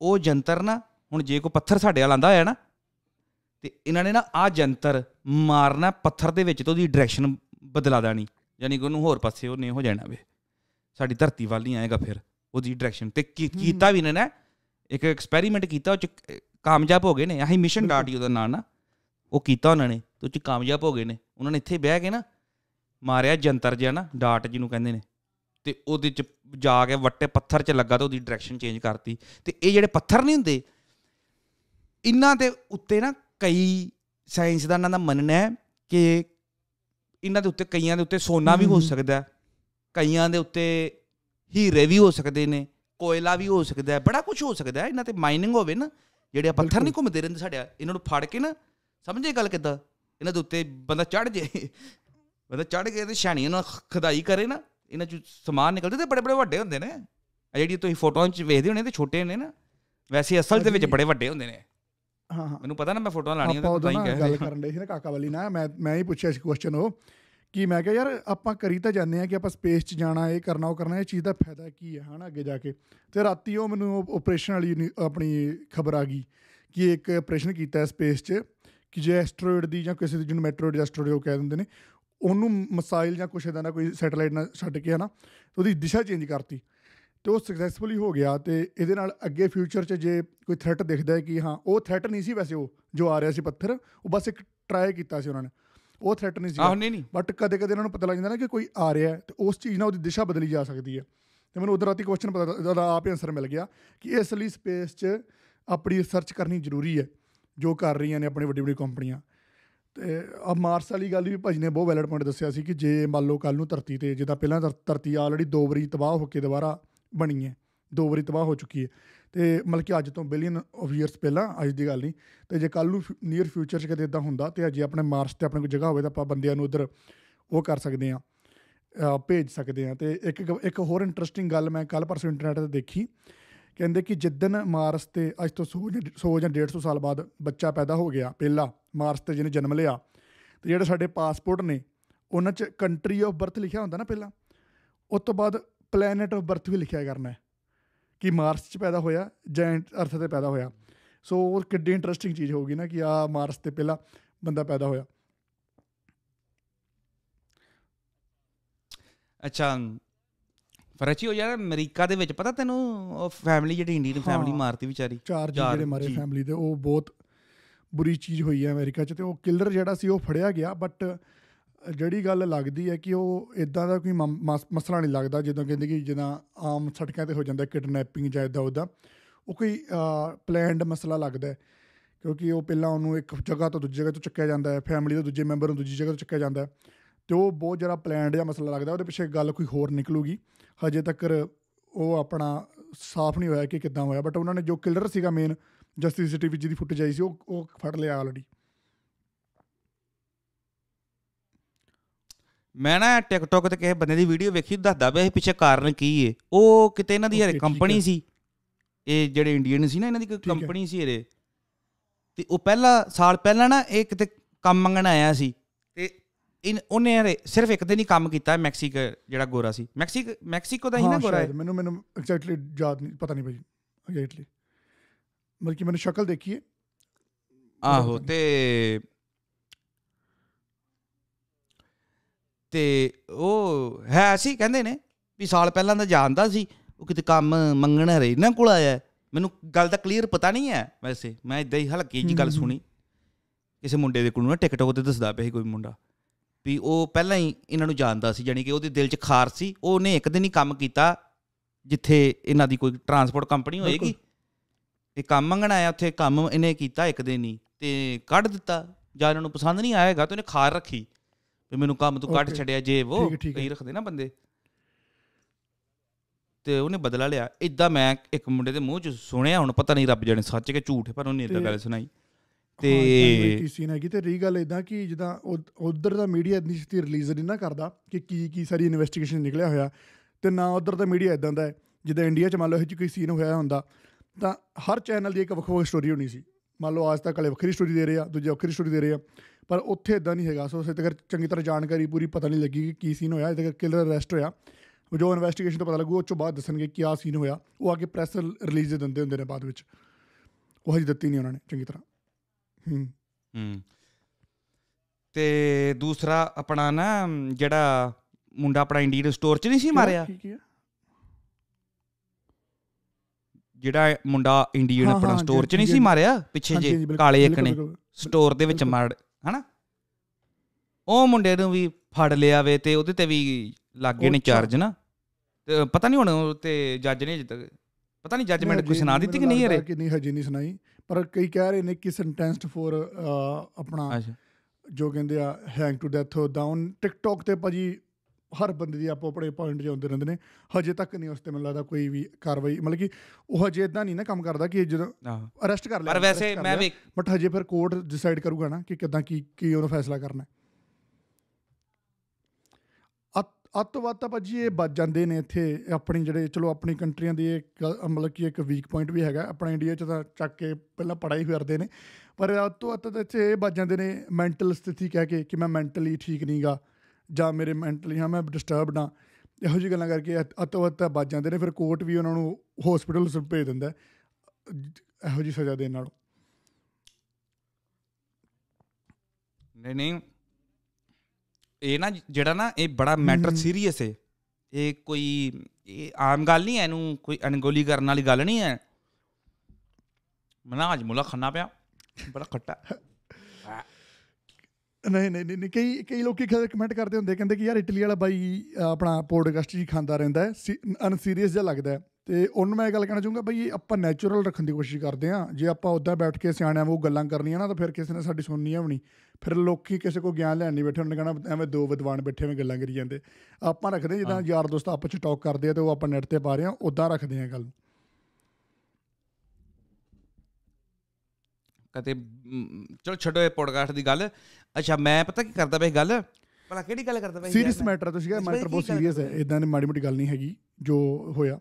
ਉਹ ਜੰਤਰ ਨਾ ਹੁਣ ਜੇ ਕੋ ਪੱਥਰ ਸਾਡੇ ਆ ਆਂਦਾ ਹੋਇਆ ਨਾ ਤੇ ਇਹਨਾਂ ਨੇ ਨਾ ਆ ਜੰਤਰ ਮਾਰਨਾ ਪੱਥਰ ਦੇ ਵਿੱਚ ਤੋਂ ਉਹਦੀ ਡਾਇਰੈਕਸ਼ਨ ਬਦਲਾ ਦੇਣੀ ਯਾਨੀ ਕਿ ਉਹਨੂੰ ਹੋਰ ਪਾਸੇ ਉਹਨੇ ਹੋ ਜਾਣਾ ਵੇ ਸਾਡੀ ਧਰਤੀ ਵੱਲ ਨਹੀਂ ਆਏਗਾ ਫਿਰ ਉਹਦੀ ਡਾਇਰੈਕਸ਼ਨ ਤੇ ਕੀਤਾ ਵੀ ਨੇ ਨਾ ਇੱਕ ਐਕਸਪੈਰੀਮੈਂਟ ਕੀਤਾ ਉਹ ਚ ਕਾਮਯਾਬ ਹੋ ਗਏ ਨੇ ਅਸੀਂ ਮਿਸ਼ਨ ਡਾਟ ਯੂ ਦਾ ਨਾਂ ਨਾ ਉਹ ਕੀਤਾ ਉਹਨਾਂ ਨੇ ਤੇ ਉਹ ਚ ਕਾਮਯਾਬ ਹੋ ਗਏ ਨੇ ਉਹਨਾਂ ਨੇ ਇੱਥੇ ਬਹਿ ਕੇ ਨਾ ਮਾਰਿਆ ਜੰਤਰ ਜਿਹਾ ਨਾ ਡਾਟ ਜਿਹਨੂੰ ਕਹਿੰਦੇ ਨੇ ਤੇ ਉਹਦੇ ਚ ਜਾ ਕੇ ਵੱਟੇ ਪੱਥਰ 'ਚ ਲੱਗਾ ਤੇ ਉਹਦੀ ਡਾਇਰੈਕਸ਼ਨ ਚੇਂਜ ਕਰਤੀ ਤੇ ਇਹ ਜਿਹੜੇ ਪੱਥਰ ਨਹੀਂ ਹੁੰਦੇ ਇਹਨਾਂ ਦੇ ਉੱਤੇ ਨਾ ਕਈ ਸਾਇੰਸਦਾਨਾਂ ਦਾ ਮੰਨਣਾ ਹੈ ਕਿ ਇਹਨਾਂ ਦੇ ਉੱਤੇ ਕਈਆਂ ਦੇ ਉੱਤੇ ਸੋਨਾ ਵੀ ਹੋ ਸਕਦਾ ਕਈਆਂ ਦੇ ਉੱਤੇ ਹੀਰੇ ਵੀ ਹੋ ਸਕਦੇ ਨੇ ਕੋਇਲਾ ਵੀ ਹੋ ਸਕਦਾ ਹੈ ਬੜਾ ਕੁਝ ਹੋ ਸਕਦਾ ਹੈ ਇਹਨਾਂ ਤੇ ਮਾਈਨਿੰਗ ਹੋਵੇ ਨਾ ਜਿਹੜੇ ਆ ਪੱਥਰ ਨਹੀਂ ਘੁੰਮਦੇ ਰਹਿੰਦੇ ਸਾਡੇ ਇਹਨਾਂ ਨੂੰ ਫੜ ਕੇ ਨਾ ਸਮਝੇ ਗੱਲ ਕਿੱਦਾਂ ਇਹਨਾਂ ਦੇ ਉੱਤੇ ਬੰਦਾ ਚੜ ਜੇ ਬੰਦਾ ਚੜ ਕੇ ਤੇ ਛਾਣੀਆਂ ਨਾਲ ਖਦਾਈ ਕਰੇ ਨਾ ਇਹਨਾਂ ਚ ਸਮਾਨ ਨਿਕਲਦੇ ਤੇ ਬੜੇ ਬੜੇ ਵੱਡੇ ਹੁੰਦੇ ਨੇ ਆ ਜਿਹੜੀ ਤੁਸੀਂ ਫੋਟੋਆਂ 'ਚ ਵੇਖਦੇ ਹੋਣੇ ਤੇ ਛੋਟੇ ਨੇ ਨਾ ਵੈਸੇ ਅਸਲ ਦੇ ਵਿੱਚ ਬੜੇ ਵੱਡੇ ਹੁੰਦੇ ਨੇ ਹਾਂ ਮੈਨੂੰ ਪਤਾ ਨਾ ਮੈਂ ਫੋਟੋਆਂ ਲਾਣੀਆਂ ਤਾਂ ਤਾਂ ਹੀ ਗੱਲ ਕਰਨ ਦੇ ਸੀ ਨਾ ਕਾਕਾ ਵਾਲੀ ਨਾ ਮੈਂ ਮੈਂ ਹੀ ਪੁੱਛਿਆ ਸੀ ਕੁਐਸਚਨ ਉਹ ਕਿ ਮੈਂ ਕਿਹਾ ਯਾਰ ਆਪਾਂ ਕਰੀ ਤਾਂ ਜਾਂਦੇ ਆ ਕਿ ਆਪਾਂ ਸਪੇਸ 'ਚ ਜਾਣਾ ਇਹ ਕਰਨਾ ਉਹ ਕਰਨਾ ਇਹ ਚੀਜ਼ ਦਾ ਫਾਇਦਾ ਕੀ ਹੈ ਹਨਾ ਅੱਗੇ ਜਾ ਕੇ ਤੇ ਰਾਤੀ ਉਹ ਮੈਨੂੰ ਆਪਰੇਸ਼ਨ ਵਾਲੀ ਆਪਣੀ ਖਬਰ ਆ ਗਈ ਕਿ ਇੱਕ ਆਪਰੇਸ਼ਨ ਕੀਤਾ ਹੈ ਸਪੇਸ 'ਚ ਕਿ ਜੇ ਐਸਟਰੋਇਡ ਦੀ ਜਾਂ ਕਿਸੇ ਦੀ ਜਿਹਨੂੰ ਮੈਟਰੋਇਡ ਐਸਟਰੋਇਡ ਉਹ ਕਹਿ ਦਿੰਦੇ ਨੇ ਉਹਨੂੰ ਮਿਸਾਈਲ ਜਾਂ ਕੁਛ ਇਦਾਂ ਦਾ ਕੋਈ ਸੈਟੇਲਾਈਟ ਨਾਲ ਛੱਡ ਕੇ ਹਨਾ ਉਹਦੀ ਦਿਸ਼ਾ ਚੇਂਜ ਕਰਤੀ ਤੇ ਉਹ ਸਕਸੈਸਫੁਲੀ ਹੋ ਗਿਆ ਤੇ ਇਹਦੇ ਨਾਲ ਅੱਗੇ ਫਿਊਚਰ 'ਚ ਜੇ ਕੋਈ ਥ੍ਰੈਟ ਦਿਖਦਾ ਹੈ ਕਿ ਹਾਂ ਉਹ ਥ੍ਰੈਟ ਨਹੀਂ ਸੀ ਵੈਸੇ ਉਹ ਜੋ ਆ ਰਿਹਾ ਸੀ ਪੱਥਰ ਉਹ ਬਸ ਇੱਕ ਟਰਾਈ ਕੀਤਾ ਸੀ ਉਹਨਾਂ ਨੇ ਉਹ ਥ੍ਰੈਟ ਨਹੀਂ ਸੀਗਾ ਬਟ ਕਦੇ ਕਦੇ ਇਹਨਾਂ ਨੂੰ ਪਤਾ ਲੱਗ ਜਾਂਦਾ ਨਾ ਕਿ ਕੋਈ ਆ ਰਿਹਾ ਤੇ ਉਸ ਚੀਜ਼ ਨਾਲ ਉਹਦੀ ਦਿਸ਼ਾ ਬਦਲੀ ਜਾ ਸਕਦੀ ਹੈ ਤੇ ਮੈਨੂੰ ਉਧਰ ਰਾਤੀ ਕੁਐਸਚਨ ਪਤਾ ਦਾ ਆਪ ਹੀ ਆਨਸਰ ਮਿਲ ਗਿਆ ਕਿ ਇਸ ਲਈ ਸਪੇਸ 'ਚ ਆਪਣੀ ਰਿਸਰਚ ਕਰਨੀ ਜ਼ਰੂਰੀ ਹੈ ਜੋ ਕਰ ਰਹੀਆਂ ਨੇ ਆਪਣੇ ਵੱਡੀ ਵੱਡੀ ਕੰਪਨੀਆਂ ਤੇ ਆ ਮਾਰਸ ਵਾਲੀ ਗੱਲ ਵੀ ਭਜਨੇ ਬਹੁਤ ਵੈਲਿਡ ਪੁਆਇੰਟ ਦੱਸਿਆ ਸੀ ਕਿ ਜੇ ਮੰਨ ਲਓ ਕੱਲ ਨੂੰ ਧਰਤੀ ਤੇ ਜਿੱਦਾਂ ਪਹਿਲਾਂ ਧਰਤੀ ਆਲਰੇਡੀ ਦੋ ਵਾਰੀ ਤਬਾਹ ਹੋ ਕੇ ਦੁਬਾਰਾ ਬਣੀ ਹੈ ਦੋ ਵਾਰੀ ਤਬਾਹ ਹੋ ਚੁੱਕੀ ਹੈ ਤੇ ਮਤਲਬ ਕਿ ਅੱਜ ਤੋਂ ਬਿਲੀਅਨ ਆਫ ਇਅਰਸ ਪਹਿਲਾਂ ਅੱਜ ਦੀ ਗੱਲ ਨਹੀਂ ਤੇ ਜੇ ਕੱਲ ਨੂੰ ਨੀਅਰ ਫਿਊਚਰ 'ਚ ਕਦੇ ਇਦਾਂ ਹੁੰਦਾ ਤੇ ਅਜੇ ਆਪਣੇ ਮਾਰਸ ਤੇ ਆਪਣੇ ਕੋਈ ਜਗ੍ਹਾ ਹੋਵੇ ਤਾਂ ਆਪਾਂ ਬੰਦਿਆਂ ਨੂੰ ਉਧਰ ਉਹ ਕਰ ਸਕਦੇ ਆ ਭੇਜ ਸਕਦੇ ਆ ਤੇ ਇੱਕ ਇੱਕ ਹੋਰ ਇੰਟਰਸਟਿੰਗ ਗੱਲ ਮੈਂ ਕੱਲ ਪਰਸੋਂ ਇੰਟਰਨੈਟ ਤੇ ਦੇਖੀ ਕਹਿੰਦੇ ਕਿ ਜਿੱਦਨ ਮਾਰਸ ਤੇ ਅੱਜ ਤੋਂ 100 100 ਜਾਂ 150 ਸਾਲ ਬਾਅਦ ਬੱਚਾ ਪੈਦਾ ਹੋ ਗਿਆ ਪਹਿਲਾ ਮਾਰਸ ਤੇ ਜਿਹਨੇ ਜਨਮ ਲਿਆ ਤੇ ਜਿਹੜੇ ਸਾਡੇ ਪਾਸਪੋਰਟ ਨੇ ਉਹਨਾਂ 'ਚ ਕੰਟਰੀ ਆਫ ਬਰਥ ਲਿਖਿਆ ਹੁੰਦਾ ਨਾ ਪਹਿਲਾਂ ਉਸ ਤੋਂ ਬਾਅਦ ਪਲੈਨਟ ਆਫ ਬਰਥ ਵੀ ਲਿਖਿਆ ਕਰਨਾ ਹੈ ਕਿ ਮਾਰਸ 'ਚ ਪੈਦਾ ਹੋਇਆ ਜਾਇੰਟ ਅਰਥ ਤੇ ਪੈਦਾ ਹੋਇਆ ਸੋ ਉਹ ਕਿੱਡੀ ਇੰਟਰਸਟਿੰਗ ਚੀਜ਼ ਹੋਊਗੀ ਨਾ ਕਿ ਆ ਮਾਰਸ ਤੇ ਪਹਿਲਾ ਬੰਦਾ ਪੈਦਾ ਹੋਇਆ ਅੱਛਾ ਫਰਚੀ ਹੋ ਯਾਰ ਅਮਰੀਕਾ ਦੇ ਵਿੱਚ ਪਤਾ ਤੈਨੂੰ ਉਹ ਫੈਮਿਲੀ ਜਿਹੜੀ ਇੰਡੀਅਨ ਫੈਮਿਲੀ ਮਾਰਤੀ ਵਿਚਾਰੀ ਚਾਰ ਜੀ ਜਿਹੜੇ ਮਾਰੇ ਫੈਮਿਲੀ ਦੇ ਉਹ ਬਹੁਤ ਬੁਰੀ ਚੀਜ਼ ਹੋਈ ਹੈ ਅਮਰੀਕਾ 'ਚ ਤੇ ਉਹ ਕਿਲਰ ਜਿਹੜਾ ਸੀ ਉਹ ਫੜਿਆ ਗਿਆ ਬਟ ਜਿਹੜੀ ਗੱਲ ਲੱਗਦੀ ਹੈ ਕਿ ਉਹ ਇਦਾਂ ਦਾ ਕੋਈ ਮਸਲਾ ਨਹੀਂ ਲੱਗਦਾ ਜਦੋਂ ਕਹਿੰਦੇ ਕਿ ਜਿੱਦਾਂ ਆਮ ਸੜਕਾਂ ਤੇ ਹੋ ਜਾਂਦਾ ਕਿਡਨੈਪਿੰਗ ਜਾਂ ਇਦਾਂ ਉਹਦਾ ਉਹ ਕੋਈ ਪਲਾਨਡ ਮਸਲਾ ਲੱਗਦਾ ਹੈ ਕਿਉਂਕਿ ਉਹ ਪਹਿਲਾਂ ਉਹਨੂੰ ਇੱਕ ਜਗ੍ਹਾ ਤੋਂ ਦੂਜੀ ਜਗ੍ਹਾ ਤੋਂ ਚੱਕਿਆ ਜਾਂਦਾ ਹੈ ਫੈਮਿਲੀ ਦੇ ਦੂਜੇ ਮੈਂਬਰ ਨੂੰ ਦੂਜੀ ਜਗ੍ਹਾ ਤੋਂ ਚੱਕਿਆ ਜਾਂਦਾ ਹੈ ਤੇ ਉਹ ਬਹੁਤ ਜਿਹੜਾ ਪਲਾਨਡ ਜਾਂ ਮਸਲਾ ਲੱਗਦਾ ਉਹਦੇ ਪਿੱਛੇ ਗੱਲ ਕੋਈ ਹੋਰ ਨਿਕਲੂਗੀ ਹਜੇ ਤੱਕ ਉਹ ਆਪਣਾ ਸਾਫ਼ ਨਹੀਂ ਹੋਇਆ ਕਿ ਕਿੱਦਾਂ ਹੋਇਆ ਬਟ ਉਹਨਾਂ ਨੇ ਜੋ ਕਿਲਰ ਸੀਗਾ ਮੇਨ ਜਸਟਿਸ ਸੀਟੀਵੀ ਜਿਹਦੀ ਫੁਟੇਜ ਆਈ ਸੀ ਉਹ ਉਹ ਫੜ ਲਿਆ ਆਲਰੇਡੀ ਮੈਂ ਨਾ ਟਿਕਟੋਕ ਤੇ ਕਿਸੇ ਬੰਦੇ ਦੀ ਵੀਡੀਓ ਵੇਖੀ ਦੱਸਦਾ ਪਿਆ ਇਹ ਪਿੱਛੇ ਕਾਰਨ ਕੀ ਏ ਉਹ ਕਿਤੇ ਇਹਨਾਂ ਦੀ ਹਰੇ ਕੰਪਨੀ ਸੀ ਇਹ ਜਿਹੜੇ ਇੰਡੀਅਨ ਸੀ ਨਾ ਇਹਨਾਂ ਦੀ ਕੋਈ ਕੰਪਨੀ ਸੀ ਹਰੇ ਤੇ ਉਹ ਪਹਿਲਾ ਸਾਲ ਪਹਿਲਾਂ ਨਾ ਇਹ ਕਿਤੇ ਕੰਮ ਮੰਗਣ ਆਇਆ ਸੀ ਤੇ ਇਹ ਉਹਨੇ ਹਰੇ ਸਿਰਫ ਇੱਕ ਦਿਨ ਹੀ ਕੰਮ ਕੀਤਾ ਮੈਕਸੀਕ ਜਿਹੜਾ ਗੋਰਾ ਸੀ ਮੈਕਸੀਕ ਮੈਕਸੀਕੋ ਦਾ ਹੀ ਨਾ ਗੋਰਾ ਹੈ ਮੈਨੂੰ ਮੈਨੂੰ ਐਗਜ਼ੈਕਟਲੀ ਯਾਦ ਨਹੀਂ ਪਤਾ ਨਹੀਂ ਭਾਈ ਐਗਜ਼ੈਕਟਲੀ ਮਤਲਬ ਕਿ ਮੈਨੂੰ ਸ਼ਕਲ ਦੇਖੀ ਆਹੋ ਤੇ ਤੇ ਉਹ ਹੈ ਸੀ ਕਹਿੰਦੇ ਨੇ ਵੀ ਸਾਲ ਪਹਿਲਾਂ ਦਾ ਜਾਣਦਾ ਸੀ ਉਹ ਕਿਤੇ ਕੰਮ ਮੰਗਣ ਹਰੇ ਇਹਨਾਂ ਕੋਲ ਆਇਆ ਮੈਨੂੰ ਗੱਲ ਦਾ ਕਲੀਅਰ ਪਤਾ ਨਹੀਂ ਹੈ ਵੈਸੇ ਮੈਂ ਇਦਾਂ ਹੀ ਹਲਕੀ ਜੀ ਗੱਲ ਸੁਣੀ ਕਿਸੇ ਮੁੰਡੇ ਦੇ ਕੋਲੋਂ ਨਾ ਟਿਕਟੋਕ ਤੇ ਦੱਸਦਾ ਪਿਆ ਸੀ ਕੋਈ ਮੁੰਡਾ ਵੀ ਉਹ ਪਹਿਲਾਂ ਹੀ ਇਹਨਾਂ ਨੂੰ ਜਾਣਦਾ ਸੀ ਯਾਨੀ ਕਿ ਉਹਦੇ ਦਿਲ 'ਚ ਖਾਰ ਸੀ ਉਹਨੇ ਇੱਕ ਦਿਨ ਹੀ ਕੰਮ ਕੀਤਾ ਜਿੱਥੇ ਇਹਨਾਂ ਦੀ ਕੋਈ ਟਰਾਂਸਪੋਰਟ ਕੰਪਨੀ ਹੋਏਗੀ ਇਹ ਕੰਮ ਮੰਗਣ ਆਇਆ ਉੱਥੇ ਕੰਮ ਇਹਨੇ ਕੀਤਾ ਇੱਕ ਦਿਨ ਹੀ ਤੇ ਕੱਢ ਦਿੱਤਾ ਜਾਂ ਇਹਨਾਂ ਨੂੰ ਪਸੰਦ ਨਹੀਂ ਆਏਗਾ ਤੇ ਉਹਨੇ ਖਾਰ ਰੱਖੀ ਵੀ ਮੈਨੂੰ ਕੰਮ ਤੋਂ ਕੱਟ ਛੱਡਿਆ ਜੇ ਉਹ ਕਈ ਰੱਖਦੇ ਨਾ ਬੰਦੇ ਤੇ ਉਹਨੇ ਬਦਲਾ ਲਿਆ ਇਦਾਂ ਮੈਂ ਇੱਕ ਮੁੰਡੇ ਦੇ ਮੂੰਹ 'ਚ ਸੁਣਿਆ ਹੁਣ ਪਤਾ ਨਹੀਂ ਰੱਬ ਜਾਣੇ ਸੱਚ ਕਿ ਝੂਠ ਪਰ ਉਹਨੇ ਇਦਾਂ ਗੱਲ ਸੁਣਾਈ ਤੇ ਟੀਸੀ ਕਿ ਕਿਤੇ ਰਹੀ ਗੱਲ ਇਦਾਂ ਕਿ ਜਦਾਂ ਉਧਰ ਦਾ ਮੀਡੀਆ ਇੰਨੀ ਛੇਤੀ ਰਿਲੀਜ਼ ਨਹੀਂ ਨਾ ਕਰਦਾ ਕਿ ਕੀ ਕੀ ਸਾਰੀ ਇਨਵੈਸਟੀਗੇਸ਼ਨ ਨਿਕਲਿਆ ਹੋਇਆ ਤੇ ਨਾ ਉਧਰ ਦਾ ਮੀਡੀਆ ਇਦਾਂ ਦਾ ਹੈ ਜਿੱਦਾਂ ਇੰਡੀਆ 'ਚ ਮੰਨ ਲਓ ਇਹ ਜਿਹੀ ਕੋਈ ਸੀਨ ਹੋਇਆ ਹੁੰਦਾ ਤਾਂ ਹਰ ਚੈਨਲ ਦੀ ਇੱਕ ਵੱਖ ਵੱਖ ਸਟੋਰੀ ਹੋਣੀ ਸੀ ਮੰਨ ਲਓ ਅੱਜ ਤੱਕ ਵਾਲੇ ਵੱਖਰੀ ਸਟੋਰੀ ਦੇ ਰਹੇ ਆ ਦੂਜੇ ਵੱਖਰੀ ਸਟੋਰੀ ਦੇ ਰਹੇ ਆ ਪਰ ਉੱਥੇ ਇਦਾਂ ਨਹੀਂ ਹੈਗਾ ਸੋ ਸਿੱਧੇ ਕਰ ਚੰਗੀ ਤਰ੍ਹਾਂ ਜਾਣਕਾਰੀ ਪੂਰੀ ਪਤਾ ਨਹੀਂ ਲੱਗੀ ਕਿ ਕੀ ਸੀਨ ਹੋਇਆ ਇਦਾਂ ਕਿਲਰ ਅਰੈਸਟ ਹੋਇਆ ਜੋ ਇਨਵੈਸਟੀਗੇਸ਼ਨ ਤੋਂ ਪਤਾ ਲੱਗੂ ਉਹ ਚੋਂ ਬਾਅਦ ਦੱਸਣਗੇ ਕੀ ਆ ਸੀਨ ਹੋਇਆ ਉਹ ਆ ਕੇ ਪ੍ਰੈਸ ਰਿਲੀਜ਼ ਦਿੰਦੇ ਹੁੰਦੇ ਨੇ ਬਾਅਦ ਵਿੱਚ ਉਹ ਹਜੇ ਦਿੱਤੀ ਨਹੀਂ ਉਹਨਾਂ ਨੇ ਚੰਗੀ ਤਰ੍ਹਾਂ ਹੂੰ ਹੂੰ ਤੇ ਦੂਸਰਾ ਆਪਣਾ ਨਾ ਜਿਹੜਾ ਮੁੰਡਾ ਆਪਣਾ ਇੰਡੀਅਨ ਸਟੋਰ 'ਚ ਨਹੀਂ ਸੀ ਮਾਰਿਆ ਜਿਹੜਾ ਮੁੰਡਾ ਇੰਡੀਅਨ ਆਪਣਾ ਸਟੋਰ 'ਚ ਨਹੀਂ ਸੀ ਮਾਰਿਆ ਪਿੱਛੇ ਜੇ ਕਾਲੇ ਇੱਕ ਨੇ ਸਟੋਰ ਦੇ ਵਿੱਚ ਮਾਰ ਹਨਾ ਉਹ ਮੁੰਡੇ ਨੂੰ ਵੀ ਫੜ ਲਿਆ ਵੇ ਤੇ ਉਹਦੇ ਤੇ ਵੀ ਲੱਗੇ ਨੇ ਚਾਰਜ ਨਾ ਤੇ ਪਤਾ ਨਹੀਂ ਹੁਣ ਤੇ ਜੱਜ ਨੇ ਜਿੱਦ ਪਤਾ ਨਹੀਂ ਜੱਜਮੈਂਟ ਕੋਈ ਸੁਣਾ ਦਿੱਤੀ ਕਿ ਨਹੀਂ ਹਰੇ ਕਿ ਨਹੀਂ ਹਜੇ ਨਹੀਂ ਸੁਣਾਈ ਪਰ ਕਈ ਕਹਿ ਰਹੇ ਨੇ ਕਿ ਸੈਂਟੈਂਸਡ ਫੋਰ ਆਪਣਾ ਜੋ ਕਹਿੰਦੇ ਆ hang to death down TikTok ਤੇ ਭਾਜੀ ਹਰ ਬੰਦੇ ਦੀ ਆਪੋ ਆਪਣੇ ਪੁਆਇੰਟ ਜਾਂਦੇ ਰਹਿੰਦੇ ਨੇ ਹਜੇ ਤੱਕ ਨਹੀਂ ਉਸ ਤੇ ਮੈਨੂੰ ਲੱਗਦਾ ਕੋਈ ਵੀ ਕਾਰਵਾਈ ਮਤਲਬ ਕਿ ਉਹ ਹਜੇ ਇਦਾਂ ਨਹੀਂ ਨਾ ਕੰਮ ਕਰਦਾ ਕਿ ਜਦੋਂ ਅਰੈਸਟ ਕਰ ਲਿਆ ਪਰ ਵੈਸੇ ਮੈਂ ਵੀ ਬਟ ਹਜੇ ਫਿਰ ਕੋਰਟ ਡਿਸਾਈਡ ਕਰੂਗਾ ਨਾ ਕਿ ਕਿਦਾਂ ਕੀ ਕੀ ਉਹਨੂੰ ਫੈਸਲਾ ਕਰਨਾ ਅੱਤਵਾਦ ਤਾਂ ਭਾਜੀ ਇਹ ਵੱਜ ਜਾਂਦੇ ਨੇ ਇੱਥੇ ਆਪਣੀ ਜਿਹੜੇ ਚਲੋ ਆਪਣੀ ਕੰਟਰੀਆਂ ਦੀ ਇੱਕ ਮਤਲਬ ਕਿ ਇੱਕ ਵੀਕ ਪੁਆਇੰਟ ਵੀ ਹੈਗਾ ਆਪਣਾ ਇੰਡੀਆ 'ਚ ਤਾਂ ਚੱਕ ਕੇ ਪਹਿਲਾਂ ਪੜਾਈ ਫਿਰਦੇ ਨੇ ਪਰ ਅੱਤਵਾਦ ਤਾਂ ਇੱਥੇ ਇਹ ਵੱਜ ਜਾਂਦੇ ਨੇ ਮੈਂਟਲ ਸਥਿਤੀ ਕਹਿ ਕੇ ਕਿ ਮੈਂ ਮੈਂਟਲੀ ਠੀਕ ਨਹੀਂਗਾ ਜਾਂ ਮੇਰੇ ਮੈਂਟਲੀ ਹਾਂ ਮੈਂ ਡਿਸਟਰਬਡ ਹਾਂ ਇਹੋ ਜਿਹੀ ਗੱਲਾਂ ਕਰਕੇ ਅੱਤੋ ਅੱਤਾ ਵੱਜ ਜਾਂਦੇ ਨੇ ਫਿਰ ਕੋਰਟ ਵੀ ਉਹਨਾਂ ਨੂੰ ਹਸਪੀਟਲ ਸਿਰ ਭੇਜ ਦਿੰਦਾ ਇਹੋ ਜੀ ਸਜ਼ਾ ਦੇਣ ਨਾਲ ਨਹੀਂ ਨਹੀਂ ਇਹ ਨਾ ਜਿਹੜਾ ਨਾ ਇਹ ਬੜਾ ਮੈਟਰ ਸੀਰੀਅਸ ਹੈ ਇਹ ਕੋਈ ਇਹ ਆਮ ਗੱਲ ਨਹੀਂ ਹੈ ਇਹਨੂੰ ਕੋਈ ਅਣਗੋਲੀ ਕਰਨ ਵਾਲੀ ਗੱਲ ਨਹੀਂ ਹੈ ਮਨਾਜ ਮੁਲਾ ਖੰਨਾ ਪਿਆ ਬੜਾ ਖੱਟਾ ਨਹੀਂ ਨਹੀਂ ਨਹੀਂ ਕਈ ਕਈ ਲੋਕੀ ਕਮੈਂਟ ਕਰਦੇ ਹੁੰਦੇ ਕਹਿੰਦੇ ਕਿ ਯਾਰ ਇਟਲੀ ਵਾਲਾ ਬਾਈ ਆਪਣਾ ਪੋਡਕਾਸਟ ਜੀ ਖਾਂਦਾ ਰਹਿੰਦਾ ਹੈ ਅਨਸੀਰੀਅਸ ਜਿਹਾ ਲੱਗਦਾ ਹੈ ਤੇ ਉਹਨੂੰ ਮੈਂ ਇਹ ਗੱਲ ਕਹਿਣਾ ਚਾਹੂੰਗਾ ਬਈ ਆਪਾਂ ਨੇਚਰਲ ਰੱਖਣ ਦੀ ਕੋਸ਼ਿਸ਼ ਕਰਦੇ ਆ ਜੇ ਆਪਾਂ ਉਦਾਂ ਬੈਠ ਕੇ ਸਿਆਣਿਆਂ ਵਾਂਗੂ ਗੱਲਾਂ ਕਰਨੀਆਂ ਨਾ ਤਾਂ ਫਿਰ ਕਿਸੇ ਨੇ ਸਾਡੀ ਸੁਣਨੀ ਆ ਹੋਣੀ ਫਿਰ ਲੋਕੀ ਕਿਸੇ ਕੋ ਗਿਆਨ ਲੈਣ ਨਹੀਂ ਬੈਠੇ ਉਹਨਾਂ ਨੇ ਕਹਿਣਾ ਐਵੇਂ ਦੋ ਵਿਦਵਾਨ ਬੈਠੇ ਐਵੇਂ ਗੱਲਾਂ ਕਰੀ ਜਾਂਦੇ ਆਪਾਂ ਰੱਖਦੇ ਜਿੱਦਾਂ ਯਾਰ ਦੋਸਤ ਆਪਸ ਚ ਟਾਕ ਕਰਦੇ ਆ ਤੇ ਉਹ ਆਪਾਂ ਨੈਟ ਤੇ ਪਾ ਰਹੇ ਆ ਉਦਾਂ ਰੱਖਦੇ ਆ ਗੱਲ ਕਦੇ ਚਲ ਛੱਡੋ ਇਹ ਪੋਡਕਾਸਟ ਦੀ ਗੱਲ ਅੱਛਾ ਮੈਂ ਪਤਾ ਕੀ ਕਰਦਾ ਪਿਆ ਗੱਲ ਭਲਾ ਕਿਹੜੀ ਗੱਲ ਕਰਦਾ ਪਿਆ ਸੀਰੀਅਸ ਮੈਟਰ ਤੁਸੀਂ ਕਿਹਾ ਮੈਟਰ ਬਹੁਤ ਸੀਰੀਅਸ ਹੈ ਇਦਾਂ ਦੀ ਮਾੜੀ ਮੋਟੀ ਗੱਲ ਨਹੀਂ ਹੈਗੀ ਜੋ ਹੋਇਆ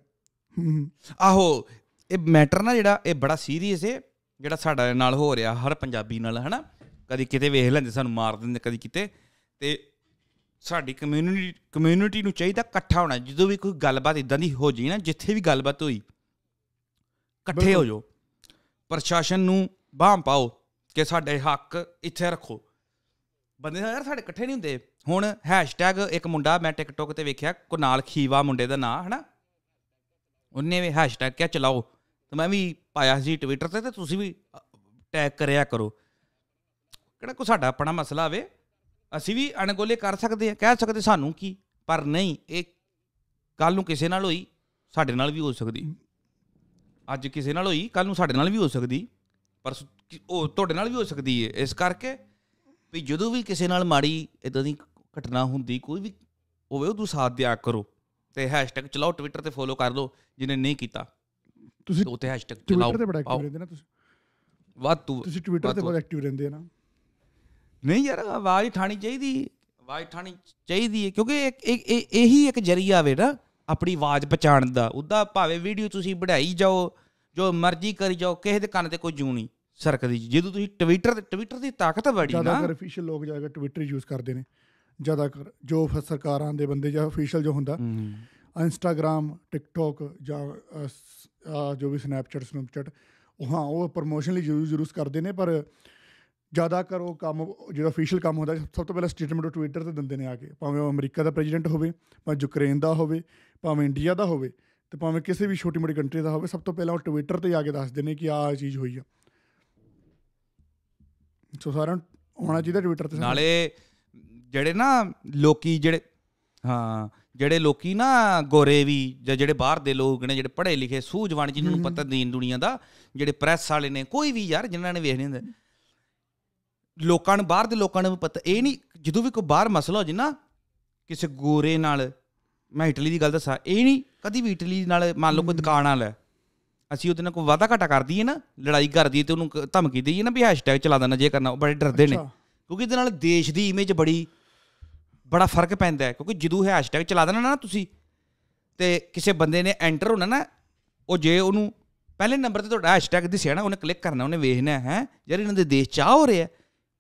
ਆਹੋ ਇਹ ਮੈਟਰ ਨਾ ਜਿਹੜਾ ਇਹ ਬੜਾ ਸੀਰੀਅਸ ਹੈ ਜਿਹੜਾ ਸਾਡੇ ਨਾਲ ਹੋ ਰਿਹਾ ਹਰ ਪੰਜਾਬੀ ਨਾਲ ਹਨਾ ਕਦੀ ਕਿਤੇ ਵੇਖ ਲੈਂਦੇ ਸਾਨੂੰ ਮਾਰ ਦਿੰਦੇ ਕਦੀ ਕਿਤੇ ਤੇ ਸਾਡੀ ਕਮਿਊਨਿਟੀ ਕਮਿਊਨਿਟੀ ਨੂੰ ਚਾਹੀਦਾ ਇਕੱਠਾ ਹੋਣਾ ਜਦੋਂ ਵੀ ਕੋਈ ਗੱਲਬਾਤ ਇਦਾਂ ਦੀ ਹੋ ਜੀ ਨਾ ਜਿੱਥੇ ਵੀ ਗੱਲਬਾਤ ਹੋਈ ਇਕੱਠੇ ਹੋ ਜਾਓ ਪ੍ਰਸ਼ਾਸਨ ਨੂੰ ਬਾਹਮ ਪਾਓ ਕਿ ਸਾਡੇ ਹੱਕ ਇੱਥੇ ਰੱਖੋ ਬੰਦੇ ਯਾਰ ਸਾਡੇ ਇਕੱਠੇ ਨਹੀਂ ਹੁੰਦੇ ਹੁਣ ਹੈਸ਼ਟੈਗ ਇੱਕ ਮੁੰਡਾ ਮੈਂ ਟਿਕਟੋਕ ਤੇ ਵੇਖਿਆ ਕੁਨਾਲ ਖੀਵਾ ਮੁੰਡੇ ਦਾ ਨਾਂ ਹਨਾ ਉਹਨੇ ਵੀ ਹੈਸ਼ਟੈਗ ਕਿਆ ਚਲਾਓ ਤੇ ਮੈਂ ਵੀ ਪਾਇਆ ਸੀ ਟਵਿੱਟਰ ਤੇ ਤੇ ਤੁਸੀਂ ਵੀ ਟੈਗ ਕਰਿਆ ਕਰੋ ਕਿਹੜਾ ਕੋ ਸਾਡਾ ਆਪਣਾ ਮਸਲਾ ਆਵੇ ਅਸੀਂ ਵੀ ਅਣਗੋਲੇ ਕਰ ਸਕਦੇ ਆ ਕਹਿ ਸਕਦੇ ਸਾਨੂੰ ਕੀ ਪਰ ਨਹੀਂ ਇਹ ਕੱਲ ਨੂੰ ਕਿਸੇ ਨਾਲ ਹੋਈ ਸਾਡੇ ਨਾਲ ਵੀ ਹੋ ਸਕਦੀ ਅੱਜ ਕਿਸੇ ਨਾਲ ਹੋਈ ਕੱਲ ਨੂੰ ਸਾਡੇ ਨਾਲ ਵੀ ਹੋ ਸਕਦੀ ਪਰ ਉਹ ਤੁਹਾਡੇ ਨਾਲ ਵੀ ਹੋ ਸਕਦੀ ਹੈ ਇਸ ਕਰਕੇ ਵੀ ਜਦੋਂ ਵੀ ਕਿਸੇ ਨਾਲ ਮਾੜੀ ਇਦਾਂ ਦੀ ਘਟਨਾ ਹੁੰਦੀ ਕੋਈ ਵੀ ਹੋਵੇ ਉਹ ਤੂੰ ਸਾਥ ਦਿਆ ਕਰੋ ਤੇ ਹੈਸ਼ਟੈਗ ਚਲਾਓ ਟਵਿੱਟਰ ਤੇ ਫੋਲੋ ਕਰ ਲਓ ਜਿਨੇ ਨਹੀਂ ਕੀਤਾ ਤੁਸੀਂ ਉਹ ਤੇ ਹੈਸ਼ਟੈਗ ਚਲਾਓ ਟਵਿੱਟਰ ਤੇ ਬੜਾ ਐਕਟਿਵ ਰਹਿੰਦੇ ਨਾ ਤੁਸੀਂ ਵਾਹ ਤੂੰ ਤੁਸੀਂ ਟਵਿੱਟਰ ਤੇ ਬੜਾ ਐਕਟਿਵ ਰਹਿੰਦੇ ਨਾ ਨਹੀਂ ਯਾਰ ਆਵਾਜ਼ ਠਾਣੀ ਚਾਹੀਦੀ ਆਵਾਜ਼ ਠਾਣੀ ਚਾਹੀਦੀ ਹੈ ਕਿਉਂਕਿ ਇਹ ਇਹੀ ਇੱਕ ਜਰੀਆ ਵੇ ਨਾ ਆਪਣੀ ਆਵਾਜ਼ ਪਛਾਣ ਦਾ ਉਹਦਾ ਭਾਵੇਂ ਵੀਡੀਓ ਤੁਸੀਂ ਵਧਾਈ ਜਾਓ ਜੋ ਮਰਜ਼ੀ ਕਰੀ ਜਾਓ ਕਿਸੇ ਦੇ ਕੰਨ ਤੇ ਕੋਈ ਜੂਣੀ ਸਰਕਦੀ ਜਦੋਂ ਤੁਸੀਂ ਟਵਿੱਟਰ ਤੇ ਟਵਿੱਟਰ ਦੀ ਤਾਕਤ ਬੜੀ ਨਾ ਜਦੋਂ ਅਫੀਸ਼ੀਅਲ ਲੋਕ ਜਾਏਗਾ ਟਵਿੱਟਰ ਯੂਜ਼ ਕਰਦੇ ਨੇ ਜ਼ਿਆਦਾਤਰ ਜੋ ਸਰਕਾਰਾਂ ਦੇ ਬੰਦੇ ਜਾਂ ਅਫੀਸ਼ੀਅਲ ਜੋ ਹੁੰਦਾ ਇੰਸਟਾਗ੍ਰam ਟਿਕਟੋਕ ਜਾਂ ਜੋ ਵੀ ਸਨੈਪਚੈਟ ਸਨੈਪਚੈਟ ਉਹ ਹਾਂ ਉਹ ਪ੍ਰੋਮੋਸ਼ਨ ਲਈ ਜ਼ਰੂਰ ਯੂਜ਼ ਕਰਦੇ ਨੇ ਪਰ ਜ਼ਿਆਦਾ ਉਹ ਕੰਮ ਜਿਹੜਾ ਅਫੀਸ਼ੀਅਲ ਕੰਮ ਹੁੰਦਾ ਸਭ ਤੋਂ ਪਹਿਲਾਂ ਸਟੇਟਮੈਂਟ ਉਹ ਟਵਿੱਟਰ ਤੇ ਦਿੰਦੇ ਨੇ ਆ ਕੇ ਭਾਵੇਂ ਉਹ ਅਮਰੀਕਾ ਦਾ ਪ੍ਰੈਜ਼ੀਡੈਂਟ ਹੋਵੇ ਭਾਵੇਂ ਯੂਕਰੇਨ ਦਾ ਹੋਵੇ ਭਾਵੇਂ ਇੰਡੀਆ ਦਾ ਹੋਵੇ ਤੇ ਭਾਵੇਂ ਕਿਸੇ ਵੀ ਛੋਟੀ ਮੋਟੀ ਕੰਟਰੀ ਦਾ ਹੋਵੇ ਸਭ ਤੋਂ ਪਹਿਲਾਂ ਉਹ ਟਵਿੱਟਰ ਤੇ ਆ ਕੇ ਦੱਸਦੇ ਨੇ ਕਿ ਆਹ ਚੀਜ਼ ਹੋਈ ਆ ਸੋ ਸਾਰਿਆਂ ਹੋਣਾ ਚਾਹੀਦਾ ਟਵਿੱਟਰ ਤੇ ਨਾਲੇ ਜਿਹੜੇ ਨਾ ਲੋਕੀ ਜਿਹੜੇ ਹਾਂ ਜਿਹੜੇ ਲੋਕੀ ਨਾ ਗੋਰੇ ਵੀ ਜਾਂ ਜਿਹੜੇ ਬਾਹਰ ਦੇ ਲੋਕ ਨੇ ਜਿਹੜੇ ਪੜ੍ਹੇ ਲਿਖੇ ਸੂਝਵਾਨ ਜਿਨ੍ਹਾਂ ਨੂੰ ਪਤਾ ਦੀਨ ਦੁਨੀਆ ਦਾ ਜਿਹੜੇ ਪ੍ਰੈਸ ਵਾਲੇ ਨੇ ਕੋਈ ਵੀ ਯਾਰ ਜਿਨ੍ਹਾਂ ਨੇ ਵੇਖਣੇ ਹੁੰਦੇ ਲੋਕਾਂ ਨੂੰ ਬਾਹਰ ਦੇ ਲੋਕਾਂ ਨੂੰ ਪਤਾ ਇਹ ਨਹੀਂ ਜਦੋਂ ਵੀ ਕੋਈ ਬਾਹਰ ਮਸਲਾ ਹੋ ਜੇ ਨਾ ਕਿਸੇ ਗੋਰੇ ਨਾਲ ਮੈਂ ਇਟਲੀ ਦੀ ਗੱਲ ਦੱਸਾਂ ਇਹ ਨਹੀਂ ਕਦੀ ਵੀ ਇਟਲੀ ਨਾਲ ਮੰਨ ਲਓ ਕੋਈ ਦੁਕਾਨ ਵਾਲਾ ਅਸੀਂ ਉਹਦੇ ਨਾਲ ਕੋਈ ਵਾਦਾ ਘਾਟਾ ਕਰ ਦਈਏ ਨਾ ਲੜਾਈ ਕਰ ਦਈਏ ਤੇ ਉਹਨੂੰ ਧਮਕੀ ਦਈਏ ਨਾ ਵੀ ਹੈਸ਼ਟੈਗ ਚਲਾ ਦੇਣਾ ਜੇ ਕਰਨਾ ਉਹ ਬੜੇ ਡਰਦੇ ਨੇ ਕਿਉਂਕਿ ਇਹਦੇ ਨਾਲ ਦੇਸ਼ ਦੀ ਇਮੇਜ ਬੜੀ ਬੜਾ ਫਰਕ ਪੈਂਦਾ ਹੈ ਕਿਉਂਕਿ ਜਦੋਂ ਹੈਸ਼ਟੈਗ ਚਲਾ ਦੇਣਾ ਨਾ ਤੁਸੀਂ ਤੇ ਕਿਸੇ ਬੰਦੇ ਨੇ ਐਂਟਰ ਹੋਣਾ ਨਾ ਉਹ ਜੇ ਉਹਨੂੰ ਪਹਿਲੇ ਨੰਬਰ ਤੇ ਤੁਹਾਡਾ ਹੈਸ਼ਟੈਗ ਦਿਸਿਆ ਨਾ ਉਹਨੇ ਕਲਿੱਕ ਕਰਨਾ ਉਹਨੇ ਵੇਖਣਾ ਹੈ ਯਾਰ ਇਹਨਾਂ ਦੇ ਦੇਸ਼ ਚਾਹ ਹੋ ਰਿਹਾ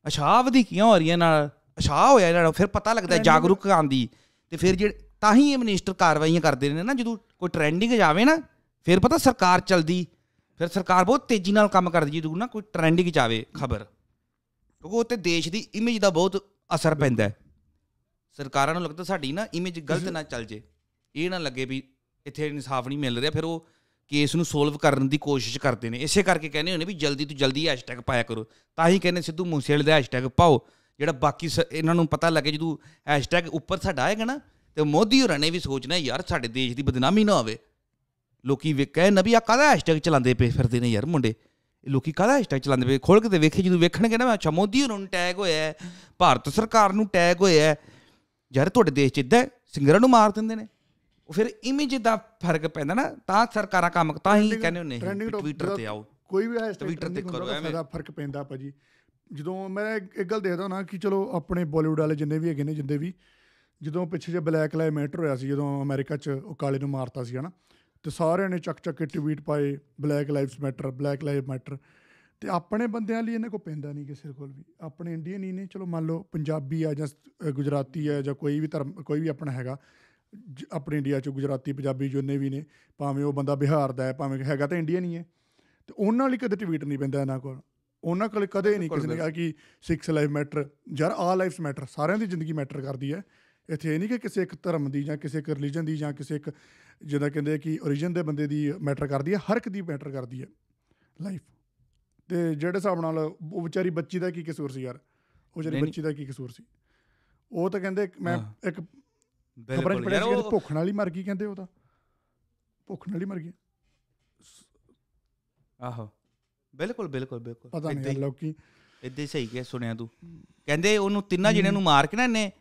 ਅਸ਼ਾਹ ਕਿਉਂ ਹੋ ਰਹੀਆਂ ਨਾਲ ਅਸ਼ਾਹ ਹੋਇਆ ਇਹਨਾਂ ਨੂੰ ਫਿਰ ਪਤਾ ਲੱਗਦਾ ਜਾਗਰੂਕ ਆਂਦੀ ਤੇ ਫਿਰ ਜਿਹੜੇ ਤਾਂ ਹੀ ਇਹ ਮਿਨਿਸਟਰ ਕਾਰਵਾਈਆਂ ਕਰਦੇ ਨੇ ਨਾ ਜਦੋਂ ਕੋਈ ਟ੍ਰੈਂਡਿੰਗ ਜਾਵੇ ਨਾ ਫਿਰ ਪਤਾ ਸਰਕਾਰ ਚਲਦੀ ਫਿਰ ਸਰਕਾਰ ਬਹੁਤ ਤੇਜ਼ੀ ਨਾਲ ਕੰਮ ਕਰਦੀ ਜੀ ਨਾ ਕੋਈ ਟ੍ਰੈਂਡਿੰਗ ਚ ਆਵੇ ਖਬਰ ਕਿਉਂਕਿ ਉਹ ਤੇ ਦੇਸ਼ ਦੀ ਇਮੇਜ ਦਾ ਬਹੁਤ ਅਸਰ ਪੈਂਦਾ ਸਰਕਾਰਾਂ ਨੂੰ ਲੱਗਦਾ ਸਾਡੀ ਨਾ ਇਮੇਜ ਗਲਤ ਨਾ ਚੱਲ ਜੇ ਇਹ ਨਾ ਲੱਗੇ ਵੀ ਇੱਥੇ ਇਨਸਾਫ ਨਹੀਂ ਮਿਲ ਰਿਹਾ ਫਿਰ ਉਹ ਕੇਸ ਨੂੰ ਸੋਲਵ ਕਰਨ ਦੀ ਕੋਸ਼ਿਸ਼ ਕਰਦੇ ਨੇ ਇਸੇ ਕਰਕੇ ਕਹਿੰਦੇ ਹੁੰਦੇ ਵੀ ਜਲਦੀ ਤੋਂ ਜਲਦੀ ਹੈਸ਼ਟੈਗ ਪਾਇਆ ਕਰੋ ਤਾਂ ਹੀ ਕਹਿੰਦੇ ਸਿੱਧੂ ਮੂਸੇਵਾਲੇ ਦਾ ਹੈਸ਼ਟੈਗ ਪਾਓ ਜਿਹੜਾ ਬਾਕੀ ਇਹਨਾਂ ਨੂੰ ਪਤਾ ਲੱਗੇ ਜਦੋਂ ਹੈਸ਼ਟੈਗ ਉੱਪਰ ਸਾਡਾ ਆਏਗਾ ਨਾ ਤੇ ਮੋਦੀ ਹੋਰਾਂ ਨੇ ਵੀ ਸੋਚਣਾ ਯਾਰ ਸਾਡੇ ਦੇਸ਼ ਦੀ ਬਦਨਾਮੀ ਨਾ ਹੋਵੇ ਲੋਕੀ ਵੇ ਕਹੇ ਨਬੀ ਆ ਕਾਹਦਾ ਹੈਸ਼ਟੈਗ ਚਲਾਉਂਦੇ ਪਏ ਫਿਰਦੇ ਨੇ ਯਾਰ ਮੁੰਡੇ ਲੋਕੀ ਕਾਹਦਾ ਹੈਸ਼ਟੈਗ ਚਲਾਉਂਦੇ ਪਏ ਖੋਲ ਕੇ ਤੇ ਵੇਖੇ ਜਦੋਂ ਵੇਖਣਗੇ ਨਾ ਅੱਛਾ ਮੋਦੀ ਹੋਰਾਂ ਨੂੰ ਟੈਗ ਹੋਇਆ ਭਾਰਤ ਸਰਕਾਰ ਨੂੰ ਟੈਗ ਹੋਇਆ ਯਾਰ ਤੁਹਾਡੇ ਦੇਸ਼ 'ਚ ਇਦਾਂ ਸਿੰਗਰਾਂ ਨੂੰ ਮਾਰ ਦਿੰਦੇ ਨੇ ਉਹ ਫਿਰ ਇਮੇਜ ਦਾ ਫਰਕ ਪੈਂਦਾ ਨਾ ਤਾਂ ਸਰਕਾਰਾਂ ਕੰਮ ਤਾਂ ਹੀ ਕਹਿੰਦੇ ਹੁੰਨੇ ਟਵਿੱਟਰ ਤੇ ਆਓ ਕੋਈ ਵੀ ਹੈਸ਼ਟੈਗ ਟਵਿੱਟਰ ਤੇ ਕਰੋ ਐਵੇਂ ਦਾ ਫਰਕ ਪੈਂਦਾ ਭਾਜੀ ਜਦੋਂ ਮੈਂ ਇੱਕ ਗੱਲ ਦੇਖਦਾ ਹਾਂ ਕਿ ਚਲੋ ਆਪਣੇ ਬਾਲੀਵੁੱਡ ਵਾਲੇ ਜਿੰਨੇ ਵੀ ਹੈਗੇ ਨੇ ਜਿੰਦੇ ਵੀ ਜਦੋਂ ਪਿੱਛੇ ਜੇ ਬਲੈਕ ਲਾਈ ਮੈਟਰ ਹੋਇਆ ਸੀ ਜਦੋਂ ਅਮਰੀਕਾ 'ਚ ਉਹ ਕਾਲੇ ਨੂੰ ਮਾਰਤਾ ਸੀ ਹਨਾ ਤੇ ਸਾਰਿਆਂ ਨੇ ਚੱਕ ਚੱਕ ਕੇ ਟਵੀਟ ਪਾਏ black lives matter black live matter ਤੇ ਆਪਣੇ ਬੰਦਿਆਂ ਲਈ ਇਹਨੇ ਕੋ ਪੈਂਦਾ ਨਹੀਂ ਕਿਸੇ ਕੋਲ ਵੀ ਆਪਣੇ ਇੰਡੀਅਨ ਹੀ ਨੇ ਚਲੋ ਮੰਨ ਲਓ ਪੰਜਾਬੀ ਆ ਜਾਂ ਗੁਜਰਾਤੀ ਆ ਜਾਂ ਕੋਈ ਵੀ ਧਰਮ ਕੋਈ ਵੀ ਆਪਣਾ ਹੈਗਾ ਆਪਣੇ ਇੰਡੀਆ ਚ ਗੁਜਰਾਤੀ ਪੰਜਾਬੀ ਜੁਨੇ ਵੀ ਨੇ ਭਾਵੇਂ ਉਹ ਬੰਦਾ ਬਿਹਾਰ ਦਾ ਹੈ ਭਾਵੇਂ ਹੈਗਾ ਤਾਂ ਇੰਡੀਅਨ ਹੀ ਹੈ ਤੇ ਉਹਨਾਂ ਲਈ ਕਦੇ ਟਵੀਟ ਨਹੀਂ ਪੈਂਦਾ ਇਹਨਾਂ ਕੋਲ ਉਹਨਾਂ ਕੋਲ ਕਦੇ ਨਹੀਂ ਕਿਸੇ ਨੇ ਕਿਹਾ ਕਿ ਸਿਕਸ ਲਾਈਫ ਮੈਟਰ ਯਾਰ ਆ ਲਾਈਫਸ ਮੈਟਰ ਸਾਰਿਆਂ ਦੀ ਜ਼ਿੰਦਗੀ ਮੈਟਰ ਕਰਦੀ ਹੈ ਇੱਥੇ ਇਹ ਨਹੀਂ ਕਿ ਕਿਸੇ ਇੱਕ ਧਰਮ ਦੀ ਜਾਂ ਕਿਸੇ ਇੱਕ ਰਿਲੀਜੀਅਨ ਦੀ ਜਾਂ ਕਿਸੇ ਇੱਕ ਜਿਹਦਾ ਕਹਿੰਦੇ ਕਿ origin ਦੇ ਬੰਦੇ ਦੀ ਮੈਟਰ ਕਰਦੀ ਹੈ ਹਰ ਇੱਕ ਦੀ ਮੈਟਰ ਕਰਦੀ ਹੈ ਲਾਈਫ ਤੇ ਜਿਹੜੇ ਹਿਸਾਬ ਨਾਲ ਉਹ ਵਿਚਾਰੀ ਬੱਚੀ ਦਾ ਕੀ ਕਸੂਰ ਸੀ ਯਾਰ ਉਹ ਜਿਹੜੀ ਬੱਚੀ ਦਾ ਕੀ ਕਸੂਰ ਸੀ ਉਹ ਤਾਂ ਕਹਿੰਦੇ ਮੈਂ ਇੱਕ ਬਿਲਕੁਲ ਯਾਰ ਉਹ ਭੁੱਖ ਨਾਲ ਹੀ ਮਰ ਗਈ ਕਹਿੰਦੇ ਉਹ ਤਾਂ ਭੁੱਖ ਨਾਲ ਹੀ ਮਰ ਗਈ ਆਹੋ ਬਿਲਕੁਲ ਬਿਲਕੁਲ ਬਿਲਕੁਲ ਪਤਾ ਨਹੀਂ ਲੋਕੀ ਇੱਦੇ ਸਹੀ ਗਿਆ ਸੁਣਿਆ ਤੂੰ ਕਹਿੰਦੇ ਉਹਨੂੰ ਤਿੰਨਾਂ ਜਿਹਨਾਂ ਨੂੰ ਮਾਰ ਕੇ ਨਾ ਇਹਨੇ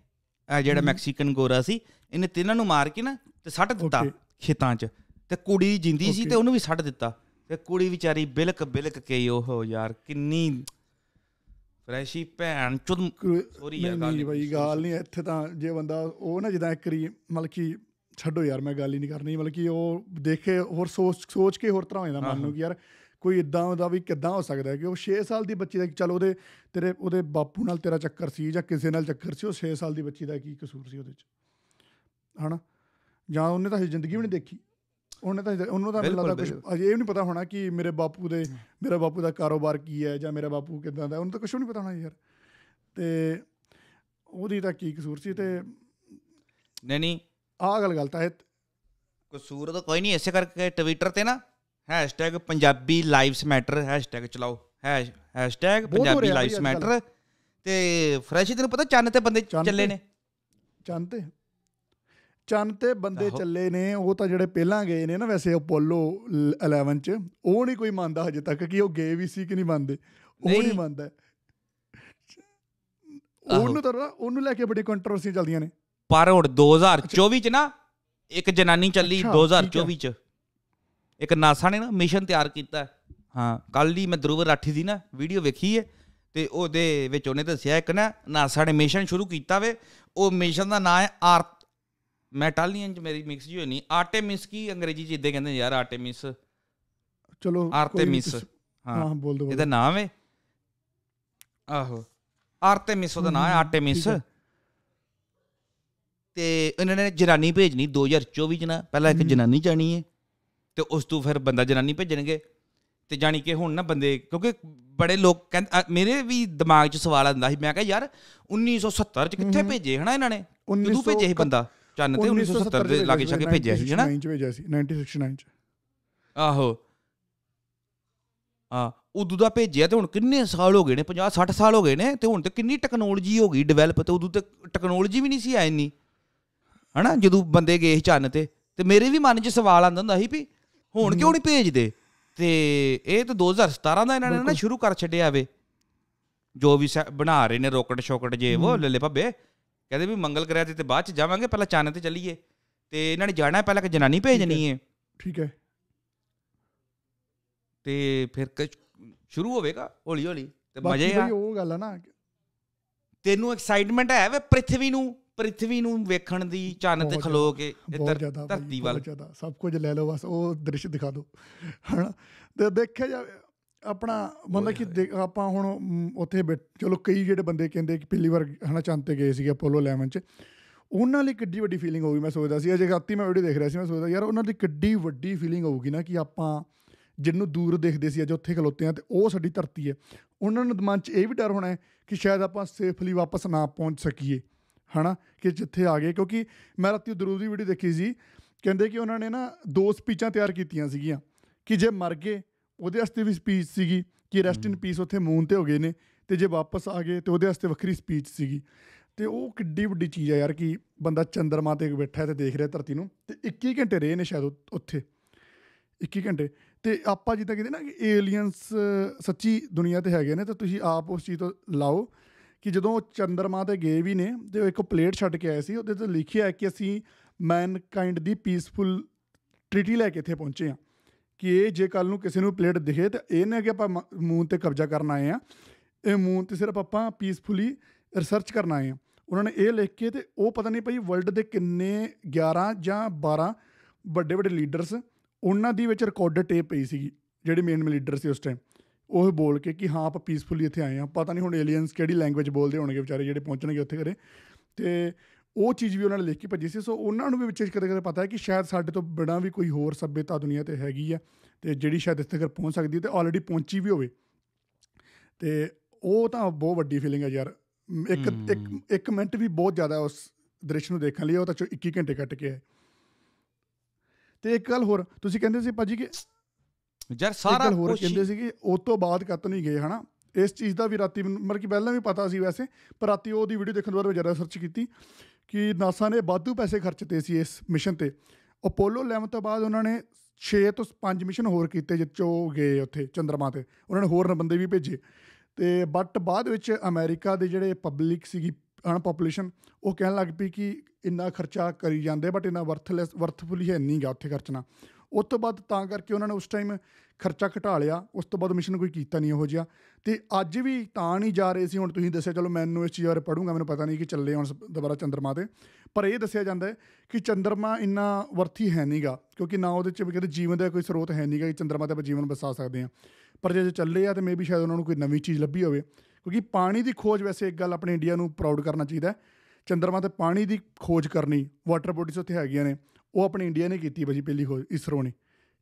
ਜਿਹੜਾ ਮੈਕਸੀਕਨ ਗੋਰਾ ਸੀ ਇਹਨੇ ਤਿੰਨਾਂ ਨੂੰ ਮਾਰ ਕੇ ਨਾ ਤੇ ਸੱਟ ਦਿੱਤਾ ਖੇਤਾਂ 'ਚ ਤੇ ਕੁੜੀ ਜਿੰਦੀ ਸੀ ਤੇ ਉਹਨੂੰ ਵੀ ਛੱਡ ਦਿੱਤਾ ਤੇ ਕੁੜੀ ਵਿਚਾਰੀ ਬਿਲਕ ਬਿਲਕ ਕੇ ਉਹ ਯਾਰ ਕਿੰਨੀ ਫਰੈਸ਼ੀ ਭੈਣ ਚੁਦ ਸੋਰੀ ਯਾਰ ਗੱਲ ਨਹੀਂ ਬਈ ਗੱਲ ਨਹੀਂ ਇੱਥੇ ਤਾਂ ਜੇ ਬੰਦਾ ਉਹ ਨਾ ਜਿੱਦਾਂ ਕਰੀ ਮਤਲਬ ਕਿ ਛੱਡੋ ਯਾਰ ਮੈਂ ਗੱਲ ਹੀ ਨਹੀਂ ਕਰਨੀ ਮਤਲਬ ਕਿ ਉਹ ਦੇਖੇ ਹੋਰ ਸੋਚ ਸੋਚ ਕੇ ਹੋਰ ਤਰ੍ਹਾਂ ਹੋ ਜਾਂਦਾ ਮਨ ਨੂੰ ਕਿ ਯਾਰ ਕੋਈ ਇਦਾਂ ਦਾ ਵੀ ਕਿਦਾਂ ਹੋ ਸਕਦਾ ਕਿ ਉਹ 6 ਸਾਲ ਦੀ ਬੱਚੀ ਦਾ ਚਲ ਉਹਦੇ ਤੇਰੇ ਉਹਦੇ ਬਾਪੂ ਨਾਲ ਤੇਰਾ ਚੱਕਰ ਸੀ ਜਾਂ ਕਿਸੇ ਨਾਲ ਚੱਕਰ ਸੀ ਉਹ 6 ਸਾਲ ਦੀ ਬੱਚੀ ਦਾ ਕੀ ਕਸੂਰ ਸੀ ਉਹਦੇ ਚ ਹਨਾ ਜਾਂ ਉਹਨੇ ਤਾਂ ਜ਼ਿੰਦਗੀ ਵੀ ਨਹੀਂ ਦੇਖੀ ਉਹਨੇ ਤਾਂ ਉਹਨੂੰ ਤਾਂ ਮੈਨੂੰ ਲੱਗਦਾ ਕੁਝ ਅਜੇ ਇਹ ਨਹੀਂ ਪਤਾ ਹੋਣਾ ਕਿ ਮੇਰੇ ਬਾਪੂ ਦੇ ਮੇਰਾ ਬਾਪੂ ਦਾ ਕਾਰੋਬਾਰ ਕੀ ਹੈ ਜਾਂ ਮੇਰਾ ਬਾਪੂ ਕਿਦਾਂ ਦਾ ਉਹਨੂੰ ਤਾਂ ਕੁਝ ਵੀ ਨਹੀਂ ਪਤਾ ਹੋਣਾ ਯਾਰ ਤੇ ਉਹਦੀ ਤਾਂ ਕੀ ਕਸੂਰ ਸੀ ਤੇ ਨਹੀਂ ਨਹੀਂ ਆਹ ਗੱਲ ਗਲਤ ਹੈ ਕਸੂਰ ਤਾਂ ਕੋਈ ਨਹੀਂ ਐਸੇ ਕਰਕੇ ਟਵਿੱਟਰ ਤੇ ਨਾ hashtag Punjabi lives matter hashtag ਚਲਾਓ ਹੈਸ਼ਟੈਗ ਪੰਜਾਬੀ ਲਾਈਵਸ ਮੈਟਰ ਤੇ ਫਰੈਸ਼ ਤੈਨੂੰ ਪਤਾ ਚੰਨ ਤੇ ਬੰਦੇ ਚੱਲੇ ਨੇ ਚੰਨ ਤੇ ਚੰਨ ਤੇ ਬੰਦੇ ਚੱਲੇ ਨੇ ਉਹ ਤਾਂ ਜਿਹੜੇ ਪਹਿਲਾਂ ਗਏ ਨੇ ਨਾ ਵੈਸੇ ਅਪੋਲੋ 11 ਚ ਉਹ ਨਹੀਂ ਕੋਈ ਮੰਨਦਾ ਹਜੇ ਤੱਕ ਕਿ ਉਹ ਗਏ ਵੀ ਸੀ ਕਿ ਨਹੀਂ ਮੰਨਦੇ ਉਹ ਨਹੀਂ ਮੰਨਦਾ ਉਹਨੂੰ ਤਾਂ ਉਹਨੂੰ ਲੈ ਕੇ ਬੜੀ ਕੰਟਰੋਵਰਸੀ ਚੱਲਦੀਆਂ ਨੇ ਪਰ ਹੁਣ 2024 ਚ ਨਾ ਇੱਕ ਜਨਾਨੀ ਚੱਲੀ 2024 ਚ ਇੱਕ ਨਾਸਾ ਨੇ ਨਾ ਮਿਸ਼ਨ ਤਿਆਰ ਕੀਤਾ ਹਾਂ ਕੱਲ ਹੀ ਮੈਂ ਧਰੂਵ ਰਾਠੀ ਦੀ ਨਾ ਵੀਡੀਓ ਵੇਖੀ ਹੈ ਤੇ ਉਹਦੇ ਵਿੱਚ ਉਹਨੇ ਦੱਸਿਆ ਇੱਕ ਨਾ ਨਾਸਾ ਨੇ ਮਿਸ਼ਨ ਸ਼ੁਰੂ ਕੀਤਾ ਵੇ ਉਹ ਮਿਸ਼ਨ ਦਾ ਨਾਮ ਹੈ ਆਰਤ ਮੈਟਾਲੀਅਨ ਚ ਮੇਰੀ ਮਿਕਸ ਜੀ ਹੋਈ ਨਹੀਂ ਆਰਟੇਮਿਸ ਕੀ ਅੰਗਰੇਜ਼ੀ ਚ ਇਦਾਂ ਕਹਿੰਦੇ ਯਾਰ ਆਰਟੇਮਿਸ ਚਲੋ ਆਰਟੇਮਿਸ ਹਾਂ ਬੋਲ ਦੋ ਇਹਦਾ ਨਾਮ ਹੈ ਆਹੋ ਆਰਟੇਮਿਸ ਉਹਦਾ ਨਾਮ ਹੈ ਆਰਟੇਮਿਸ ਤੇ ਇਹਨਾਂ ਨੇ ਜਨਾਨੀ ਭੇਜਣੀ 2024 ਜਨਾ ਪਹਿਲਾਂ ਇੱਕ ਜਨਾਨੀ ਜਾਣੀ ਹੈ ਤੇ ਉਸ ਤੋਂ ਫਿਰ ਬੰਦਾ ਜਨਾਨੀ ਭੇਜਣਗੇ ਤੇ ਜਾਣੀ ਕਿ ਹੁਣ ਨਾ ਬੰਦੇ ਕਿਉਂਕਿ ਬੜੇ ਲੋਕ ਕਹਿੰਦੇ ਮੇਰੇ ਵੀ ਦਿਮਾਗ 'ਚ ਸਵਾਲ ਆਉਂਦਾ ਸੀ ਮੈਂ ਕਿਹਾ ਯਾਰ 1970 'ਚ ਕਿੱਥੇ ਭੇਜੇ ਹਨਾ ਇਹਨਾਂ ਨੇ ਕਿਦੋਂ ਭੇਜੇ ਇਹ ਬੰਦਾ ਚੰਨ ਤੇ 1970 ਦੇ ਲਾਗੇ ਛਾਗੇ ਭੇਜਿਆ ਸੀ ਹਨਾ 9 ਭੇਜਿਆ ਸੀ 1969 ਚ ਆਹੋ ਆ ਉਦੋਂ ਦਾ ਭੇਜਿਆ ਤੇ ਹੁਣ ਕਿੰਨੇ ਸਾਲ ਹੋ ਗਏ ਨੇ 50 60 ਸਾਲ ਹੋ ਗਏ ਨੇ ਤੇ ਹੁਣ ਤੇ ਕਿੰਨੀ ਟੈਕਨੋਲੋਜੀ ਹੋ ਗਈ ਡਿਵੈਲਪ ਤੇ ਉਦੋਂ ਤੇ ਟੈਕਨੋਲੋਜੀ ਵੀ ਨਹੀਂ ਸੀ ਆਈ ਨਹੀਂ ਹਨਾ ਜਦੋਂ ਬੰਦੇ ਗਏ ਚੰਨ ਤੇ ਤੇ ਮੇਰੇ ਵੀ ਮਨ 'ਚ ਸਵਾਲ ਆਂਦਾ ਹੁੰਦਾ ਸੀ ਵੀ ਹੁਣ ਕਿਉਂ ਨਹੀਂ ਭੇਜਦੇ ਤੇ ਇਹ ਤਾਂ 2017 ਦਾ ਇਹਨਾਂ ਨੇ ਨਾ ਸ਼ੁਰੂ ਕਰ ਛੱਡਿਆ ਵੇ ਜੋ ਵੀ ਬਣਾ ਰਹੇ ਨੇ ਰੋਕਟ ਸ਼ੋਕਟ ਜੇ ਉਹ ਲੱਲੇ ਭੱਬੇ ਕਹਿੰਦੇ ਵੀ ਮੰਗਲ ਗ੍ਰਹਿ ਤੇ ਤੇ ਬਾਅਦ ਚ ਜਾਵਾਂਗੇ ਪਹਿਲਾਂ ਚਾਨਣ ਤੇ ਚੱਲੀਏ ਤੇ ਇਹਨਾਂ ਨੇ ਜਾਣਾ ਪਹਿਲਾਂ ਕਿ ਜਨਾਨੀ ਭੇਜਣੀ ਹੈ ਠੀਕ ਹੈ ਤੇ ਫਿਰ ਸ਼ੁਰੂ ਹੋਵੇਗਾ ਹੌਲੀ ਹੌਲੀ ਤੇ ਮਜ਼ੇ ਆ ਉਹ ਗੱਲ ਆ ਨਾ ਤੈਨੂੰ ਐਕਸਾਈਟਮੈਂਟ ਹੈ ਵੇ ਪ੍ਰithvi ਨੂੰ ਪ੍ਰithvi ਨੂੰ ਵੇਖਣ ਦੀ ਚੰਨ ਤੇ ਖਲੋ ਕੇ ਧਰਤੀ ਵੱਲ ਸਭ ਕੁਝ ਲੈ ਲਓ ਬਸ ਉਹ ਦ੍ਰਿਸ਼ ਦਿਖਾ ਦਿਓ ਹਣਾ ਤੇ ਦੇਖਿਆ ਜਾਵੇ ਆਪਣਾ ਮਤਲਬ ਕਿ ਆਪਾਂ ਹੁਣ ਉੱਥੇ ਚਲੋ ਕਈ ਜਿਹੜੇ ਬੰਦੇ ਕਹਿੰਦੇ ਕਿ ਪਹਿਲੀ ਵਾਰ ਹਨਾ ਚੰਦ ਤੇ ਗਏ ਸੀਗੇ ਅਪੋਲੋ 11 ਚ ਉਹਨਾਂ ਲਈ ਕਿੱਡੀ ਵੱਡੀ ਫੀਲਿੰਗ ਹੋਊਗੀ ਮੈਂ ਸੋਚਦਾ ਸੀ ਅਜੇ ਰਾਤੀ ਮੈਂ ਵੀਡੀਓ ਦੇਖ ਰਿਹਾ ਸੀ ਮੈਂ ਸੋਚਦਾ ਯਾਰ ਉਹਨਾਂ ਦੀ ਕਿੱਡੀ ਵੱਡੀ ਫੀਲਿੰਗ ਹੋਊਗੀ ਨਾ ਕਿ ਆਪਾਂ ਜਿੰਨੂੰ ਦੂਰ ਦੇਖਦੇ ਸੀ ਅੱਜ ਉੱਥੇ ਖਲੋਤੇ ਆ ਤੇ ਉਹ ਸਾਡੀ ਧਰਤੀ ਹੈ ਉਹਨਾਂ ਨੂੰ ਦਿਮਾਗ 'ਚ ਇਹ ਵੀ ਡਰ ਹੋਣਾ ਹੈ ਕਿ ਸ਼ਾਇਦ ਆਪਾਂ ਸੇਫਲੀ ਵਾਪਸ ਨਾ ਪਹੁੰਚ ਸਕੀਏ ਹਨਾ ਕਿ ਜਿੱਥੇ ਆ ਗਏ ਕਿਉਂਕਿ ਮੈਂ ਰਾਤੀ ਦਰੂਦ ਦੀ ਵੀਡੀਓ ਦੇਖੀ ਸੀ ਕਹਿੰਦੇ ਕਿ ਉਹਨਾਂ ਨੇ ਨਾ ਦੋ ਸਪੀਚਾਂ ਤਿਆਰ ਕੀਤੀਆਂ ਸੀਗੀਆਂ ਕਿ ਜੇ ਮਰ ਗਏ ਉਹਦੇ ਵਾਸਤੇ ਵੀ ਸਪੀਚ ਸੀਗੀ ਕਿ ਰੈਸਟ ਇਨ ਪੀਸ ਉੱਥੇ ਮੂਨ ਤੇ ਹੋ ਗਏ ਨੇ ਤੇ ਜੇ ਵਾਪਸ ਆ ਗਏ ਤੇ ਉਹਦੇ ਵਾਸਤੇ ਵੱਖਰੀ ਸਪੀਚ ਸੀਗੀ ਤੇ ਉਹ ਕਿੱਡੀ ਵੱਡੀ ਚੀਜ਼ ਆ ਯਾਰ ਕਿ ਬੰਦਾ ਚੰਦਰਮਾ ਤੇ ਬੈਠਾ ਤੇ ਦੇਖ ਰਿਹਾ ਧਰਤੀ ਨੂੰ ਤੇ 21 ਘੰਟੇ ਰਹੇ ਨੇ ਸ਼ਾਇਦ ਉੱਥੇ 21 ਘੰਟੇ ਤੇ ਆਪਾਂ ਜਿੱਦਾਂ ਕਹਿੰਦੇ ਨਾ ਕਿ ਏਲੀਅਨਸ ਸੱਚੀ ਦੁਨੀਆ ਤੇ ਹੈਗੇ ਨੇ ਤਾਂ ਤੁਸੀਂ ਆਪ ਉਸ ਚੀਜ਼ ਤੋਂ ਲਾਓ ਕਿ ਜਦੋਂ ਚੰਦਰਮਾ ਤੇ ਗਏ ਵੀ ਨੇ ਤੇ ਉਹ ਇੱਕ ਪਲੇਟ ਛੱਡ ਕੇ ਆਏ ਸੀ ਉਹਦੇ ਤੇ ਲਿਖਿਆ ਹੈ ਕਿ ਅਸੀਂ ਮੈਨਕਾਈਂਡ ਦੀ ਪੀਸਫੁਲ ਟ੍ਰੀਟੀ ਲੈ ਕੇ ਇੱਥੇ ਪਹੁੰਚੇ ਆ ਕਿ ਇਹ ਜੇ ਕੱਲ ਨੂੰ ਕਿਸੇ ਨੂੰ ਪਲੇਟ ਦਿਖੇ ਤਾਂ ਇਹ ਨਾ ਕਿ ਆਪਾਂ ਮੂਨ ਤੇ ਕਬਜ਼ਾ ਕਰਨ ਆਏ ਆ ਇਹ ਮੂਨ ਤੇ ਸਿਰਫ ਆਪਾਂ ਪੀਸਫੁਲੀ ਰਿਸਰਚ ਕਰਨ ਆਏ ਆ ਉਹਨਾਂ ਨੇ ਇਹ ਲਿਖ ਕੇ ਤੇ ਉਹ ਪਤਾ ਨਹੀਂ ਭਾਈ ਵਰਲਡ ਦੇ ਕਿੰਨੇ 11 ਜਾਂ 12 ਵੱਡੇ ਵੱਡੇ ਲੀਡਰਸ ਉਹਨਾਂ ਦੀ ਵਿੱਚ ਰਿਕਾਰਡਡ ਟੇਪ ਪਈ ਸੀਗੀ ਜਿਹੜੇ ਮੇਨ ਲੀਡਰ ਸੀ ਉਸ ਟਾਈਮ ਉਹ ਬੋਲ ਕੇ ਕਿ ਹਾਂ ਆਪਾਂ ਪੀਸਫੁਲੀ ਇੱਥੇ ਆਏ ਆ ਪਤਾ ਨਹੀਂ ਹੁਣ ਏਲੀਅਨਸ ਕਿਹੜੀ ਲੈਂਗੁਏਜ ਬੋਲਦੇ ਹੋਣਗੇ ਵਿਚਾਰੇ ਜਿਹੜੇ ਪਹੁੰਚਣਗੇ ਉੱਥੇ ਘਰੇ ਤੇ ਉਹ ਚੀਜ਼ ਵੀ ਉਹਨਾਂ ਨੇ ਲਿਖ ਕੇ ਭੇਜੀ ਸੀ ਸੋ ਉਹਨਾਂ ਨੂੰ ਵੀ ਵਿਚੇਸ਼ ਕਰਦੇ ਕਰਦੇ ਪਤਾ ਹੈ ਕਿ ਸ਼ਾਇਦ ਸਾਡੇ ਤੋਂ ਬਿਨਾਂ ਵੀ ਕੋਈ ਹੋਰ ਸਭਿਅਤਾ ਦੁਨੀਆ ਤੇ ਹੈਗੀ ਆ ਤੇ ਜਿਹੜੀ ਸ਼ਾਇਦ ਇੱਥੇ ਤੱਕ ਪਹੁੰਚ ਸਕਦੀ ਤੇ ਆਲਰੇਡੀ ਪਹੁੰਚੀ ਵੀ ਹੋਵੇ ਤੇ ਉਹ ਤਾਂ ਬਹੁਤ ਵੱਡੀ ਫੀਲਿੰਗ ਹੈ ਯਾਰ ਇੱਕ ਇੱਕ ਇੱਕ ਮਿੰਟ ਵੀ ਬਹੁਤ ਜ਼ਿਆਦਾ ਉਸ ਦ੍ਰਿਸ਼ ਨੂੰ ਦੇਖਣ ਲਈ ਉਹ ਤਾਂ 21 ਘੰਟੇ ਕੱਟ ਕੇ ਹੈ ਤੇ ਇੱਕ ਗੱਲ ਹੋਰ ਤੁਸੀਂ ਕਹਿੰਦੇ ਸੀ ਭਾਜੀ ਕਿ ਯਾਰ ਸਾਰਾ ਕੁਝ ਕਹਿੰਦੇ ਸੀ ਕਿ ਉਸ ਤੋਂ ਬਾਅਦ ਕੱਤ ਨਹੀਂ ਗਏ ਹਨਾ ਇਸ ਚੀਜ਼ ਦਾ ਵੀ ਰਾਤੀ ਮਤਲਬ ਕਿ ਪਹਿਲਾਂ ਵੀ ਪਤਾ ਸੀ ਵੈਸੇ ਪਰ ਰਾਤੀ ਉਹਦੀ ਵੀਡੀਓ ਦੇਖਣ ਤੋਂ ਬਾਅਦ ਮੈਂ ਜ਼ਿਆਦਾ ਸਰਚ ਕੀਤੀ ਕਿ ਨਾਸਾ ਨੇ ਬਾਧੂ ਪੈਸੇ ਖਰਚਤੇ ਸੀ ਇਸ ਮਿਸ਼ਨ ਤੇ ਅਪੋਲੋ 11 ਤੋਂ ਬਾਅਦ ਉਹਨਾਂ ਨੇ 6 ਤੋਂ 5 ਮਿਸ਼ਨ ਹੋਰ ਕੀਤੇ ਜਿੱਚੋ ਗਏ ਉੱਥੇ ਚੰਦਰਮਾ ਤੇ ਉਹਨਾਂ ਨੇ ਹੋਰ ਬੰਦੇ ਵੀ ਭੇਜੇ ਤੇ ਬਟ ਬਾਅਦ ਵਿੱਚ ਅਮਰੀਕਾ ਦੇ ਜਿਹੜੇ ਪਬਲਿਕ ਸੀਗੀ ਅਨ ਪੋਪੂਲੇਸ਼ਨ ਉਹ ਕਹਿਣ ਲੱਗ ਪਈ ਕਿ ਇੰਨਾ ਖਰਚਾ ਕਰੀ ਜਾਂਦੇ ਬਟ ਇੰਨਾ ਵਰਥਲੈਸ ਵਰਥਫੁਲੀ ਹੈ ਨਹੀਂਗਾ ਉੱਥੇ ਖਰਚਣਾ ਉਸ ਤੋਂ ਬਾਅਦ ਤਾਂ ਕਰਕੇ ਉਹਨਾਂ ਨੇ ਉਸ ਟਾਈਮ ਖਰਚਾ ਘਟਾ ਲਿਆ ਉਸ ਤੋਂ ਬਾਅਦ ਮਿਸ਼ਨ ਕੋਈ ਕੀਤਾ ਨਹੀਂ ਉਹ ਜਿਆ ਤੇ ਅੱਜ ਵੀ ਤਾਂ ਨਹੀਂ ਜਾ ਰਹੇ ਸੀ ਹੁਣ ਤੁਸੀਂ ਦੱਸਿਆ ਚਲੋ ਮੈਨੂੰ ਇਸ ਚੀਜ਼ ਬਾਰੇ ਪੜੂੰਗਾ ਮੈਨੂੰ ਪਤਾ ਨਹੀਂ ਕਿ ਚੱਲੇ ਹੁਣ ਦੁਬਾਰਾ ਚੰਦਰਮਾ ਤੇ ਪਰ ਇਹ ਦੱਸਿਆ ਜਾਂਦਾ ਹੈ ਕਿ ਚੰਦਰਮਾ ਇੰਨਾ ਵਰਥੀ ਹੈ ਨਹੀਂਗਾ ਕਿਉਂਕਿ ਨਾ ਉਹਦੇ ਚ ਕਿਤੇ ਜੀਵਨ ਦਾ ਕੋਈ ਸਰੋਤ ਹੈ ਨਹੀਂਗਾ ਕਿ ਚੰਦਰਮਾ ਤੇ ਆਪ ਜੀਵਨ ਬਸਾ ਸਕਦੇ ਆ ਪਰ ਜੇ ਚੱਲੇ ਆ ਤੇ ਮੇਬੀ ਸ਼ਾਇਦ ਉਹਨਾਂ ਨੂੰ ਕੋਈ ਨਵੀਂ ਚੀਜ਼ ਲੱਭੀ ਹੋਵੇ ਕਿਉਂਕਿ ਪਾਣੀ ਦੀ ਖੋਜ ਵੈਸੇ ਇੱਕ ਗੱਲ ਆਪਣੇ ਇੰਡੀਆ ਨੂੰ ਪ੍ਰਾਊਡ ਕਰਨਾ ਚਾਹੀਦਾ ਹੈ ਚੰਦਰਮਾ ਤੇ ਪਾਣੀ ਦੀ ਖੋਜ ਕਰਨੀ ਵਾਟਰ ਬੋਡੀਜ਼ ਉੱਥੇ ਹੈਗੀਆਂ ਨੇ ਉਹ ਆਪਣੇ ਇੰਡੀਆ ਨੇ ਕੀਤੀ ਬਜੀ ਪਹਿਲੀ ਖੋਜ ਇਸਰੋ ਨੇ